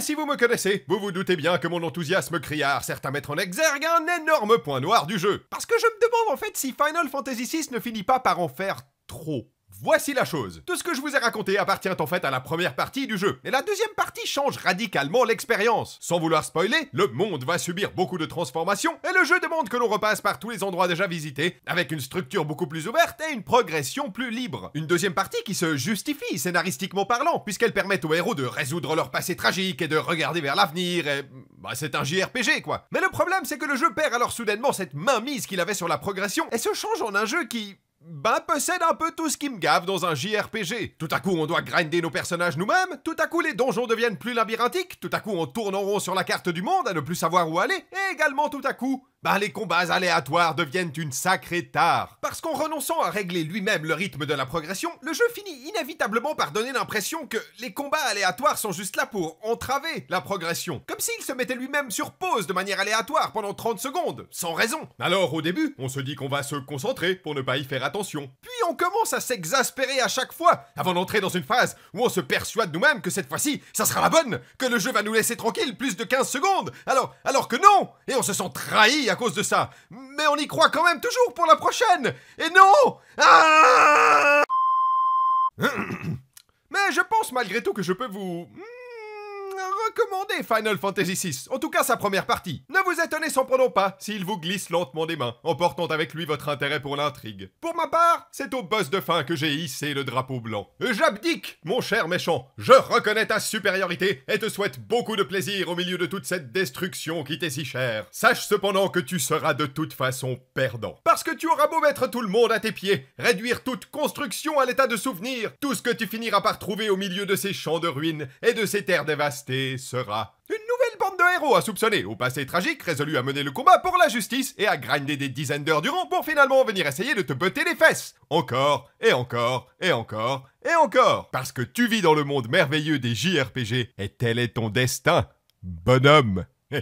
si vous me connaissez, vous vous doutez bien que mon enthousiasme criard sert à mettre en exergue un énorme point noir du jeu. Parce que je me demande en fait si Final Fantasy VI ne finit pas par en faire trop. Voici la chose. Tout ce que je vous ai raconté appartient en fait à la première partie du jeu. Et la deuxième partie change radicalement l'expérience. Sans vouloir spoiler, le monde va subir beaucoup de transformations et le jeu demande que l'on repasse par tous les endroits déjà visités, avec une structure beaucoup plus ouverte et une progression plus libre. Une deuxième partie qui se justifie scénaristiquement parlant, puisqu'elle permet aux héros de résoudre leur passé tragique et de regarder vers l'avenir et... Bah c'est un JRPG quoi. Mais le problème c'est que le jeu perd alors soudainement cette mainmise qu'il avait sur la progression et se change en un jeu qui bah possède un peu tout ce qui me gave dans un JRPG. Tout à coup, on doit grinder nos personnages nous-mêmes, tout à coup, les donjons deviennent plus labyrinthiques, tout à coup, on tourne en rond sur la carte du monde à ne plus savoir où aller, et également tout à coup, bah, les combats aléatoires deviennent une sacrée tare. Parce qu'en renonçant à régler lui-même le rythme de la progression, le jeu finit inévitablement par donner l'impression que les combats aléatoires sont juste là pour entraver la progression. Comme s'il se mettait lui-même sur pause de manière aléatoire pendant 30 secondes, sans raison. Alors au début, on se dit qu'on va se concentrer pour ne pas y faire attention on commence à s'exaspérer à chaque fois, avant d'entrer dans une phase où on se persuade nous-mêmes que cette fois-ci, ça sera la bonne, que le jeu va nous laisser tranquille plus de 15 secondes, alors, alors que non Et on se sent trahi à cause de ça Mais on y croit quand même toujours pour la prochaine Et non ah Mais je pense malgré tout que je peux vous... Hmm, recommandé Final Fantasy VI, en tout cas sa première partie. Ne vous étonnez sans pronom pas s'il vous glisse lentement des mains, emportant avec lui votre intérêt pour l'intrigue. Pour ma part, c'est au boss de fin que j'ai hissé le drapeau blanc. J'abdique, mon cher méchant, je reconnais ta supériorité et te souhaite beaucoup de plaisir au milieu de toute cette destruction qui t'est si chère. Sache cependant que tu seras de toute façon perdant. Parce que tu auras beau mettre tout le monde à tes pieds, réduire toute construction à l'état de souvenir, tout ce que tu finiras par trouver au milieu de ces champs de ruines et de ces terres dévastées sera une nouvelle bande de héros à soupçonner, au passé tragique, résolu à mener le combat pour la justice et à grinder des dizaines d'heures durant pour finalement venir essayer de te buter les fesses. Encore, et encore, et encore, et encore. Parce que tu vis dans le monde merveilleux des JRPG et tel est ton destin, bonhomme.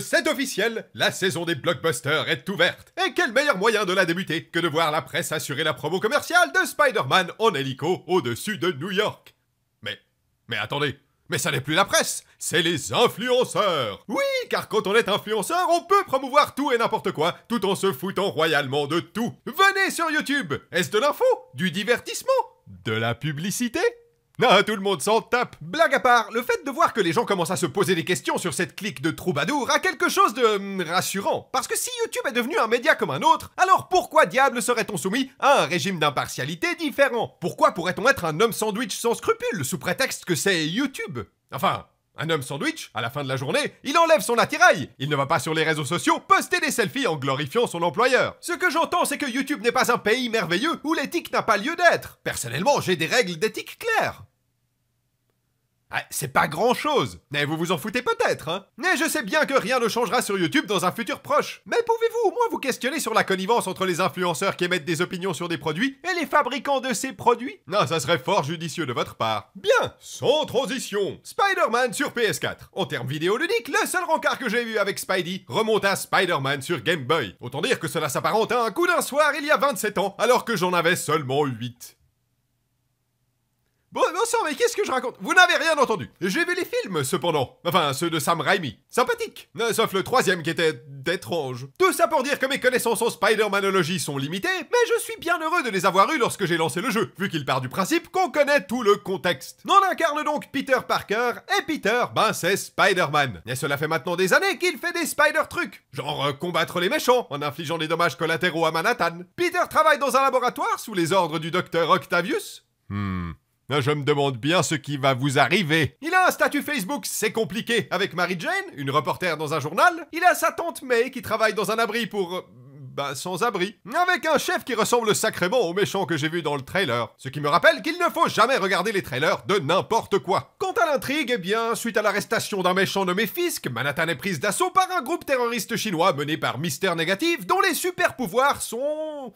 C'est officiel, la saison des blockbusters est ouverte. Et quel meilleur moyen de la débuter que de voir la presse assurer la promo commerciale de Spider-Man en hélico au-dessus de New York mais attendez, mais ça n'est plus la presse, c'est les influenceurs Oui, car quand on est influenceur, on peut promouvoir tout et n'importe quoi, tout en se foutant royalement de tout Venez sur YouTube Est-ce de l'info Du divertissement De la publicité ah, tout le monde s'en tape Blague à part, le fait de voir que les gens commencent à se poser des questions sur cette clique de troubadours a quelque chose de... Hum, rassurant. Parce que si YouTube est devenu un média comme un autre, alors pourquoi diable serait-on soumis à un régime d'impartialité différent Pourquoi pourrait-on être un homme sandwich sans scrupules sous prétexte que c'est YouTube Enfin, un homme sandwich, à la fin de la journée, il enlève son attirail. Il ne va pas sur les réseaux sociaux poster des selfies en glorifiant son employeur. Ce que j'entends, c'est que YouTube n'est pas un pays merveilleux où l'éthique n'a pas lieu d'être. Personnellement, j'ai des règles d'éthique claires. Ah, c'est pas grand chose Mais vous vous en foutez peut-être, hein Mais je sais bien que rien ne changera sur YouTube dans un futur proche Mais pouvez-vous au moins vous questionner sur la connivence entre les influenceurs qui émettent des opinions sur des produits et les fabricants de ces produits Non, ça serait fort judicieux de votre part. Bien Sans transition Spider-Man sur PS4. En termes vidéoludiques, le seul rencard que j'ai eu avec Spidey remonte à Spider-Man sur Game Boy. Autant dire que cela s'apparente à un coup d'un soir il y a 27 ans, alors que j'en avais seulement 8. Bon, non, mais qu'est-ce que je raconte Vous n'avez rien entendu. J'ai vu les films, cependant. Enfin, ceux de Sam Raimi. Sympathique. Euh, sauf le troisième qui était d'étrange. Tout ça pour dire que mes connaissances en Spider-Manologie sont limitées, mais je suis bien heureux de les avoir eues lorsque j'ai lancé le jeu, vu qu'il part du principe qu'on connaît tout le contexte. On incarne donc Peter Parker, et Peter, ben c'est Spider-Man. Et cela fait maintenant des années qu'il fait des Spider-trucs. Genre euh, combattre les méchants en infligeant des dommages collatéraux à Manhattan. Peter travaille dans un laboratoire sous les ordres du docteur Octavius. Hmm. Je me demande bien ce qui va vous arriver. Il a un statut Facebook, c'est compliqué, avec Mary Jane, une reporter dans un journal. Il a sa tante May qui travaille dans un abri pour... Euh, ben, sans abri. Avec un chef qui ressemble sacrément au méchant que j'ai vu dans le trailer. Ce qui me rappelle qu'il ne faut jamais regarder les trailers de n'importe quoi. Quant à l'intrigue, eh bien, suite à l'arrestation d'un méchant nommé Fisk, Manhattan est prise d'assaut par un groupe terroriste chinois mené par Mister Négatif, dont les super pouvoirs sont...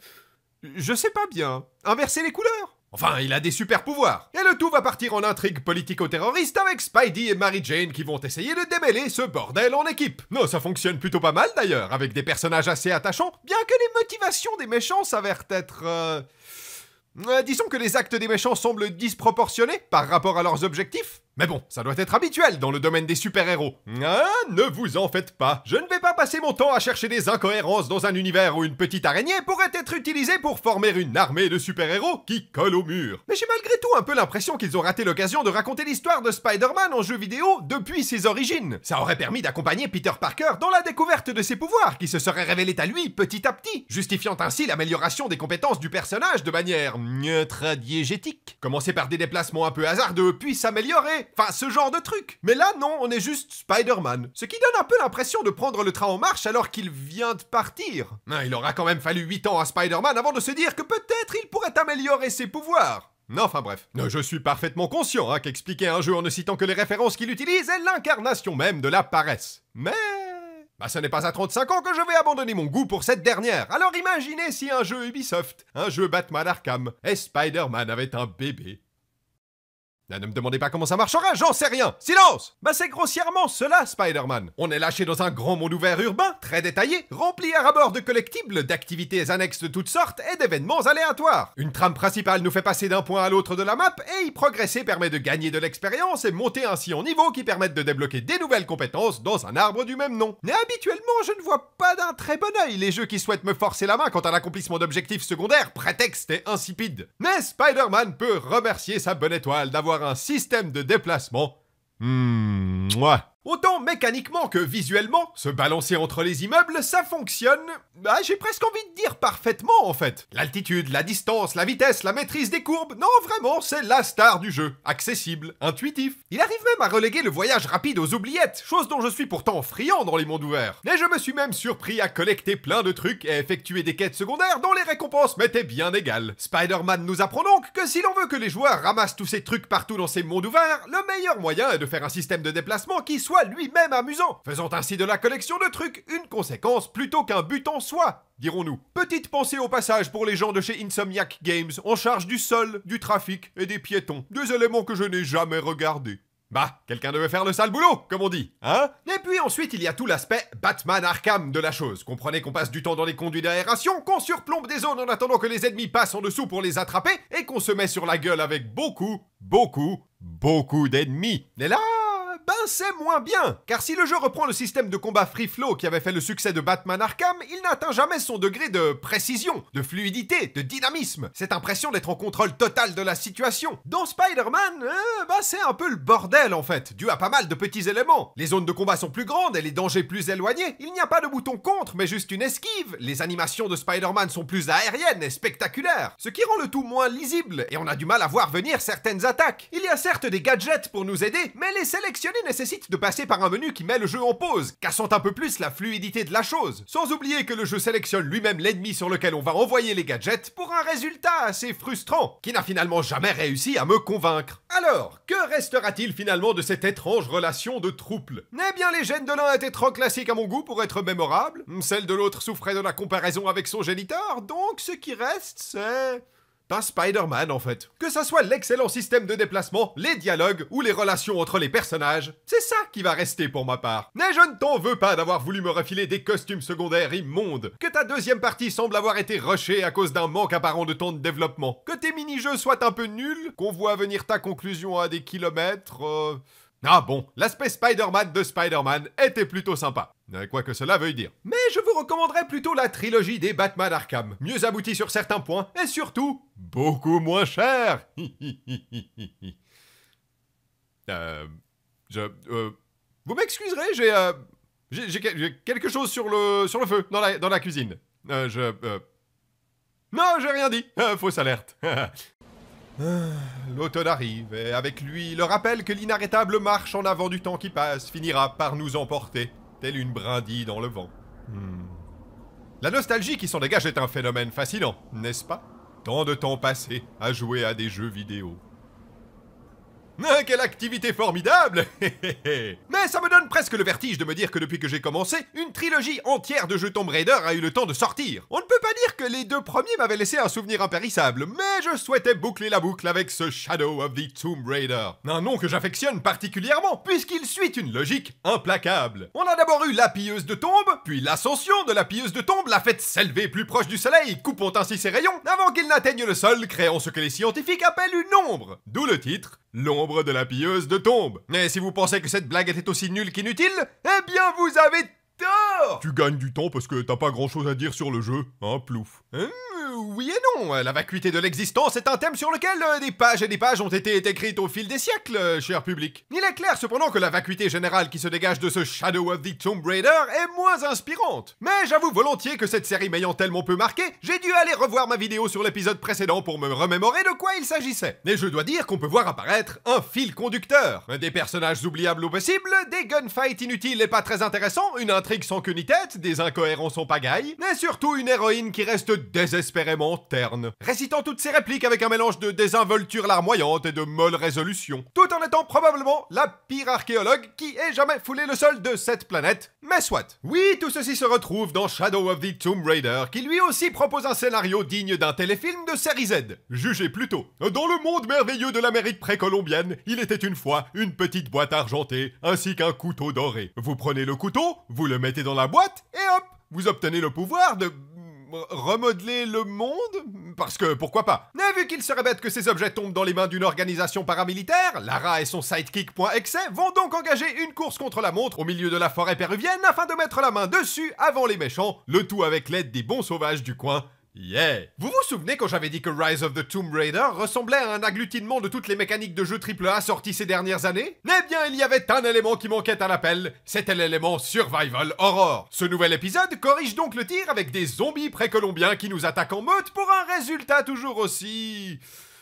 Je sais pas bien. Inverser les couleurs Enfin, il a des super pouvoirs. Et le tout va partir en intrigue politico-terroriste avec Spidey et Mary Jane qui vont essayer de démêler ce bordel en équipe. Non, ça fonctionne plutôt pas mal d'ailleurs, avec des personnages assez attachants, bien que les motivations des méchants s'avèrent être... Euh, euh, disons que les actes des méchants semblent disproportionnés par rapport à leurs objectifs. Mais bon, ça doit être habituel dans le domaine des super-héros. Ah, ne vous en faites pas. Je ne vais pas passer mon temps à chercher des incohérences dans un univers où une petite araignée pourrait être utilisée pour former une armée de super-héros qui colle au mur. Mais j'ai malgré tout un peu l'impression qu'ils ont raté l'occasion de raconter l'histoire de Spider-Man en jeu vidéo depuis ses origines. Ça aurait permis d'accompagner Peter Parker dans la découverte de ses pouvoirs qui se seraient révélés à lui petit à petit, justifiant ainsi l'amélioration des compétences du personnage de manière euh, très diégétique. Commencer par des déplacements un peu hasardeux, puis s'améliorer enfin ce genre de truc. Mais là, non, on est juste Spider-Man. Ce qui donne un peu l'impression de prendre le train en marche alors qu'il vient de partir. Hein, il aura quand même fallu 8 ans à Spider-Man avant de se dire que peut-être il pourrait améliorer ses pouvoirs. Non, enfin bref. Je suis parfaitement conscient hein, qu'expliquer un jeu en ne citant que les références qu'il utilise est l'incarnation même de la paresse. Mais... Bah ce n'est pas à 35 ans que je vais abandonner mon goût pour cette dernière. Alors imaginez si un jeu Ubisoft, un jeu Batman Arkham et Spider-Man avaient un bébé. Ne me demandez pas comment ça marchera, j'en sais rien Silence Bah c'est grossièrement cela, Spider-Man On est lâché dans un grand monde ouvert urbain, très détaillé, rempli à bord de collectibles, d'activités annexes de toutes sortes et d'événements aléatoires Une trame principale nous fait passer d'un point à l'autre de la map, et y progresser permet de gagner de l'expérience et monter ainsi en niveau qui permettent de débloquer des nouvelles compétences dans un arbre du même nom. Mais habituellement, je ne vois pas d'un très bon œil les jeux qui souhaitent me forcer la main quant à l'accomplissement d'objectifs secondaires, prétextes et insipides. Mais Spider-Man peut remercier sa bonne étoile d'avoir un système de déplacement. Hmm, ouais. Autant mécaniquement que visuellement, se balancer entre les immeubles, ça fonctionne... Bah, j'ai presque envie de dire parfaitement, en fait. L'altitude, la distance, la vitesse, la maîtrise des courbes... Non, vraiment, c'est la star du jeu. Accessible, intuitif. Il arrive même à reléguer le voyage rapide aux oubliettes, chose dont je suis pourtant friand dans les mondes ouverts. Et je me suis même surpris à collecter plein de trucs et effectuer des quêtes secondaires dont les récompenses m'étaient bien égales. Spider-Man nous apprend donc que si l'on veut que les joueurs ramassent tous ces trucs partout dans ces mondes ouverts, le meilleur moyen est de faire un système de déplacement qui soit lui-même amusant, faisant ainsi de la collection de trucs une conséquence plutôt qu'un but en soi, dirons-nous. Petite pensée au passage pour les gens de chez Insomniac Games, en charge du sol, du trafic et des piétons, deux éléments que je n'ai jamais regardés. Bah, quelqu'un devait faire le sale boulot, comme on dit, hein Et puis ensuite, il y a tout l'aspect Batman Arkham de la chose. Comprenez qu'on passe du temps dans les conduits d'aération, qu'on surplombe des zones en attendant que les ennemis passent en dessous pour les attraper, et qu'on se met sur la gueule avec beaucoup, beaucoup, beaucoup d'ennemis. Mais là, ben c'est moins bien, car si le jeu reprend le système de combat free flow qui avait fait le succès de Batman Arkham, il n'atteint jamais son degré de précision, de fluidité, de dynamisme, cette impression d'être en contrôle total de la situation. Dans Spider-Man, euh, bah, c'est un peu le bordel en fait, dû à pas mal de petits éléments. Les zones de combat sont plus grandes et les dangers plus éloignés, il n'y a pas de bouton contre mais juste une esquive, les animations de Spider-Man sont plus aériennes et spectaculaires, ce qui rend le tout moins lisible et on a du mal à voir venir certaines attaques. Il y a certes des gadgets pour nous aider, mais les sélectionner nécessite de passer par un menu qui met le jeu en pause, cassant un peu plus la fluidité de la chose. Sans oublier que le jeu sélectionne lui-même l'ennemi sur lequel on va envoyer les gadgets pour un résultat assez frustrant, qui n'a finalement jamais réussi à me convaincre. Alors, que restera-t-il finalement de cette étrange relation de troupe Eh bien, les gènes de l'un étaient trop classiques à mon goût pour être mémorables, celle de l'autre souffrait de la comparaison avec son géniteur, donc ce qui reste, c'est... Pas Spider-Man en fait. Que ça soit l'excellent système de déplacement, les dialogues ou les relations entre les personnages, c'est ça qui va rester pour ma part. Mais je ne t'en veux pas d'avoir voulu me refiler des costumes secondaires immondes, que ta deuxième partie semble avoir été rushée à cause d'un manque apparent de temps de développement, que tes mini-jeux soient un peu nuls, qu'on voit venir ta conclusion à des kilomètres... Euh, ah bon, l'aspect Spider-Man de Spider-Man était plutôt sympa. Euh, quoi que cela veuille dire. Mais je vous recommanderais plutôt la trilogie des Batman Arkham, mieux aboutie sur certains points, et surtout, beaucoup moins cher Euh... Je... Euh, vous m'excuserez, j'ai... Euh, j'ai quelque chose sur le, sur le feu, dans la, dans la cuisine. Euh, je... Euh, non, j'ai rien dit Fausse alerte Ah, l'automne arrive, et avec lui, le rappel que l'inarrêtable marche en avant du temps qui passe finira par nous emporter, telle une brindille dans le vent. Hmm. La nostalgie qui s'en dégage est un phénomène fascinant, n'est-ce pas Tant de temps passé à jouer à des jeux vidéo. Ah, quelle activité formidable Mais ça me donne presque le vertige de me dire que depuis que j'ai commencé, une trilogie entière de jeux Tomb Raider a eu le temps de sortir pas dire que les deux premiers m'avaient laissé un souvenir impérissable, mais je souhaitais boucler la boucle avec ce Shadow of the Tomb Raider. Un nom que j'affectionne particulièrement, puisqu'il suit une logique implacable. On a d'abord eu la pieuse de tombe, puis l'ascension de la pieuse de tombe l'a fait s'élever plus proche du soleil, coupant ainsi ses rayons, avant qu'il n'atteigne le sol, créant ce que les scientifiques appellent une ombre. D'où le titre, L'ombre de la pieuse de tombe. Mais si vous pensez que cette blague était aussi nulle qu'inutile, eh bien vous avez tu gagnes du temps parce que t'as pas grand chose à dire sur le jeu, hein, plouf. Hein oui et non. La vacuité de l'existence est un thème sur lequel euh, des pages et des pages ont été écrites au fil des siècles, euh, cher public. Il est clair cependant que la vacuité générale qui se dégage de ce Shadow of the Tomb Raider est moins inspirante. Mais j'avoue volontiers que cette série m'ayant tellement peu marqué, j'ai dû aller revoir ma vidéo sur l'épisode précédent pour me remémorer de quoi il s'agissait. Et je dois dire qu'on peut voir apparaître un fil conducteur, des personnages oubliables au possible, des gunfights inutiles et pas très intéressants, une intrigue sans queue ni tête, des incohérences en pagaille, mais surtout une héroïne qui reste désespérée terne, récitant toutes ses répliques avec un mélange de désinvolture larmoyante et de molle résolution, tout en étant probablement la pire archéologue qui ait jamais foulé le sol de cette planète, mais soit. Oui, tout ceci se retrouve dans Shadow of the Tomb Raider, qui lui aussi propose un scénario digne d'un téléfilm de série Z. Jugez plutôt. Dans le monde merveilleux de l'Amérique précolombienne, il était une fois une petite boîte argentée, ainsi qu'un couteau doré. Vous prenez le couteau, vous le mettez dans la boîte, et hop, vous obtenez le pouvoir de remodeler le monde Parce que pourquoi pas Mais vu qu'il serait bête que ces objets tombent dans les mains d'une organisation paramilitaire, Lara et son sidekick.exe vont donc engager une course contre la montre au milieu de la forêt péruvienne afin de mettre la main dessus avant les méchants, le tout avec l'aide des bons sauvages du coin. Yeah Vous vous souvenez quand j'avais dit que Rise of the Tomb Raider ressemblait à un agglutinement de toutes les mécaniques de jeux AAA sorties ces dernières années Eh bien, il y avait un élément qui manquait à l'appel, c'était l'élément Survival Horror. Ce nouvel épisode corrige donc le tir avec des zombies précolombiens qui nous attaquent en meute pour un résultat toujours aussi...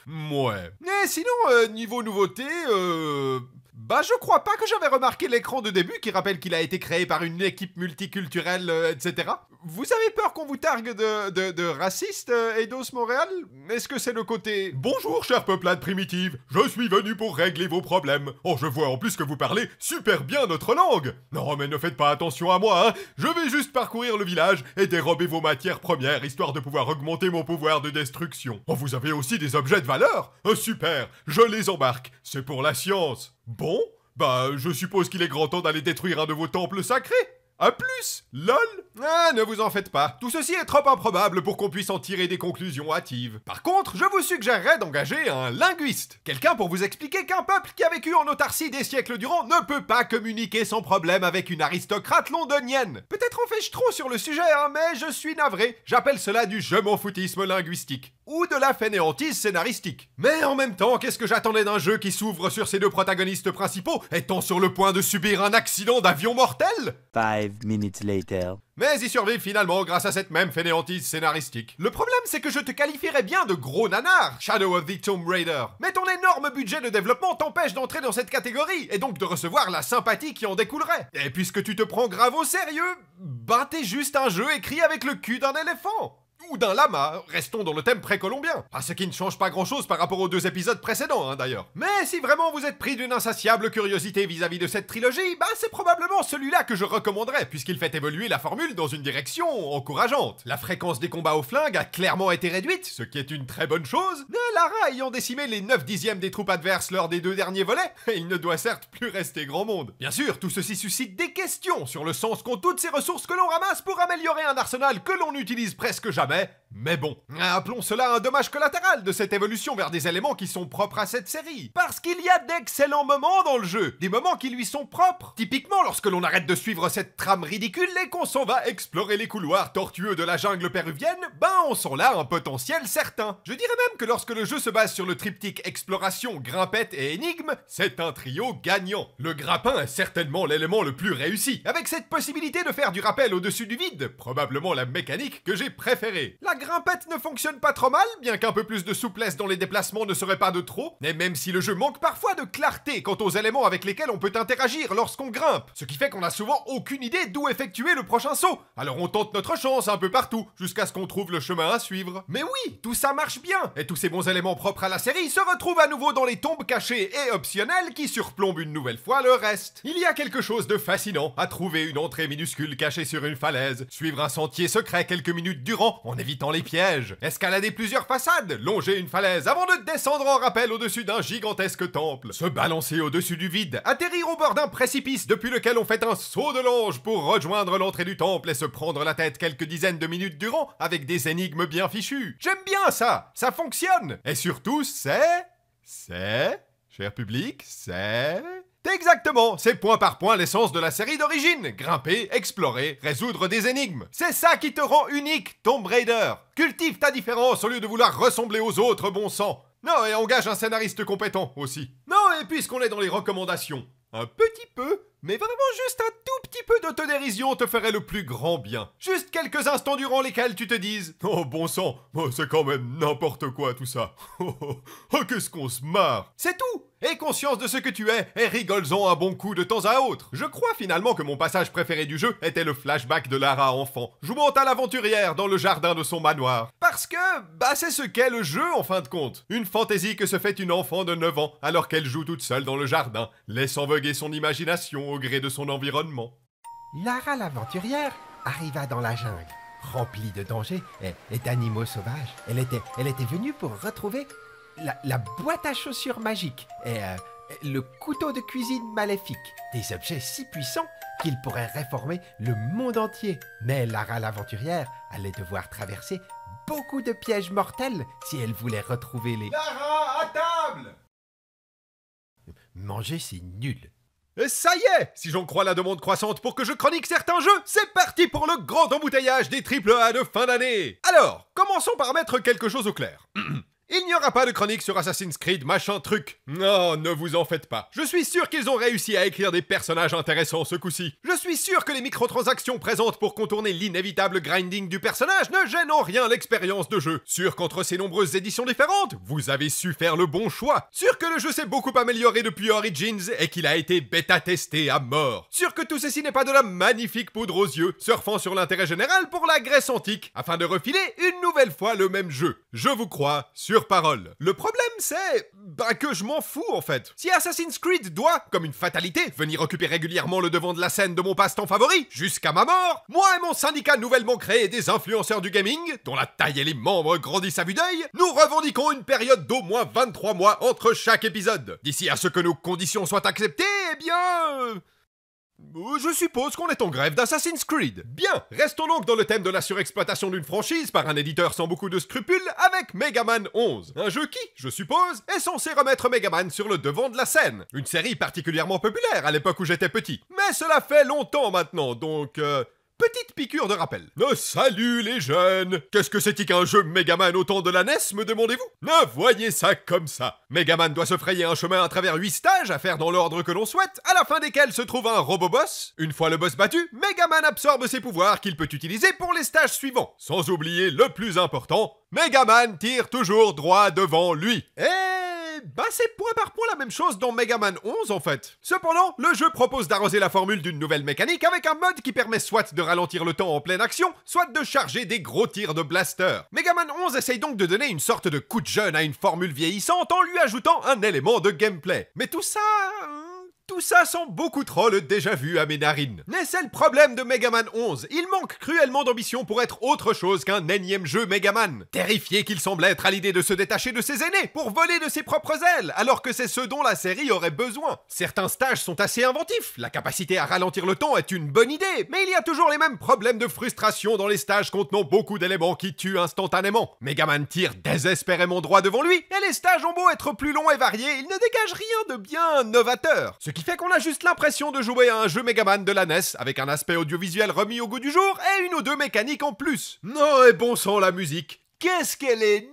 Mouais. Mais sinon, euh, niveau nouveauté, euh... Bah, je crois pas que j'avais remarqué l'écran de début qui rappelle qu'il a été créé par une équipe multiculturelle, euh, etc. Vous avez peur qu'on vous targue de, de, de raciste, Eidos euh, Montréal Est-ce que c'est le côté Bonjour, cher peuplade primitive, je suis venu pour régler vos problèmes. Oh, je vois en plus que vous parlez super bien notre langue. Non, mais ne faites pas attention à moi, hein. Je vais juste parcourir le village et dérober vos matières premières histoire de pouvoir augmenter mon pouvoir de destruction. Oh, vous avez aussi des objets de valeur oh, Super, je les embarque. C'est pour la science. Bon, bah je suppose qu'il est grand temps d'aller détruire un de vos temples sacrés. A plus, lol Ah, ne vous en faites pas, tout ceci est trop improbable pour qu'on puisse en tirer des conclusions hâtives. Par contre, je vous suggérerais d'engager un linguiste, quelqu'un pour vous expliquer qu'un peuple qui a vécu en autarcie des siècles durant ne peut pas communiquer sans problème avec une aristocrate londonienne. Peut-être en fais-je trop sur le sujet, hein, mais je suis navré, j'appelle cela du je m'en foutisme linguistique ou de la fainéantise scénaristique. Mais en même temps, qu'est-ce que j'attendais d'un jeu qui s'ouvre sur ses deux protagonistes principaux étant sur le point de subir un accident d'avion mortel Five minutes later. Mais ils survivent finalement grâce à cette même fainéantise scénaristique. Le problème, c'est que je te qualifierais bien de gros nanar, Shadow of the Tomb Raider. Mais ton énorme budget de développement t'empêche d'entrer dans cette catégorie, et donc de recevoir la sympathie qui en découlerait. Et puisque tu te prends grave au sérieux, bah t'es juste un jeu écrit avec le cul d'un éléphant ou d'un lama, restons dans le thème précolombien. Ah, ce qui ne change pas grand chose par rapport aux deux épisodes précédents, hein, d'ailleurs. Mais si vraiment vous êtes pris d'une insatiable curiosité vis-à-vis de cette trilogie, bah c'est probablement celui-là que je recommanderais, puisqu'il fait évoluer la formule dans une direction encourageante. La fréquence des combats aux flingues a clairement été réduite, ce qui est une très bonne chose, mais Lara ayant décimé les 9 dixièmes des troupes adverses lors des deux derniers volets, il ne doit certes plus rester grand monde. Bien sûr, tout ceci suscite des questions sur le sens qu'ont toutes ces ressources que l'on ramasse pour améliorer un arsenal que l'on n'utilise presque jamais, mais bon. Appelons cela un dommage collatéral de cette évolution vers des éléments qui sont propres à cette série. Parce qu'il y a d'excellents moments dans le jeu, des moments qui lui sont propres. Typiquement lorsque l'on arrête de suivre cette trame ridicule et qu'on s'en va explorer les couloirs tortueux de la jungle péruvienne, ben on sent là un potentiel certain. Je dirais même que lorsque le jeu se base sur le triptyque exploration, grimpette et énigme, c'est un trio gagnant. Le grappin est certainement l'élément le plus réussi, avec cette possibilité de faire du rappel au-dessus du vide, probablement la mécanique que j'ai préférée la grimpette ne fonctionne pas trop mal, bien qu'un peu plus de souplesse dans les déplacements ne serait pas de trop, mais même si le jeu manque parfois de clarté quant aux éléments avec lesquels on peut interagir lorsqu'on grimpe, ce qui fait qu'on a souvent aucune idée d'où effectuer le prochain saut. Alors on tente notre chance un peu partout, jusqu'à ce qu'on trouve le chemin à suivre. Mais oui, tout ça marche bien, et tous ces bons éléments propres à la série se retrouvent à nouveau dans les tombes cachées et optionnelles qui surplombent une nouvelle fois le reste. Il y a quelque chose de fascinant à trouver une entrée minuscule cachée sur une falaise, suivre un sentier secret quelques minutes durant en évitant les pièges, escalader plusieurs façades, longer une falaise avant de descendre en rappel au-dessus d'un gigantesque temple, se balancer au-dessus du vide, atterrir au bord d'un précipice depuis lequel on fait un saut de l'ange pour rejoindre l'entrée du temple et se prendre la tête quelques dizaines de minutes durant avec des énigmes bien fichues. J'aime bien ça, ça fonctionne. Et surtout, c'est... C'est... Cher public, c'est... Exactement, c'est point par point l'essence de la série d'origine. Grimper, explorer, résoudre des énigmes. C'est ça qui te rend unique, Tomb Raider. Cultive ta différence au lieu de vouloir ressembler aux autres, bon sang. Non, et engage un scénariste compétent aussi. Non, et puisqu'on est dans les recommandations, un petit peu mais vraiment juste un tout petit peu d'autodérision te ferait le plus grand bien. Juste quelques instants durant lesquels tu te dises « Oh bon sang, oh, c'est quand même n'importe quoi tout ça. Oh, oh, oh, oh, qu'est-ce qu'on se marre !» C'est tout Aie conscience de ce que tu es et rigole-en un bon coup de temps à autre. Je crois finalement que mon passage préféré du jeu était le flashback de Lara enfant, jouant à l'aventurière dans le jardin de son manoir. Parce que, bah c'est ce qu'est le jeu en fin de compte. Une fantaisie que se fait une enfant de 9 ans alors qu'elle joue toute seule dans le jardin, laissant veuguer son imagination gré de son environnement. Lara l'aventurière arriva dans la jungle, remplie de dangers et, d'animaux sauvages. Elle était, elle était venue pour retrouver la, boîte à chaussures magique et euh, le couteau de cuisine maléfique, des objets si puissants qu'ils pourraient réformer le monde entier. Mais Lara l'aventurière allait devoir traverser beaucoup de pièges mortels si elle voulait retrouver les... Lara, à table Manger, c'est nul. Et ça y est Si j'en crois la demande croissante pour que je chronique certains jeux, c'est parti pour le grand embouteillage des AAA A de fin d'année Alors, commençons par mettre quelque chose au clair. Il n'y aura pas de chronique sur Assassin's Creed, machin truc. Non, ne vous en faites pas. Je suis sûr qu'ils ont réussi à écrire des personnages intéressants ce coup-ci. Je suis sûr que les microtransactions présentes pour contourner l'inévitable grinding du personnage ne gênent en rien l'expérience de jeu. Sûr qu'entre ces nombreuses éditions différentes, vous avez su faire le bon choix. Sûr que le jeu s'est beaucoup amélioré depuis Origins et qu'il a été bêta-testé à mort. Sûr que tout ceci n'est pas de la magnifique poudre aux yeux, surfant sur l'intérêt général pour la Grèce antique, afin de refiler une nouvelle fois le même jeu. Je vous crois, sur parole. Le problème, c'est bah, que je m'en fous en fait. Si Assassin's Creed doit, comme une fatalité, venir occuper régulièrement le devant de la scène de mon passe-temps favori, jusqu'à ma mort, moi et mon syndicat nouvellement créé des influenceurs du gaming, dont la taille et les membres grandissent à vue d'œil, nous revendiquons une période d'au moins 23 mois entre chaque épisode. D'ici à ce que nos conditions soient acceptées, eh bien... Euh, je suppose qu'on est en grève d'Assassin's Creed. Bien, restons donc dans le thème de la surexploitation d'une franchise par un éditeur sans beaucoup de scrupules avec Mega Man 11. Un jeu qui, je suppose, est censé remettre Mega Man sur le devant de la scène. Une série particulièrement populaire à l'époque où j'étais petit. Mais cela fait longtemps maintenant, donc... Euh, petite piqûre de rappel. Oh, salut les jeunes Qu'est-ce que c'est qu'un jeu Megaman au temps de la NES, me demandez-vous Ne voyez ça comme ça Megaman doit se frayer un chemin à travers huit stages à faire dans l'ordre que l'on souhaite, à la fin desquels se trouve un robot boss Une fois le boss battu, Megaman absorbe ses pouvoirs qu'il peut utiliser pour les stages suivants. Sans oublier le plus important, Megaman tire toujours droit devant lui bah c'est point par point la même chose dans Mega Man 11 en fait. Cependant, le jeu propose d'arroser la formule d'une nouvelle mécanique avec un mode qui permet soit de ralentir le temps en pleine action, soit de charger des gros tirs de blaster. Mega Man 11 essaye donc de donner une sorte de coup de jeune à une formule vieillissante en lui ajoutant un élément de gameplay. Mais tout ça... Euh, tout ça sent beaucoup trop le déjà vu à mes narines. Mais c'est le problème de Megaman 11, il manque cruellement d'ambition pour être autre chose qu'un énième jeu Megaman. Terrifié qu'il semble être à l'idée de se détacher de ses aînés pour voler de ses propres ailes, alors que c'est ce dont la série aurait besoin. Certains stages sont assez inventifs, la capacité à ralentir le temps est une bonne idée, mais il y a toujours les mêmes problèmes de frustration dans les stages contenant beaucoup d'éléments qui tuent instantanément. Megaman tire désespérément droit devant lui, et les stages ont beau être plus longs et variés, ils ne dégagent rien de bien novateur qui fait qu'on a juste l'impression de jouer à un jeu Megaman de la NES, avec un aspect audiovisuel remis au goût du jour et une ou deux mécaniques en plus. Non, et bon sang, la musique Qu'est-ce qu'elle est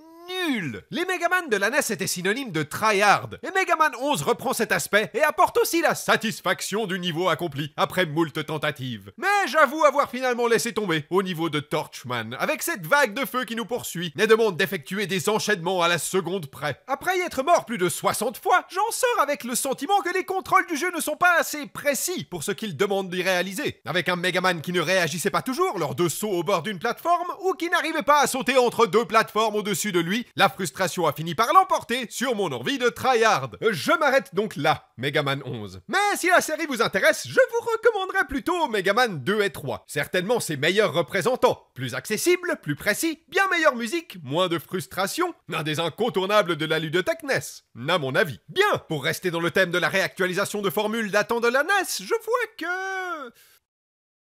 les Megaman de la NES étaient synonymes de tryhard, et Megaman 11 reprend cet aspect et apporte aussi la satisfaction du niveau accompli après moult tentatives. Mais j'avoue avoir finalement laissé tomber au niveau de Torchman, avec cette vague de feu qui nous poursuit et demande d'effectuer des enchaînements à la seconde près. Après y être mort plus de 60 fois, j'en sors avec le sentiment que les contrôles du jeu ne sont pas assez précis pour ce qu'ils demandent d'y réaliser. Avec un Megaman qui ne réagissait pas toujours lors de sauts au bord d'une plateforme, ou qui n'arrivait pas à sauter entre deux plateformes au-dessus de lui, la frustration a fini par l'emporter sur mon envie de tryhard. Je m'arrête donc là, Megaman 11. Mais si la série vous intéresse, je vous recommanderais plutôt Megaman 2 et 3. Certainement ses meilleurs représentants, plus accessibles, plus précis, bien meilleure musique, moins de frustration, un des incontournables de la ludothèque NES, à mon avis. Bien, pour rester dans le thème de la réactualisation de formules datant de la NES, je vois que...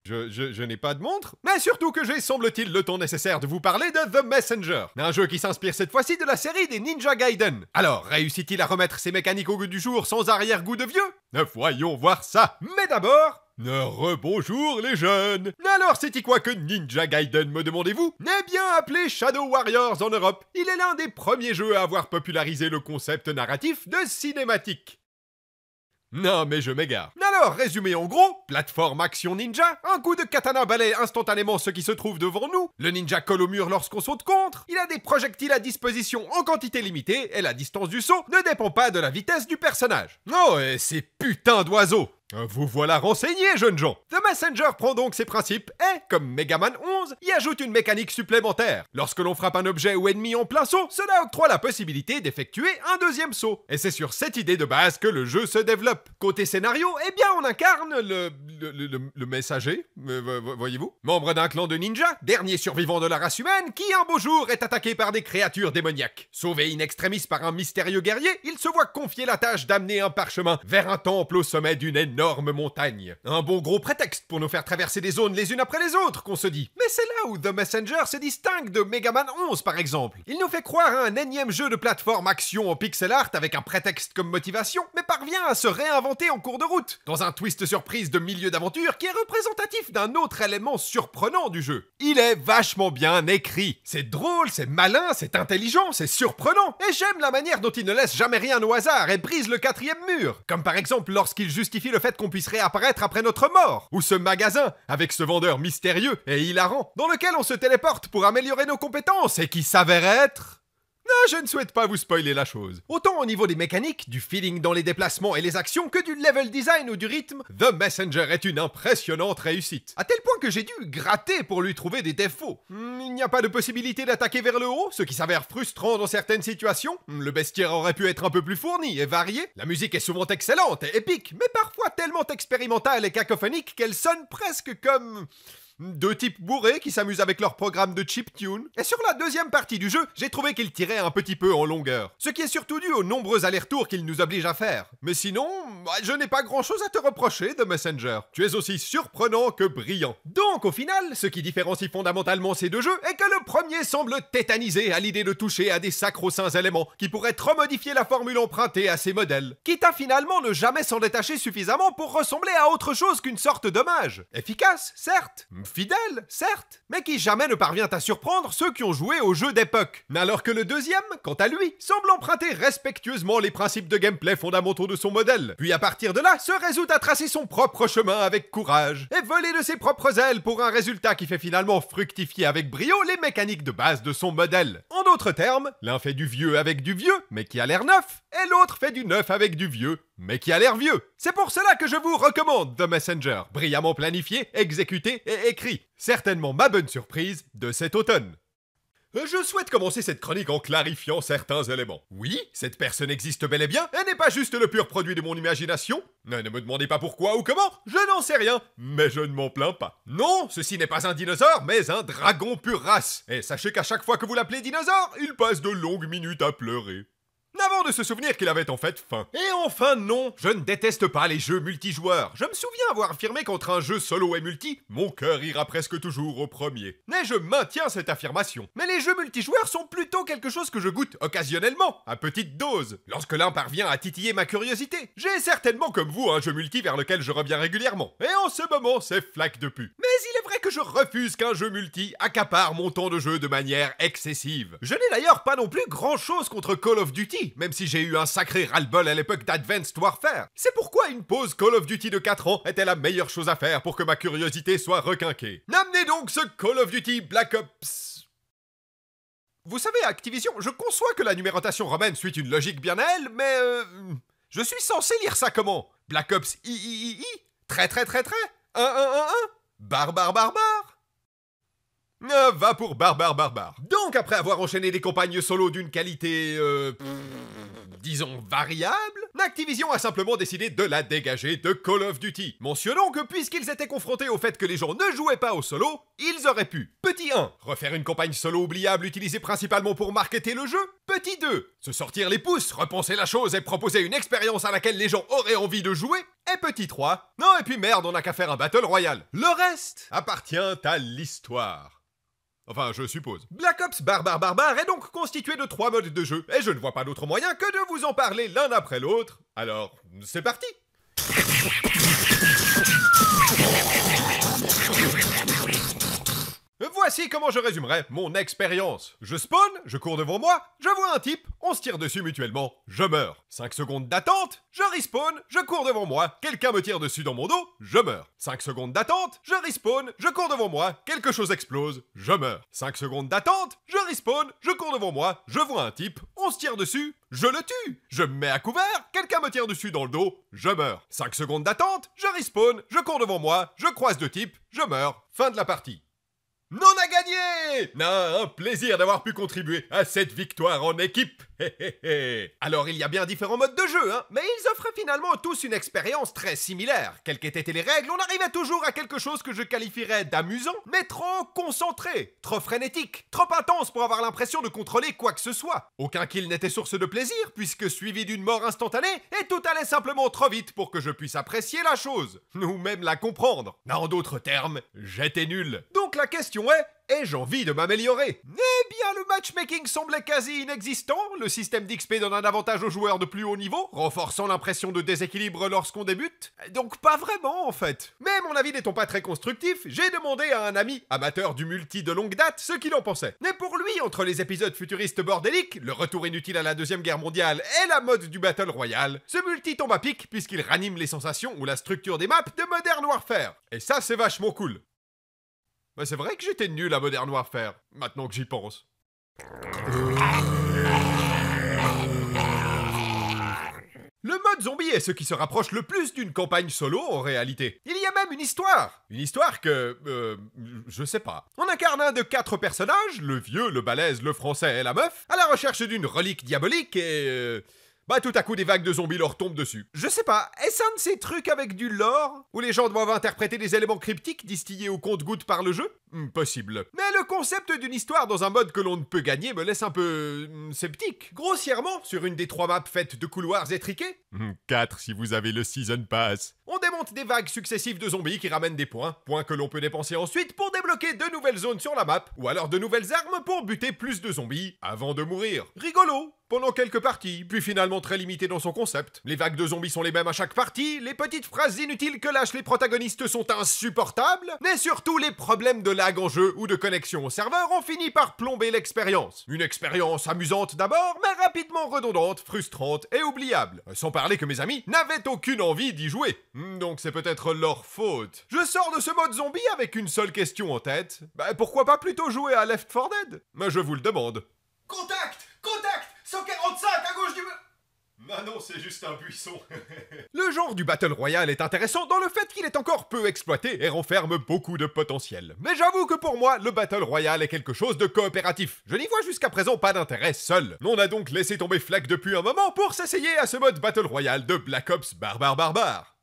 Je, je, je n'ai pas de montre, mais surtout que j'ai, semble-t-il, le temps nécessaire de vous parler de The Messenger, un jeu qui s'inspire cette fois-ci de la série des Ninja Gaiden. Alors, réussit-il à remettre ses mécaniques au goût du jour sans arrière-goût de vieux Voyons voir ça Mais d'abord, Rebonjour les jeunes Alors c'est-y quoi que Ninja Gaiden me demandez-vous Eh bien appelé Shadow Warriors en Europe, il est l'un des premiers jeux à avoir popularisé le concept narratif de cinématique. Non, mais je m'égare. Alors, résumé en gros, plateforme action ninja, un coup de katana balaye instantanément ce qui se trouve devant nous, le ninja colle au mur lorsqu'on saute contre, il a des projectiles à disposition en quantité limitée et la distance du saut ne dépend pas de la vitesse du personnage. Oh, et ces putains d'oiseaux vous voilà renseigné, jeunes gens The Messenger prend donc ses principes et, comme Mega Man 11, y ajoute une mécanique supplémentaire. Lorsque l'on frappe un objet ou ennemi en plein saut, cela octroie la possibilité d'effectuer un deuxième saut. Et c'est sur cette idée de base que le jeu se développe. Côté scénario, eh bien on incarne le... le, messager, euh, voyez-vous Membre d'un clan de ninja, dernier survivant de la race humaine, qui un beau jour est attaqué par des créatures démoniaques. Sauvé in extremis par un mystérieux guerrier, il se voit confier la tâche d'amener un parchemin vers un temple au sommet d'une énorme énorme montagne. Un bon gros prétexte pour nous faire traverser des zones les unes après les autres, qu'on se dit. Mais c'est là où The Messenger se distingue de Mega Man 11 par exemple. Il nous fait croire à un énième jeu de plateforme action en pixel art avec un prétexte comme motivation, mais parvient à se réinventer en cours de route, dans un twist surprise de milieu d'aventure qui est représentatif d'un autre élément surprenant du jeu. Il est vachement bien écrit. C'est drôle, c'est malin, c'est intelligent, c'est surprenant, et j'aime la manière dont il ne laisse jamais rien au hasard et brise le quatrième mur. Comme par exemple lorsqu'il justifie le fait qu'on puisse réapparaître après notre mort. Ou ce magasin, avec ce vendeur mystérieux et hilarant, dans lequel on se téléporte pour améliorer nos compétences et qui s'avère être je ne souhaite pas vous spoiler la chose. Autant au niveau des mécaniques, du feeling dans les déplacements et les actions que du level design ou du rythme, The Messenger est une impressionnante réussite. À tel point que j'ai dû gratter pour lui trouver des défauts. Hmm, il n'y a pas de possibilité d'attaquer vers le haut, ce qui s'avère frustrant dans certaines situations. Hmm, le bestiaire aurait pu être un peu plus fourni et varié. La musique est souvent excellente et épique, mais parfois tellement expérimentale et cacophonique qu'elle sonne presque comme... Deux types bourrés qui s'amusent avec leur programme de tune Et sur la deuxième partie du jeu, j'ai trouvé qu'il tirait un petit peu en longueur. Ce qui est surtout dû aux nombreux allers-retours qu'il nous oblige à faire. Mais sinon, bah, je n'ai pas grand-chose à te reprocher de Messenger. Tu es aussi surprenant que brillant. Donc au final, ce qui différencie fondamentalement ces deux jeux est que le premier semble tétanisé à l'idée de toucher à des sacro-saints éléments qui pourraient trop modifier la formule empruntée à ces modèles, quitte à finalement ne jamais s'en détacher suffisamment pour ressembler à autre chose qu'une sorte d'hommage. Efficace, certes, fidèle, certes, mais qui jamais ne parvient à surprendre ceux qui ont joué au jeu d'époque. Alors que le deuxième, quant à lui, semble emprunter respectueusement les principes de gameplay fondamentaux de son modèle, puis à partir de là, se résout à tracer son propre chemin avec courage, et voler de ses propres ailes pour un résultat qui fait finalement fructifier avec brio les mécaniques de base de son modèle. En d'autres termes, l'un fait du vieux avec du vieux, mais qui a l'air neuf, et l'autre fait du neuf avec du vieux, mais qui a l'air vieux. C'est pour cela que je vous recommande The Messenger, brillamment planifié, exécuté et écrit. Certainement ma bonne surprise de cet automne. Euh, je souhaite commencer cette chronique en clarifiant certains éléments. Oui, cette personne existe bel et bien, elle n'est pas juste le pur produit de mon imagination. Ne me demandez pas pourquoi ou comment, je n'en sais rien, mais je ne m'en plains pas. Non, ceci n'est pas un dinosaure, mais un dragon pur race. Et sachez qu'à chaque fois que vous l'appelez dinosaure, il passe de longues minutes à pleurer avant de se souvenir qu'il avait en fait faim. Et enfin non, je ne déteste pas les jeux multijoueurs. Je me souviens avoir affirmé qu'entre un jeu solo et multi, mon cœur ira presque toujours au premier. Mais je maintiens cette affirmation. Mais les jeux multijoueurs sont plutôt quelque chose que je goûte occasionnellement, à petite dose. Lorsque l'un parvient à titiller ma curiosité, j'ai certainement comme vous un jeu multi vers lequel je reviens régulièrement. Et en ce moment, c'est flaque de pu. Mais il est vrai que je refuse qu'un jeu multi accapare mon temps de jeu de manière excessive. Je n'ai d'ailleurs pas non plus grand chose contre Call of Duty même si j'ai eu un sacré ras-le-bol à l'époque d'Advanced Warfare. C'est pourquoi une pause Call of Duty de 4 ans était la meilleure chose à faire pour que ma curiosité soit requinquée. N'amenez donc ce Call of Duty Black Ops vous savez, Activision, je conçois que la numérotation romaine suit une logique bien à elle, mais... Euh, je suis censé lire ça comment Black Ops I, I, I, I Très très très très 1 1 1 1 bar barbar va pour Barbare Barbare. Donc, après avoir enchaîné des campagnes solo d'une qualité. Euh, disons variable, Activision a simplement décidé de la dégager de Call of Duty. Mentionnons que puisqu'ils étaient confrontés au fait que les gens ne jouaient pas au solo, ils auraient pu. Petit 1, refaire une campagne solo oubliable utilisée principalement pour marketer le jeu. Petit 2, se sortir les pouces, repenser la chose et proposer une expérience à laquelle les gens auraient envie de jouer. Et petit 3, non et puis merde, on n'a qu'à faire un Battle royal. Le reste appartient à l'histoire. Enfin, je suppose. Black Ops Barbare Barbare est donc constitué de trois modes de jeu, et je ne vois pas d'autre moyen que de vous en parler l'un après l'autre. Alors, c'est parti Voici comment je résumerai mon expérience. Je spawn, je cours devant moi, je vois un type, on se tire dessus mutuellement, je meurs. 5 secondes d'attente, je respawn, je cours devant moi, quelqu'un me tire dessus dans mon dos, je meurs. 5 secondes d'attente, je respawn, je cours devant moi, quelque chose explose, je meurs. 5 secondes d'attente, je respawn, je cours devant moi, je vois un type, on se tire dessus, je le tue, je me mets à couvert, quelqu'un me tire dessus dans le dos, je meurs. 5 secondes d'attente, je respawn, je cours devant moi, je croise deux types, je meurs. Fin de la partie. Non gagné. Non, Un plaisir d'avoir pu contribuer à cette victoire en équipe Alors il y a bien différents modes de jeu, hein, mais ils offrent finalement tous une expérience très similaire. Quelles qu'étaient les règles, on arrivait toujours à quelque chose que je qualifierais d'amusant, mais trop concentré, trop frénétique, trop intense pour avoir l'impression de contrôler quoi que ce soit. Aucun kill n'était source de plaisir, puisque suivi d'une mort instantanée, et tout allait simplement trop vite pour que je puisse apprécier la chose, ou même la comprendre. En d'autres termes, j'étais nul. Donc la question est, et j'ai envie de m'améliorer. Eh bien, le matchmaking semblait quasi inexistant, le système d'XP donne un avantage aux joueurs de plus haut niveau, renforçant l'impression de déséquilibre lorsqu'on débute. Donc pas vraiment en fait. Mais mon avis n'étant pas très constructif, j'ai demandé à un ami, amateur du multi de longue date, ce qu'il en pensait. Mais pour lui, entre les épisodes futuristes bordéliques, le retour inutile à la Deuxième Guerre mondiale et la mode du Battle Royale, ce multi tombe à pic puisqu'il ranime les sensations ou la structure des maps de Modern Warfare. Et ça, c'est vachement cool. Bah, c'est vrai que j'étais nul à Modern Warfare, maintenant que j'y pense. Le mode zombie est ce qui se rapproche le plus d'une campagne solo en réalité. Il y a même une histoire Une histoire que... Euh, je sais pas. On incarne un de quatre personnages, le vieux, le balèze, le français et la meuf, à la recherche d'une relique diabolique et... Euh, bah tout à coup des vagues de zombies leur tombent dessus. Je sais pas, est-ce un de ces trucs avec du lore où les gens doivent interpréter des éléments cryptiques distillés au compte-goutte par le jeu Hmm, possible. Mais le concept d'une histoire dans un mode que l'on ne peut gagner me laisse un peu... Hmm, sceptique. Grossièrement, sur une des trois maps faites de couloirs étriqués. 4 hmm, si vous avez le Season Pass. On démonte des vagues successives de zombies qui ramènent des points, points que l'on peut dépenser ensuite pour débloquer de nouvelles zones sur la map, ou alors de nouvelles armes pour buter plus de zombies avant de mourir. Rigolo, pendant quelques parties, puis finalement très limité dans son concept. Les vagues de zombies sont les mêmes à chaque partie, les petites phrases inutiles que lâchent les protagonistes sont insupportables, mais surtout les problèmes de en jeu ou de connexion au serveur ont fini par plomber l'expérience. Une expérience amusante d'abord, mais rapidement redondante, frustrante et oubliable. Sans parler que mes amis n'avaient aucune envie d'y jouer. Hmm, donc c'est peut-être leur faute. Je sors de ce mode zombie avec une seule question en tête. Bah, pourquoi pas plutôt jouer à Left 4 Dead Mais bah, je vous le demande. Contact Contact 145 à gauche du... Bah non, c'est juste un buisson. le genre du Battle Royale est intéressant dans le fait qu'il est encore peu exploité et renferme beaucoup de potentiel. Mais j'avoue que pour moi, le Battle Royale est quelque chose de coopératif. Je n'y vois jusqu'à présent pas d'intérêt seul. On a donc laissé tomber Flack depuis un moment pour s'essayer à ce mode Battle Royale de Black Ops Barbare Barbare.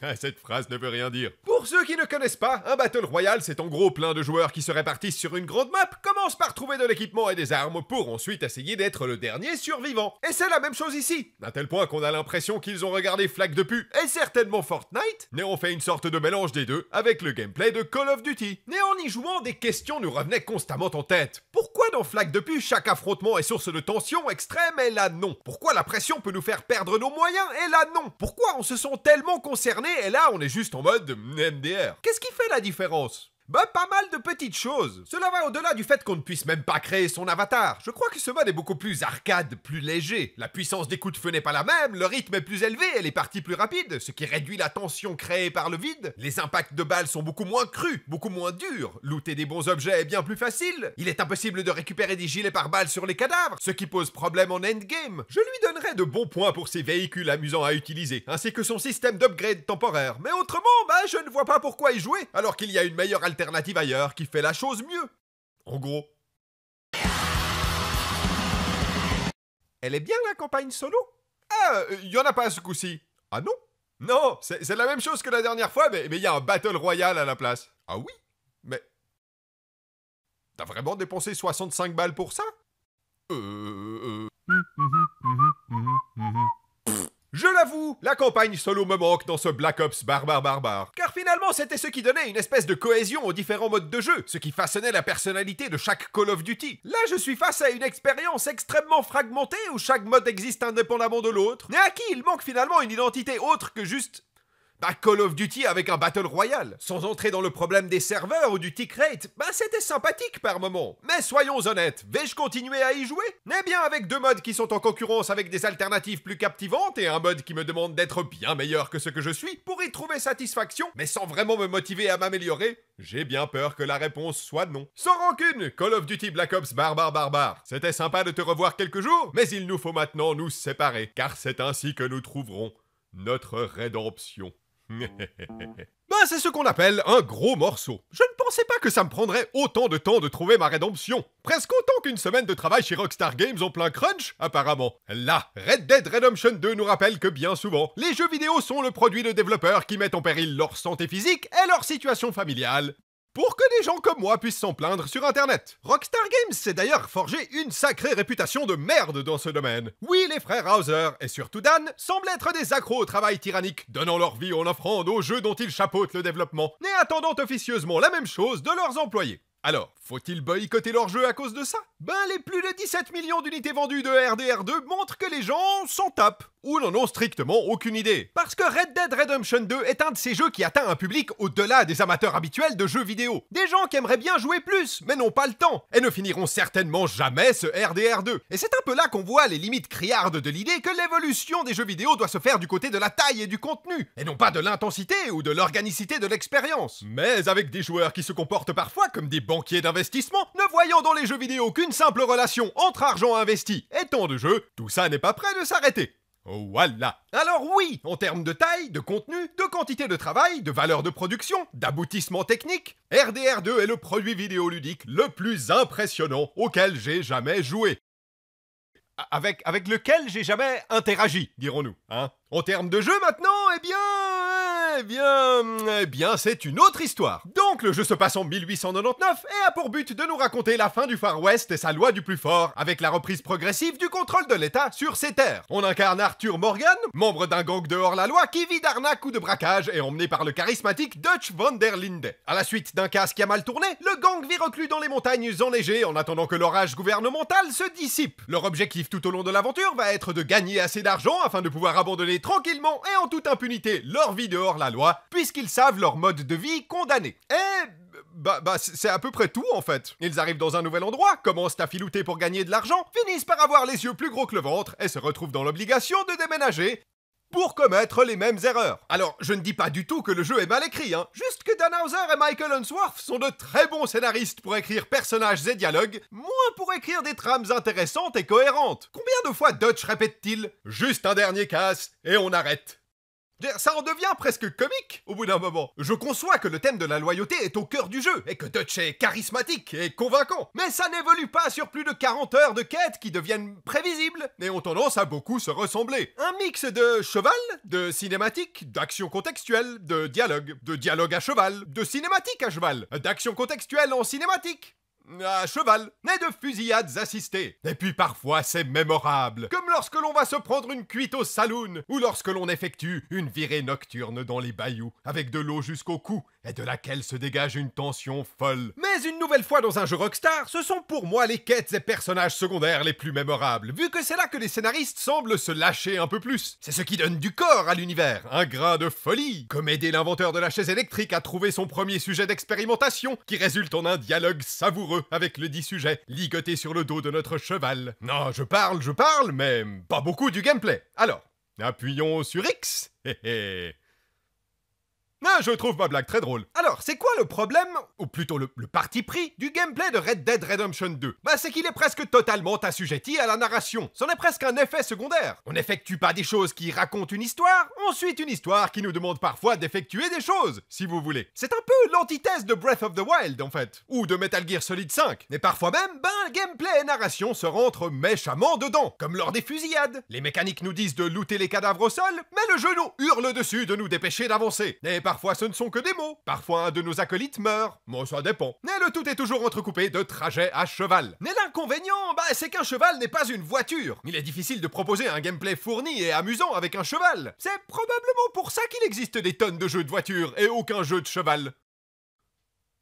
Cette phrase ne veut rien dire. Pour ceux qui ne connaissent pas, un Battle Royale, c'est en gros plein de joueurs qui se répartissent sur une grande map, commencent par trouver de l'équipement et des armes pour ensuite essayer d'être le dernier survivant. Et c'est la même chose ici, à tel point qu'on a l'impression qu'ils ont regardé Flaque de Pu et certainement Fortnite, mais on fait une sorte de mélange des deux avec le gameplay de Call of Duty. Mais en y jouant, des questions nous revenaient constamment en tête. Pourquoi dans Flag de Pu, chaque affrontement est source de tension extrême et là non Pourquoi la pression peut nous faire perdre nos moyens et là non Pourquoi on se sent tellement concerné et là, on est juste en mode MDR. Qu'est-ce qui fait la différence bah pas mal de petites choses. Cela va au-delà du fait qu'on ne puisse même pas créer son avatar. Je crois que ce mode est beaucoup plus arcade, plus léger. La puissance des coups de feu n'est pas la même, le rythme est plus élevé et les parties plus rapides, ce qui réduit la tension créée par le vide. Les impacts de balles sont beaucoup moins crus, beaucoup moins durs. Looter des bons objets est bien plus facile. Il est impossible de récupérer des gilets par balles sur les cadavres, ce qui pose problème en endgame. Je lui donnerai de bons points pour ses véhicules amusants à utiliser, ainsi que son système d'upgrade temporaire. Mais autrement, bah je ne vois pas pourquoi y jouer, alors qu'il y a une meilleure alternative alternative ailleurs qui fait la chose mieux. En gros. Elle est bien la campagne solo Ah, il y en a pas ce coup-ci. Ah non Non, c'est la même chose que la dernière fois, mais il y a un Battle royal à la place. Ah oui Mais... T'as vraiment dépensé 65 balles pour ça euh, euh, euh. Je l'avoue, la campagne solo me manque dans ce Black Ops barbare barbare. Car finalement, c'était ce qui donnait une espèce de cohésion aux différents modes de jeu, ce qui façonnait la personnalité de chaque Call of Duty. Là, je suis face à une expérience extrêmement fragmentée où chaque mode existe indépendamment de l'autre, mais à qui il manque finalement une identité autre que juste bah Call of Duty avec un Battle Royale. Sans entrer dans le problème des serveurs ou du tick rate, bah c'était sympathique par moment. Mais soyons honnêtes, vais-je continuer à y jouer Eh bien avec deux modes qui sont en concurrence avec des alternatives plus captivantes et un mode qui me demande d'être bien meilleur que ce que je suis pour y trouver satisfaction, mais sans vraiment me motiver à m'améliorer, j'ai bien peur que la réponse soit non. Sans rancune, Call of Duty Black Ops Barbar Barbar. C'était sympa de te revoir quelques jours, mais il nous faut maintenant nous séparer, car c'est ainsi que nous trouverons notre rédemption. ben, c'est ce qu'on appelle un gros morceau. Je ne pensais pas que ça me prendrait autant de temps de trouver ma rédemption. Presque autant qu'une semaine de travail chez Rockstar Games en plein crunch, apparemment. Là, Red Dead Redemption 2 nous rappelle que bien souvent, les jeux vidéo sont le produit de développeurs qui mettent en péril leur santé physique et leur situation familiale pour que des gens comme moi puissent s'en plaindre sur Internet. Rockstar Games s'est d'ailleurs forgé une sacrée réputation de merde dans ce domaine. Oui, les frères Hauser, et surtout Dan, semblent être des accros au travail tyrannique, donnant leur vie en offrande aux jeux dont ils chapeautent le développement, et attendant officieusement la même chose de leurs employés. Alors, faut-il boycotter leur jeu à cause de ça Ben les plus de 17 millions d'unités vendues de RDR2 montrent que les gens s'en tapent, ou n'en ont strictement aucune idée. Parce que Red Dead Redemption 2 est un de ces jeux qui atteint un public au-delà des amateurs habituels de jeux vidéo. Des gens qui aimeraient bien jouer plus, mais n'ont pas le temps, et ne finiront certainement jamais ce RDR2. Et c'est un peu là qu'on voit les limites criardes de l'idée que l'évolution des jeux vidéo doit se faire du côté de la taille et du contenu, et non pas de l'intensité ou de l'organicité de l'expérience. Mais avec des joueurs qui se comportent parfois comme des banquiers d'investissement ne voyant dans les jeux vidéo qu'une simple relation entre argent investi et temps de jeu, tout ça n'est pas prêt de s'arrêter. Oh, voilà Alors oui, en termes de taille, de contenu, de quantité de travail, de valeur de production, d'aboutissement technique, RDR2 est le produit vidéoludique le plus impressionnant auquel j'ai jamais joué. Avec, avec lequel j'ai jamais interagi, dirons-nous. Hein en termes de jeu maintenant, eh bien... Eh bien, eh bien, c'est une autre histoire. Donc, le jeu se passe en 1899 et a pour but de nous raconter la fin du Far West et sa loi du plus fort, avec la reprise progressive du contrôle de l'État sur ses terres. On incarne Arthur Morgan, membre d'un gang de hors-la-loi qui vit d'arnaque ou de braquage et emmené par le charismatique Dutch von der Linde. À la suite d'un casque qui a mal tourné, le gang vit reclus dans les montagnes enneigées en attendant que l'orage gouvernemental se dissipe. Leur objectif tout au long de l'aventure va être de gagner assez d'argent afin de pouvoir abandonner tranquillement et en toute impunité leur vie de hors-la puisqu'ils savent leur mode de vie condamné. Et eh, bah, bah c'est à peu près tout en fait. Ils arrivent dans un nouvel endroit, commencent à filouter pour gagner de l'argent, finissent par avoir les yeux plus gros que le ventre et se retrouvent dans l'obligation de déménager pour commettre les mêmes erreurs. Alors, je ne dis pas du tout que le jeu est mal écrit, hein. Juste que Dan Hauser et Michael Unsworth sont de très bons scénaristes pour écrire personnages et dialogues, moins pour écrire des trames intéressantes et cohérentes. Combien de fois Dutch répète-t-il Juste un dernier casse, et on arrête. Ça en devient presque comique au bout d'un moment. Je conçois que le thème de la loyauté est au cœur du jeu et que Dutch est charismatique et convaincant, mais ça n'évolue pas sur plus de 40 heures de quêtes qui deviennent prévisibles et ont tendance à beaucoup se ressembler. Un mix de cheval, de cinématique, d'action contextuelle, de dialogue, de dialogue à cheval, de cinématique à cheval, d'action contextuelle en cinématique, à cheval né de fusillades assistées. Et puis parfois c'est mémorable, comme lorsque l'on va se prendre une cuite au saloon ou lorsque l'on effectue une virée nocturne dans les bayous avec de l'eau jusqu'au cou et de laquelle se dégage une tension folle. Mais une nouvelle fois dans un jeu Rockstar, ce sont pour moi les quêtes et personnages secondaires les plus mémorables, vu que c'est là que les scénaristes semblent se lâcher un peu plus. C'est ce qui donne du corps à l'univers, un grain de folie, comme aider l'inventeur de la chaise électrique à trouver son premier sujet d'expérimentation, qui résulte en un dialogue savoureux avec le dit sujet, ligoté sur le dos de notre cheval. Non, je parle, je parle, mais pas beaucoup du gameplay. Alors, appuyons sur X. Ah, je trouve ma blague très drôle. Alors, c'est quoi le problème, ou plutôt le, parti pris, du gameplay de Red Dead Redemption 2 Bah, c'est qu'il est presque totalement assujetti à la narration. C'en est presque un effet secondaire. On n'effectue pas des choses qui racontent une histoire, ensuite une histoire qui nous demande parfois d'effectuer des choses, si vous voulez. C'est un peu l'antithèse de Breath of the Wild, en fait, ou de Metal Gear Solid 5. Mais parfois même, ben, le gameplay et narration se rentrent méchamment dedans, comme lors des fusillades. Les mécaniques nous disent de looter les cadavres au sol, mais le jeu nous hurle dessus de nous dépêcher d'avancer parfois ce ne sont que des mots. Parfois un de nos acolytes meurt. Moi, ça dépend. Mais le tout est toujours entrecoupé de trajets à cheval. Mais l'inconvénient, bah, c'est qu'un cheval n'est pas une voiture. Il est difficile de proposer un gameplay fourni et amusant avec un cheval. C'est probablement pour ça qu'il existe des tonnes de jeux de voiture et aucun jeu de cheval.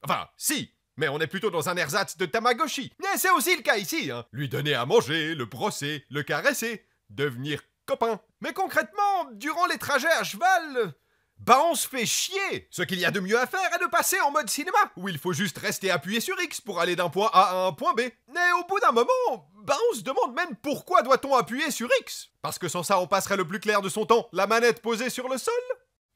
Enfin, si, mais on est plutôt dans un ersatz de Tamagotchi. Mais c'est aussi le cas ici, hein. Lui donner à manger, le brosser, le caresser, devenir copain. Mais concrètement, durant les trajets à cheval, bah on se fait chier Ce qu'il y a de mieux à faire est de passer en mode cinéma, où il faut juste rester appuyé sur X pour aller d'un point A à un point B. Mais au bout d'un moment, bah on se demande même pourquoi doit-on appuyer sur X Parce que sans ça on passerait le plus clair de son temps, la manette posée sur le sol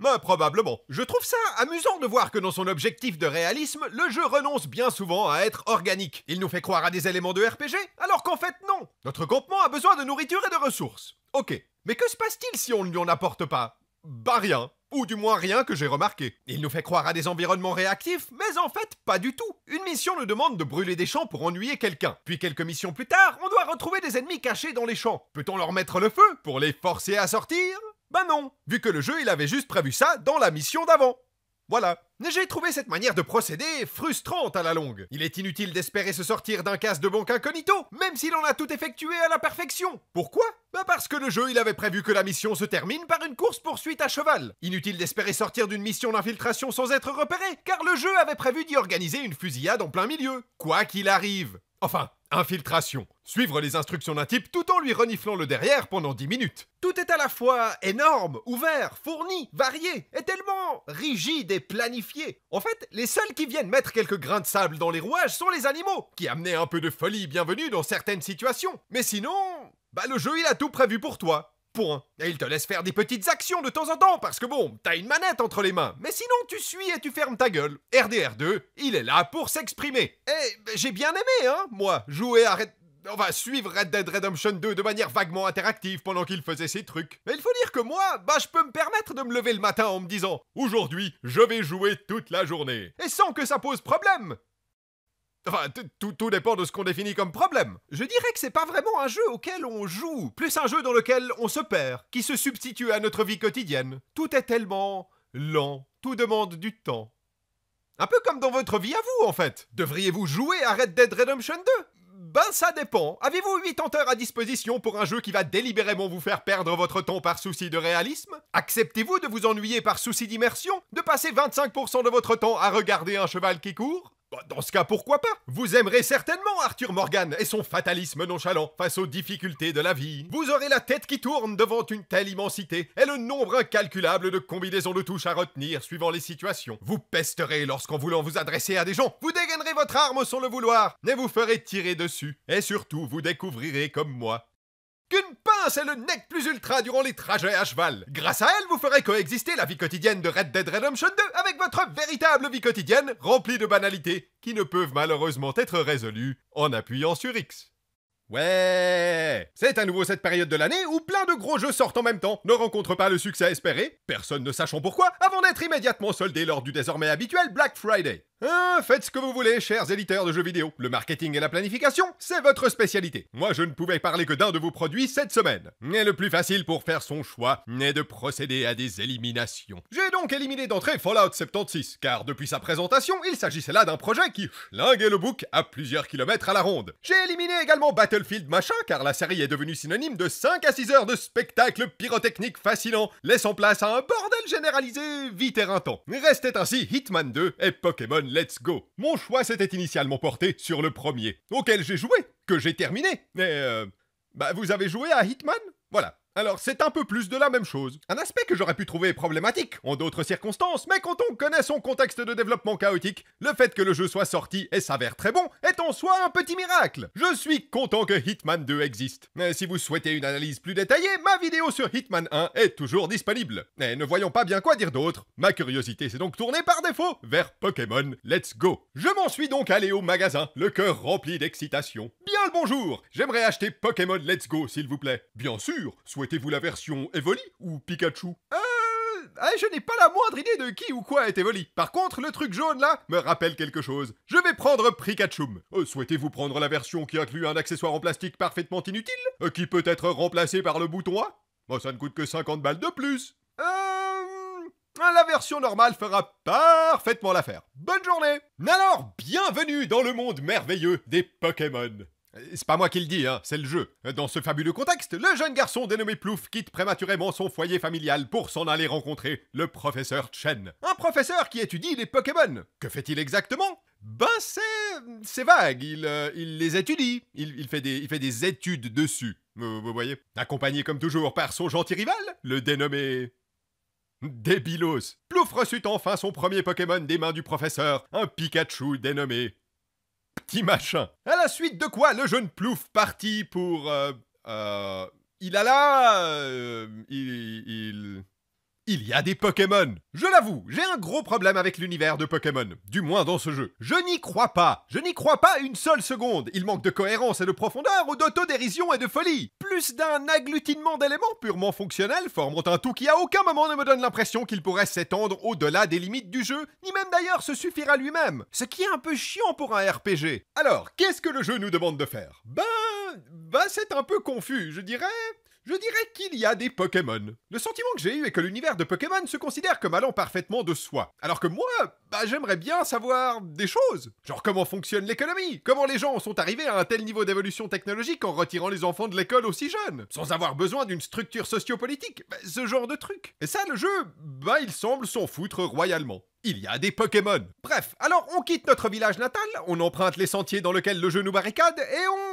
mais probablement. Je trouve ça amusant de voir que dans son objectif de réalisme, le jeu renonce bien souvent à être organique. Il nous fait croire à des éléments de RPG, alors qu'en fait non. Notre campement a besoin de nourriture et de ressources. Ok. Mais que se passe-t-il si on ne lui en apporte pas Bah rien. Ou du moins rien que j'ai remarqué. Il nous fait croire à des environnements réactifs, mais en fait pas du tout. Une mission nous demande de brûler des champs pour ennuyer quelqu'un. Puis quelques missions plus tard, on doit retrouver des ennemis cachés dans les champs. Peut-on leur mettre le feu pour les forcer à sortir Ben non, vu que le jeu il avait juste prévu ça dans la mission d'avant. Voilà. J'ai trouvé cette manière de procéder frustrante à la longue. Il est inutile d'espérer se sortir d'un casse de banque incognito, même si l'on a tout effectué à la perfection. Pourquoi bah parce que le jeu, il avait prévu que la mission se termine par une course-poursuite à cheval. Inutile d'espérer sortir d'une mission d'infiltration sans être repéré, car le jeu avait prévu d'y organiser une fusillade en plein milieu. Quoi qu'il arrive. Enfin, Infiltration. Suivre les instructions d'un type tout en lui reniflant le derrière pendant 10 minutes. Tout est à la fois énorme, ouvert, fourni, varié, et tellement rigide et planifié. En fait, les seuls qui viennent mettre quelques grains de sable dans les rouages sont les animaux, qui amenaient un peu de folie bienvenue dans certaines situations. Mais sinon, bah le jeu il a tout prévu pour toi. Point. Et il te laisse faire des petites actions de temps en temps, parce que bon, t'as une manette entre les mains. Mais sinon, tu suis et tu fermes ta gueule. RDR2, il est là pour s'exprimer. Et j'ai bien aimé, hein, moi, jouer à Red... va suivre Red Dead Redemption 2 de manière vaguement interactive pendant qu'il faisait ses trucs. Mais il faut dire que moi, bah, je peux me permettre de me lever le matin en me disant Aujourd'hui, je vais jouer toute la journée. Et sans que ça pose problème. Enfin, tout, dépend de ce qu'on définit comme problème. Je dirais que c'est pas vraiment un jeu auquel on joue, plus un jeu dans lequel on se perd, qui se substitue à notre vie quotidienne. Tout est tellement lent, tout demande du temps. Un peu comme dans votre vie à vous, en fait. Devriez-vous jouer à Red Dead Redemption 2 ben ça dépend. Avez-vous 80 heures à disposition pour un jeu qui va délibérément vous faire perdre votre temps par souci de réalisme Acceptez-vous de vous ennuyer par souci d'immersion De passer 25% de votre temps à regarder un cheval qui court bah, dans ce cas, pourquoi pas Vous aimerez certainement Arthur Morgan et son fatalisme nonchalant face aux difficultés de la vie. Vous aurez la tête qui tourne devant une telle immensité et le nombre incalculable de combinaisons de touches à retenir suivant les situations. Vous pesterez lorsqu'en voulant vous adresser à des gens, vous dégainerez votre arme sans le vouloir mais vous ferez tirer dessus. Et surtout, vous découvrirez comme moi qu'une pince est le nec plus ultra durant les trajets à cheval. Grâce à elle, vous ferez coexister la vie quotidienne de Red Dead Redemption 2 avec votre véritable vie quotidienne remplie de banalités qui ne peuvent malheureusement être résolues en appuyant sur X. Ouais C'est à nouveau cette période de l'année où plein de gros jeux sortent en même temps, ne rencontrent pas le succès espéré, personne ne sachant pourquoi, avant d'être immédiatement soldés lors du désormais habituel Black Friday. Euh, faites ce que vous voulez, chers éditeurs de jeux vidéo. Le marketing et la planification, c'est votre spécialité. Moi, je ne pouvais parler que d'un de vos produits cette semaine. Mais le plus facile pour faire son choix est de procéder à des éliminations. J'ai donc éliminé d'entrée Fallout 76, car depuis sa présentation, il s'agissait là d'un projet qui flinguait le bouc à plusieurs kilomètres à la ronde. J'ai éliminé également Battlefield machin, car la série est devenue synonyme de 5 à 6 heures de spectacle pyrotechnique fascinant, laissant place à un bordel généralisé vite éreintant. Restait ainsi Hitman 2 et Pokémon let's go. Mon choix s'était initialement porté sur le premier, auquel j'ai joué, que j'ai terminé. Mais euh, bah vous avez joué à Hitman Voilà. Alors c'est un peu plus de la même chose. Un aspect que j'aurais pu trouver problématique en d'autres circonstances, mais quand on connaît son contexte de développement chaotique, le fait que le jeu soit sorti et s'avère très bon est en soi un petit miracle. Je suis content que Hitman 2 existe. Mais si vous souhaitez une analyse plus détaillée, ma vidéo sur Hitman 1 est toujours disponible. Et ne voyons pas bien quoi dire d'autre, ma curiosité s'est donc tournée par défaut vers Pokémon Let's Go. Je m'en suis donc allé au magasin, le cœur rempli d'excitation. Bien le bonjour J'aimerais acheter Pokémon Let's Go, s'il vous plaît. Bien sûr, souhaitez souhaitez-vous la version Evoli ou Pikachu Euh. Ah, je n'ai pas la moindre idée de qui ou quoi est Evoli. Par contre, le truc jaune là me rappelle quelque chose. Je vais prendre Pikachu. Euh, souhaitez-vous prendre la version qui inclut un accessoire en plastique parfaitement inutile euh, Qui peut être remplacé par le bouton A oh, ça ne coûte que 50 balles de plus. Euh, la version normale fera parfaitement l'affaire. Bonne journée Alors, bienvenue dans le monde merveilleux des Pokémon euh, c'est pas moi qui le dis, hein, c'est le jeu. Euh, dans ce fabuleux contexte, le jeune garçon dénommé Plouf quitte prématurément son foyer familial pour s'en aller rencontrer le professeur Chen. Un professeur qui étudie les Pokémon. Que fait-il exactement Ben c'est... c'est vague, il, euh, il, les étudie, il, fait des, il fait des études dessus, vous, voyez. Accompagné comme toujours par son gentil rival, le dénommé... Débilos. Plouf reçut enfin son premier Pokémon des mains du professeur, un Pikachu dénommé petit machin. À la suite de quoi, le jeune plouf partit pour... Euh, euh il a là euh, il... il il y a des Pokémon. Je l'avoue, j'ai un gros problème avec l'univers de Pokémon, du moins dans ce jeu. Je n'y crois pas, je n'y crois pas une seule seconde. Il manque de cohérence et de profondeur ou d'autodérision et de folie. Plus d'un agglutinement d'éléments purement fonctionnels formant un tout qui à aucun moment ne me donne l'impression qu'il pourrait s'étendre au-delà des limites du jeu, ni même d'ailleurs se suffire à lui-même, ce qui est un peu chiant pour un RPG. Alors, qu'est-ce que le jeu nous demande de faire Ben, ben c'est un peu confus, je dirais. Je dirais qu'il y a des Pokémon. Le sentiment que j'ai eu est que l'univers de Pokémon se considère comme allant parfaitement de soi. Alors que moi, bah j'aimerais bien savoir des choses. Genre comment fonctionne l'économie, comment les gens sont arrivés à un tel niveau d'évolution technologique en retirant les enfants de l'école aussi jeunes, sans avoir besoin d'une structure sociopolitique, bah, ce genre de truc. Et ça, le jeu, bah il semble s'en foutre royalement. Il y a des Pokémon. Bref, alors on quitte notre village natal, on emprunte les sentiers dans lesquels le jeu nous barricade, et on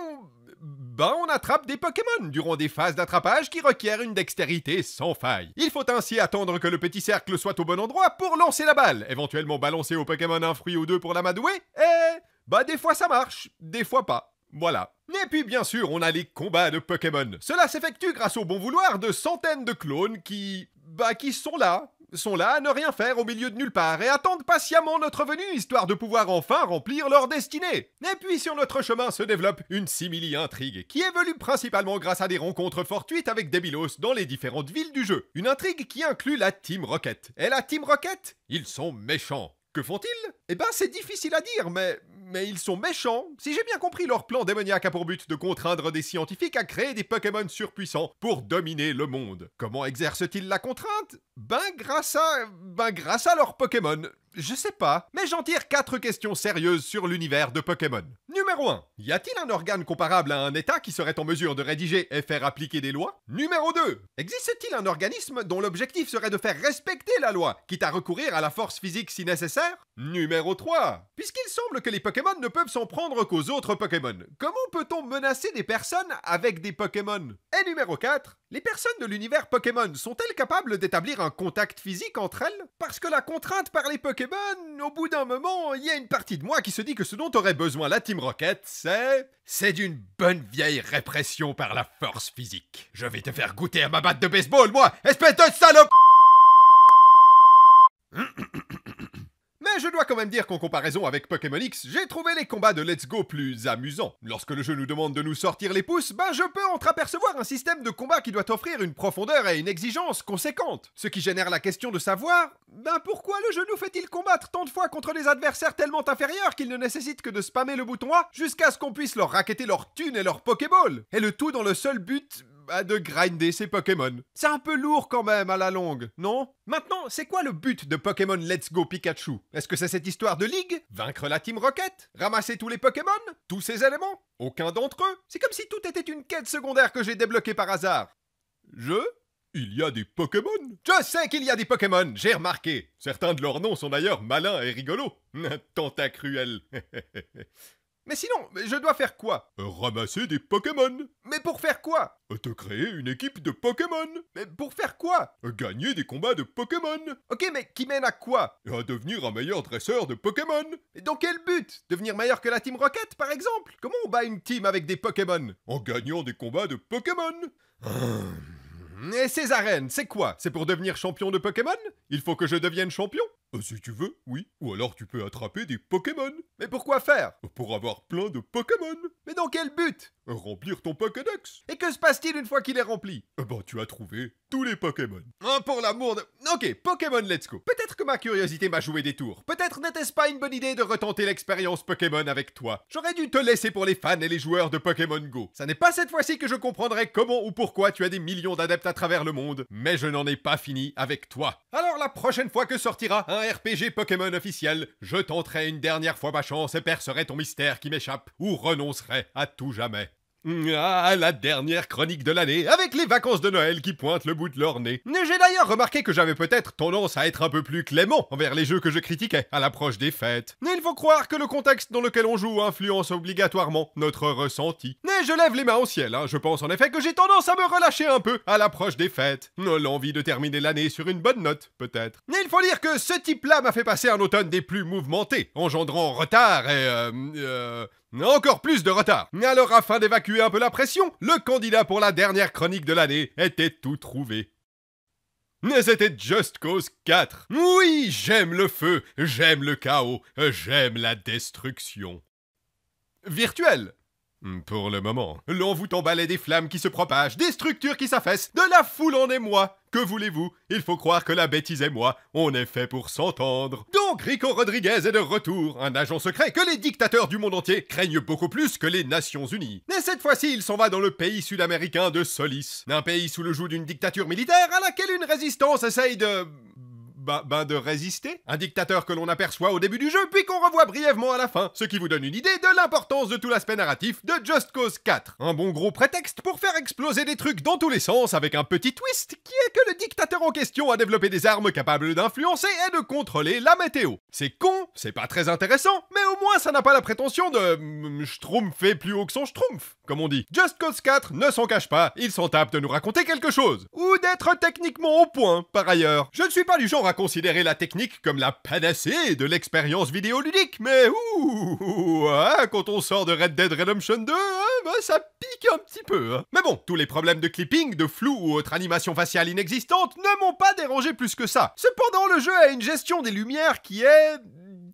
ben, on attrape des Pokémon durant des phases d'attrapage qui requièrent une dextérité sans faille. Il faut ainsi attendre que le petit cercle soit au bon endroit pour lancer la balle, éventuellement balancer au Pokémon un fruit ou deux pour l'amadouer, et... Bah des fois ça marche, des fois pas. Voilà. Et puis bien sûr, on a les combats de Pokémon. Cela s'effectue grâce au bon vouloir de centaines de clones qui... bah qui sont là, sont là à ne rien faire au milieu de nulle part et attendent patiemment notre venue histoire de pouvoir enfin remplir leur destinée. Et puis sur notre chemin se développe une simili intrigue qui évolue principalement grâce à des rencontres fortuites avec Debilos dans les différentes villes du jeu. Une intrigue qui inclut la Team Rocket. Et la Team Rocket Ils sont méchants. Que font-ils Eh ben, c'est difficile à dire, mais, mais ils sont méchants. Si j'ai bien compris, leur plan démoniaque a pour but de contraindre des scientifiques à créer des Pokémon surpuissants pour dominer le monde. Comment exercent-ils la contrainte Ben grâce à... ben grâce à leurs Pokémon. Je sais pas, mais j'en tire quatre questions sérieuses sur l'univers de Pokémon. Numéro 1. Y a-t-il un organe comparable à un État qui serait en mesure de rédiger et faire appliquer des lois Numéro 2. Existe-t-il un organisme dont l'objectif serait de faire respecter la loi, quitte à recourir à la force physique si nécessaire Numéro 3. Puisqu'il semble que les Pokémon ne peuvent s'en prendre qu'aux autres Pokémon, comment peut-on menacer des personnes avec des Pokémon Et numéro 4. Les personnes de l'univers Pokémon sont-elles capables d'établir un contact physique entre elles Parce que la contrainte par les Pokémon, au bout d'un moment, il y a une partie de moi qui se dit que ce dont aurait besoin la Team Rocket, c'est... C'est d'une bonne vieille répression par la force physique. Je vais te faire goûter à ma batte de baseball, moi Espèce de salope Mais je dois quand même dire qu'en comparaison avec Pokémon X, j'ai trouvé les combats de Let's Go plus amusants. Lorsque le jeu nous demande de nous sortir les pouces, ben je peux entreapercevoir un système de combat qui doit offrir une profondeur et une exigence conséquente. Ce qui génère la question de savoir, ben pourquoi le jeu nous fait-il combattre tant de fois contre des adversaires tellement inférieurs qu'ils ne nécessitent que de spammer le bouton A jusqu'à ce qu'on puisse leur raqueter leur thunes et leur Pokéball Et le tout dans le seul but, bah, de grinder ses Pokémon. C'est un peu lourd quand même à la longue, non Maintenant, c'est quoi le but de Pokémon Let's Go Pikachu Est-ce que c'est cette histoire de ligue Vaincre la Team Rocket Ramasser tous les Pokémon Tous ces éléments Aucun d'entre eux C'est comme si tout était une quête secondaire que j'ai débloquée par hasard. Je il y a des Pokémon Je sais qu'il y a des Pokémon, j'ai remarqué. Certains de leurs noms sont d'ailleurs malins et rigolos. Tant cruel. Mais sinon, je dois faire quoi Ramasser des Pokémon. Mais pour faire quoi Te créer une équipe de Pokémon. Mais pour faire quoi Gagner des combats de Pokémon. Ok, mais qui mène à quoi À devenir un meilleur dresseur de Pokémon. Et dans quel but Devenir meilleur que la Team Rocket, par exemple Comment on bat une team avec des Pokémon En gagnant des combats de Pokémon. Et ces arènes, c'est quoi C'est pour devenir champion de Pokémon Il faut que je devienne champion euh, si tu veux, oui. Ou alors tu peux attraper des Pokémon. Mais pourquoi faire Pour avoir plein de Pokémon. Mais dans quel but euh, Remplir ton Pokédex. Et que se passe-t-il une fois qu'il est rempli Eh ben, tu as trouvé tous les Pokémon. Hein pour l'amour de... Ok, Pokémon Let's Go. Peut-être que ma curiosité m'a joué des tours. Peut-être n'était-ce pas une bonne idée de retenter l'expérience Pokémon avec toi. J'aurais dû te laisser pour les fans et les joueurs de Pokémon Go. Ça n'est pas cette fois-ci que je comprendrai comment ou pourquoi tu as des millions d'adeptes à travers le monde. Mais je n'en ai pas fini avec toi. Alors la prochaine fois que sortira un RPG Pokémon officiel, je tenterai une dernière fois ma chance et percerai ton mystère qui m'échappe, ou renoncerai à tout jamais. Ah, la dernière chronique de l'année, avec les vacances de Noël qui pointent le bout de leur nez. J'ai d'ailleurs remarqué que j'avais peut-être tendance à être un peu plus clément envers les jeux que je critiquais à l'approche des fêtes. Il faut croire que le contexte dans lequel on joue influence obligatoirement notre ressenti. Mais je lève les mains au ciel, hein. je pense en effet que j'ai tendance à me relâcher un peu à l'approche des fêtes. L'envie de terminer l'année sur une bonne note, peut-être. Il faut dire que ce type-là m'a fait passer un automne des plus mouvementés, engendrant retard et... Euh, euh, encore plus de retard. Mais Alors afin d'évacuer un peu la pression, le candidat pour la dernière chronique de l'année était tout trouvé. Mais c'était Just Cause 4. Oui, j'aime le feu, j'aime le chaos, j'aime la destruction. Virtuel. Mm, pour le moment. L'on vous emballait des flammes qui se propagent, des structures qui s'affaissent, de la foule en émoi. Que voulez-vous Il faut croire que la bêtise est moi, on est fait pour s'entendre. Donc Rico Rodriguez est de retour, un agent secret que les dictateurs du monde entier craignent beaucoup plus que les Nations Unies. Mais cette fois-ci, il s'en va dans le pays sud-américain de Solis, un pays sous le joug d'une dictature militaire à laquelle une résistance essaye de ben, de résister. Un dictateur que l'on aperçoit au début du jeu, puis qu'on revoit brièvement à la fin, ce qui vous donne une idée de l'importance de tout l'aspect narratif de Just Cause 4. Un bon gros prétexte pour faire exploser des trucs dans tous les sens avec un petit twist qui est que le dictateur en question a développé des armes capables d'influencer et de contrôler la météo. C'est con, c'est pas très intéressant, mais au moins ça n'a pas la prétention de... Mm, schtroumpfer plus haut que son schtroumpf, comme on dit. Just Cause 4 ne s'en cache pas, ils sont aptes de nous raconter quelque chose. Ou d'être techniquement au point, par ailleurs. Je ne suis pas du genre à considérer la technique comme la panacée de l'expérience vidéoludique, mais ouh, hein, quand on sort de Red Dead Redemption 2, hein, ben, ça pique un petit peu. Hein. Mais bon, tous les problèmes de clipping, de flou ou autre animation faciale inexistante ne m'ont pas dérangé plus que ça. Cependant, le jeu a une gestion des lumières qui est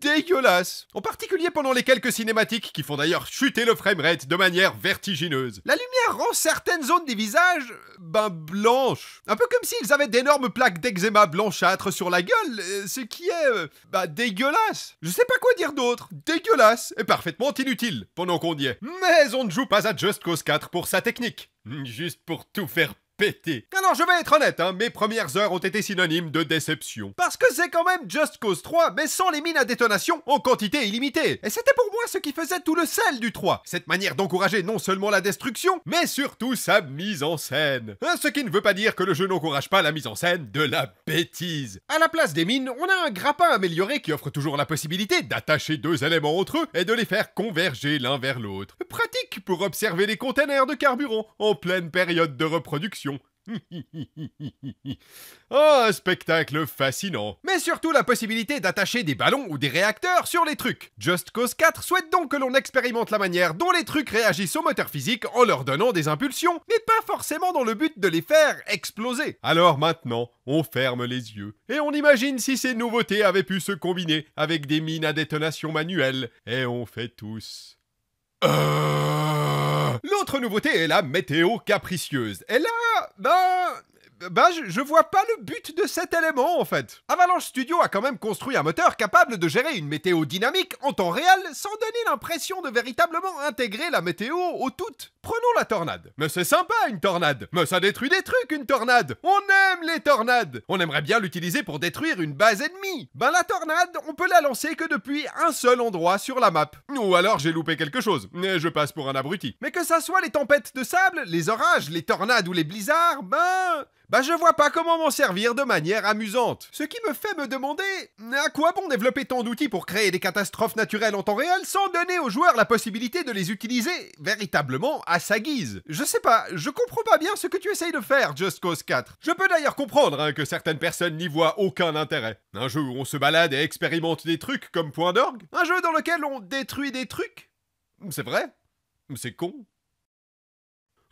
dégueulasse. En particulier pendant les quelques cinématiques qui font d'ailleurs chuter le framerate de manière vertigineuse. La lumière rend certaines zones des visages, ben blanches. Un peu comme s'ils avaient d'énormes plaques d'eczéma blanchâtres sur la gueule, euh, ce qui est, euh, ben, dégueulasse. Je sais pas quoi dire d'autre. Dégueulasse et parfaitement inutile pendant qu'on y est. Mais on ne joue pas à Just Cause 4 pour sa technique. Juste pour tout faire pété. Alors je vais être honnête, hein, mes premières heures ont été synonymes de déception. Parce que c'est quand même Just Cause 3, mais sans les mines à détonation en quantité illimitée. Et c'était pour moi ce qui faisait tout le sel du 3. Cette manière d'encourager non seulement la destruction, mais surtout sa mise en scène. Hein, ce qui ne veut pas dire que le jeu n'encourage pas la mise en scène de la bêtise. À la place des mines, on a un grappin amélioré qui offre toujours la possibilité d'attacher deux éléments entre eux et de les faire converger l'un vers l'autre. Pratique pour observer les containers de carburant en pleine période de reproduction oh, un spectacle fascinant. Mais surtout la possibilité d'attacher des ballons ou des réacteurs sur les trucs. Just Cause 4 souhaite donc que l'on expérimente la manière dont les trucs réagissent au moteur physique en leur donnant des impulsions, mais pas forcément dans le but de les faire exploser. Alors maintenant, on ferme les yeux et on imagine si ces nouveautés avaient pu se combiner avec des mines à détonation manuelle. Et on fait tous... Euh. L'autre nouveauté est la météo capricieuse. Et là, ben, ben, je, vois pas le but de cet élément, en fait. Avalanche Studio a quand même construit un moteur capable de gérer une météo dynamique en temps réel sans donner l'impression de véritablement intégrer la météo au tout. Prenons la tornade. Mais c'est sympa, une tornade. Mais ça détruit des trucs, une tornade. On aime les tornades. On aimerait bien l'utiliser pour détruire une base ennemie. Ben, la tornade, on peut la lancer que depuis un seul endroit sur la map. Ou alors j'ai loupé quelque chose, Mais je passe pour un abruti. Mais que ça soit les tempêtes de sable, les orages, les tornades ou les blizzards, ben... Bah je vois pas comment m'en servir de manière amusante. Ce qui me fait me demander à quoi bon développer tant d'outils pour créer des catastrophes naturelles en temps réel sans donner aux joueurs la possibilité de les utiliser véritablement à sa guise. Je sais pas, je comprends pas bien ce que tu essayes de faire, Just Cause 4. Je peux d'ailleurs comprendre hein, que certaines personnes n'y voient aucun intérêt. Un jeu où on se balade et expérimente des trucs comme point d'orgue Un jeu dans lequel on détruit des trucs C'est vrai C'est con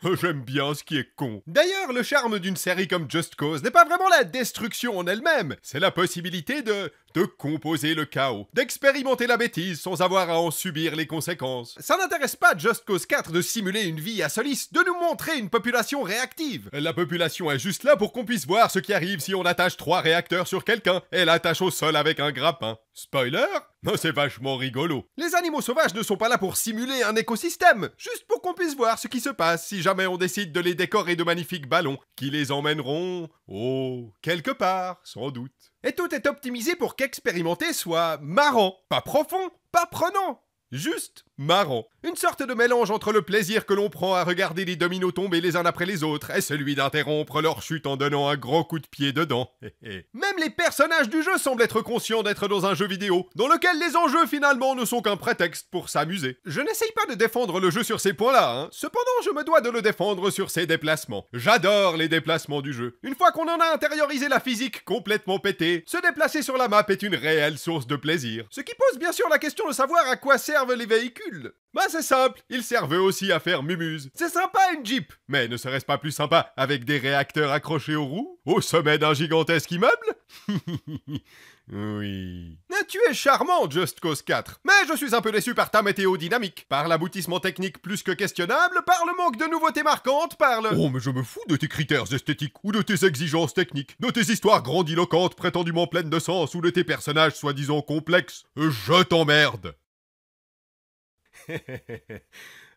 J'aime bien ce qui est con. D'ailleurs, le charme d'une série comme Just Cause n'est pas vraiment la destruction en elle-même, c'est la possibilité de de composer le chaos, d'expérimenter la bêtise sans avoir à en subir les conséquences. Ça n'intéresse pas Just Cause 4 de simuler une vie à Solis, de nous montrer une population réactive. La population est juste là pour qu'on puisse voir ce qui arrive si on attache trois réacteurs sur quelqu'un et l'attache au sol avec un grappin. Spoiler Non, c'est vachement rigolo. Les animaux sauvages ne sont pas là pour simuler un écosystème, juste pour qu'on puisse voir ce qui se passe si jamais on décide de les décorer de magnifiques ballons qui les emmèneront, oh, quelque part, sans doute. Et tout est optimisé pour qu'expérimenter soit marrant, pas profond, pas prenant, juste marrant. Une sorte de mélange entre le plaisir que l'on prend à regarder les dominos tomber les uns après les autres et celui d'interrompre leur chute en donnant un gros coup de pied dedans. Même les personnages du jeu semblent être conscients d'être dans un jeu vidéo, dans lequel les enjeux finalement ne sont qu'un prétexte pour s'amuser. Je n'essaye pas de défendre le jeu sur ces points-là, hein. cependant je me dois de le défendre sur ses déplacements. J'adore les déplacements du jeu. Une fois qu'on en a intériorisé la physique complètement pétée, se déplacer sur la map est une réelle source de plaisir. Ce qui pose bien sûr la question de savoir à quoi servent les véhicules bah c'est simple, il servait aussi à faire mumuse. C'est sympa une Jeep Mais ne serait-ce pas plus sympa avec des réacteurs accrochés aux roues Au sommet d'un gigantesque immeuble Oui. tu es charmant, Just Cause 4, mais je suis un peu déçu par ta météo dynamique, par l'aboutissement technique plus que questionnable, par le manque de nouveautés marquantes, par le... Oh, mais je me fous de tes critères esthétiques, ou de tes exigences techniques, de tes histoires grandiloquentes prétendument pleines de sens, ou de tes personnages soi-disant complexes. Je t'emmerde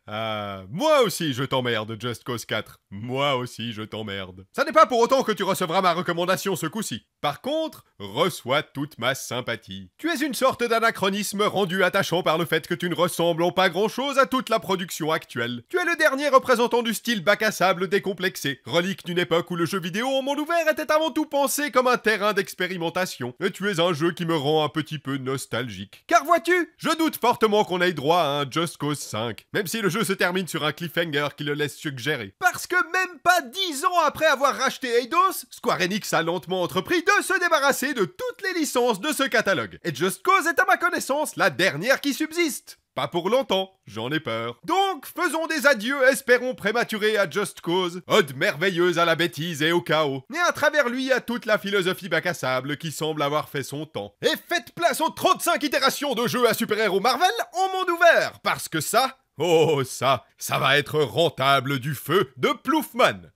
ah, moi aussi je t'emmerde, Just Cause 4. Moi aussi je t'emmerde. Ça n'est pas pour autant que tu recevras ma recommandation ce coup-ci. Par contre, reçois toute ma sympathie. Tu es une sorte d'anachronisme rendu attachant par le fait que tu ne ressembles en pas grand-chose à toute la production actuelle. Tu es le dernier représentant du style bac à sable décomplexé, relique d'une époque où le jeu vidéo en monde ouvert était avant tout pensé comme un terrain d'expérimentation. Et tu es un jeu qui me rend un petit peu nostalgique. Car vois-tu, je doute fortement qu'on ait droit à un Just Cause 5, même si le jeu se termine sur un cliffhanger qui le laisse suggérer. Parce que même pas dix ans après avoir racheté Eidos, Square Enix a lentement entrepris de se débarrasser de toutes les licences de ce catalogue. Et Just Cause est à ma connaissance la dernière qui subsiste. Pas pour longtemps, j'en ai peur. Donc, faisons des adieux, espérons prématurés à Just Cause, ode merveilleuse à la bêtise et au chaos, Mais à travers lui à toute la philosophie bac à sable qui semble avoir fait son temps. Et faites place aux 35 itérations de jeux à super-héros Marvel en monde ouvert, parce que ça, oh ça, ça va être rentable du feu de Ploufman.